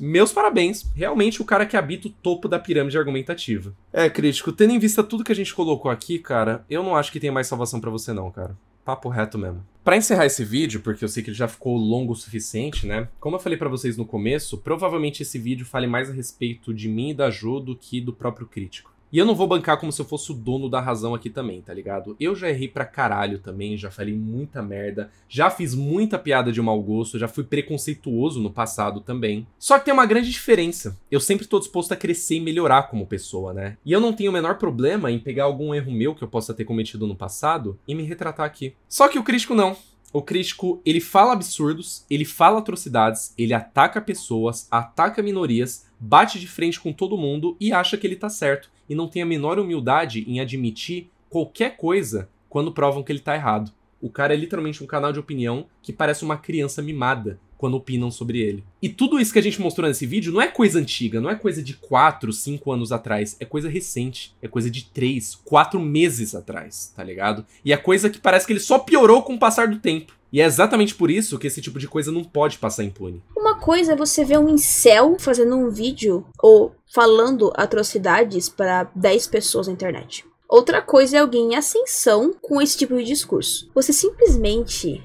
Speaker 3: meus parabéns. Realmente o cara que habita o topo da pirâmide argumentativa. É, crítico, tendo em vista tudo que a gente colocou aqui, cara, eu não acho que tem mais salvação para você não, cara. Papo reto mesmo. Para encerrar esse vídeo, porque eu sei que ele já ficou longo o suficiente, né? Como eu falei para vocês no começo, provavelmente esse vídeo fale mais a respeito de mim e da Jo do que do próprio crítico. E eu não vou bancar como se eu fosse o dono da razão aqui também, tá ligado? Eu já errei pra caralho também, já falei muita merda, já fiz muita piada de mau gosto, já fui preconceituoso no passado também. Só que tem uma grande diferença. Eu sempre tô disposto a crescer e melhorar como pessoa, né? E eu não tenho o menor problema em pegar algum erro meu que eu possa ter cometido no passado e me retratar aqui. Só que o crítico não. O crítico, ele fala absurdos, ele fala atrocidades, ele ataca pessoas, ataca minorias, bate de frente com todo mundo e acha que ele tá certo e não tem a menor humildade em admitir qualquer coisa quando provam que ele tá errado. O cara é literalmente um canal de opinião que parece uma criança mimada, quando opinam sobre ele. E tudo isso que a gente mostrou nesse vídeo não é coisa antiga, não é coisa de 4, 5 anos atrás, é coisa recente, é coisa de 3, 4 meses atrás, tá ligado? E é coisa que parece que ele só piorou com o passar do tempo. E é exatamente por isso que esse tipo de coisa não pode passar impune.
Speaker 2: Uma coisa é você ver um incel fazendo um vídeo ou falando atrocidades para 10 pessoas na internet. Outra coisa é alguém em ascensão com esse tipo de discurso. Você simplesmente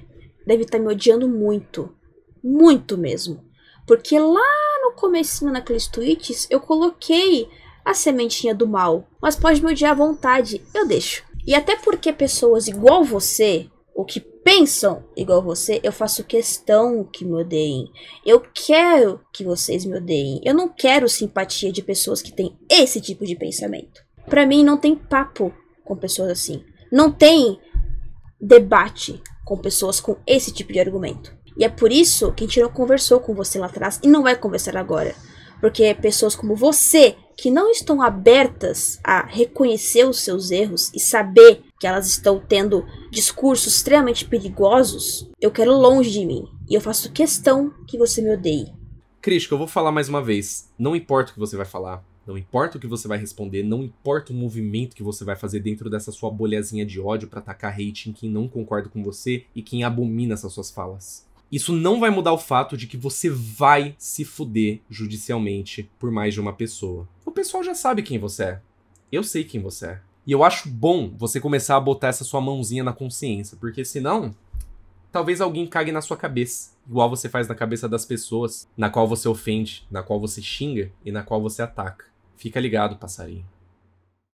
Speaker 2: deve estar tá me odiando muito muito mesmo. Porque lá no comecinho naqueles tweets eu coloquei a sementinha do mal, mas pode me odiar à vontade, eu deixo. E até porque pessoas igual você, ou que pensam igual você, eu faço questão que me odeiem. Eu quero que vocês me odeiem. Eu não quero simpatia de pessoas que têm esse tipo de pensamento. Para mim não tem papo com pessoas assim. Não tem debate com pessoas com esse tipo de argumento. E é por isso que a gente não conversou com você lá atrás e não vai conversar agora. Porque é pessoas como você, que não estão abertas a reconhecer os seus erros e saber que elas estão tendo discursos extremamente perigosos, eu quero longe de mim. E eu faço questão que você me odeie.
Speaker 3: Crítico, eu vou falar mais uma vez. Não importa o que você vai falar, não importa o que você vai responder, não importa o movimento que você vai fazer dentro dessa sua bolhazinha de ódio para atacar hate em quem não concorda com você e quem abomina essas suas falas. Isso não vai mudar o fato de que você vai se fuder judicialmente por mais de uma pessoa. O pessoal já sabe quem você é. Eu sei quem você é. E eu acho bom você começar a botar essa sua mãozinha na consciência, porque senão, talvez alguém cague na sua cabeça, igual você faz na cabeça das pessoas, na qual você ofende, na qual você xinga e na qual você ataca. Fica ligado, passarinho.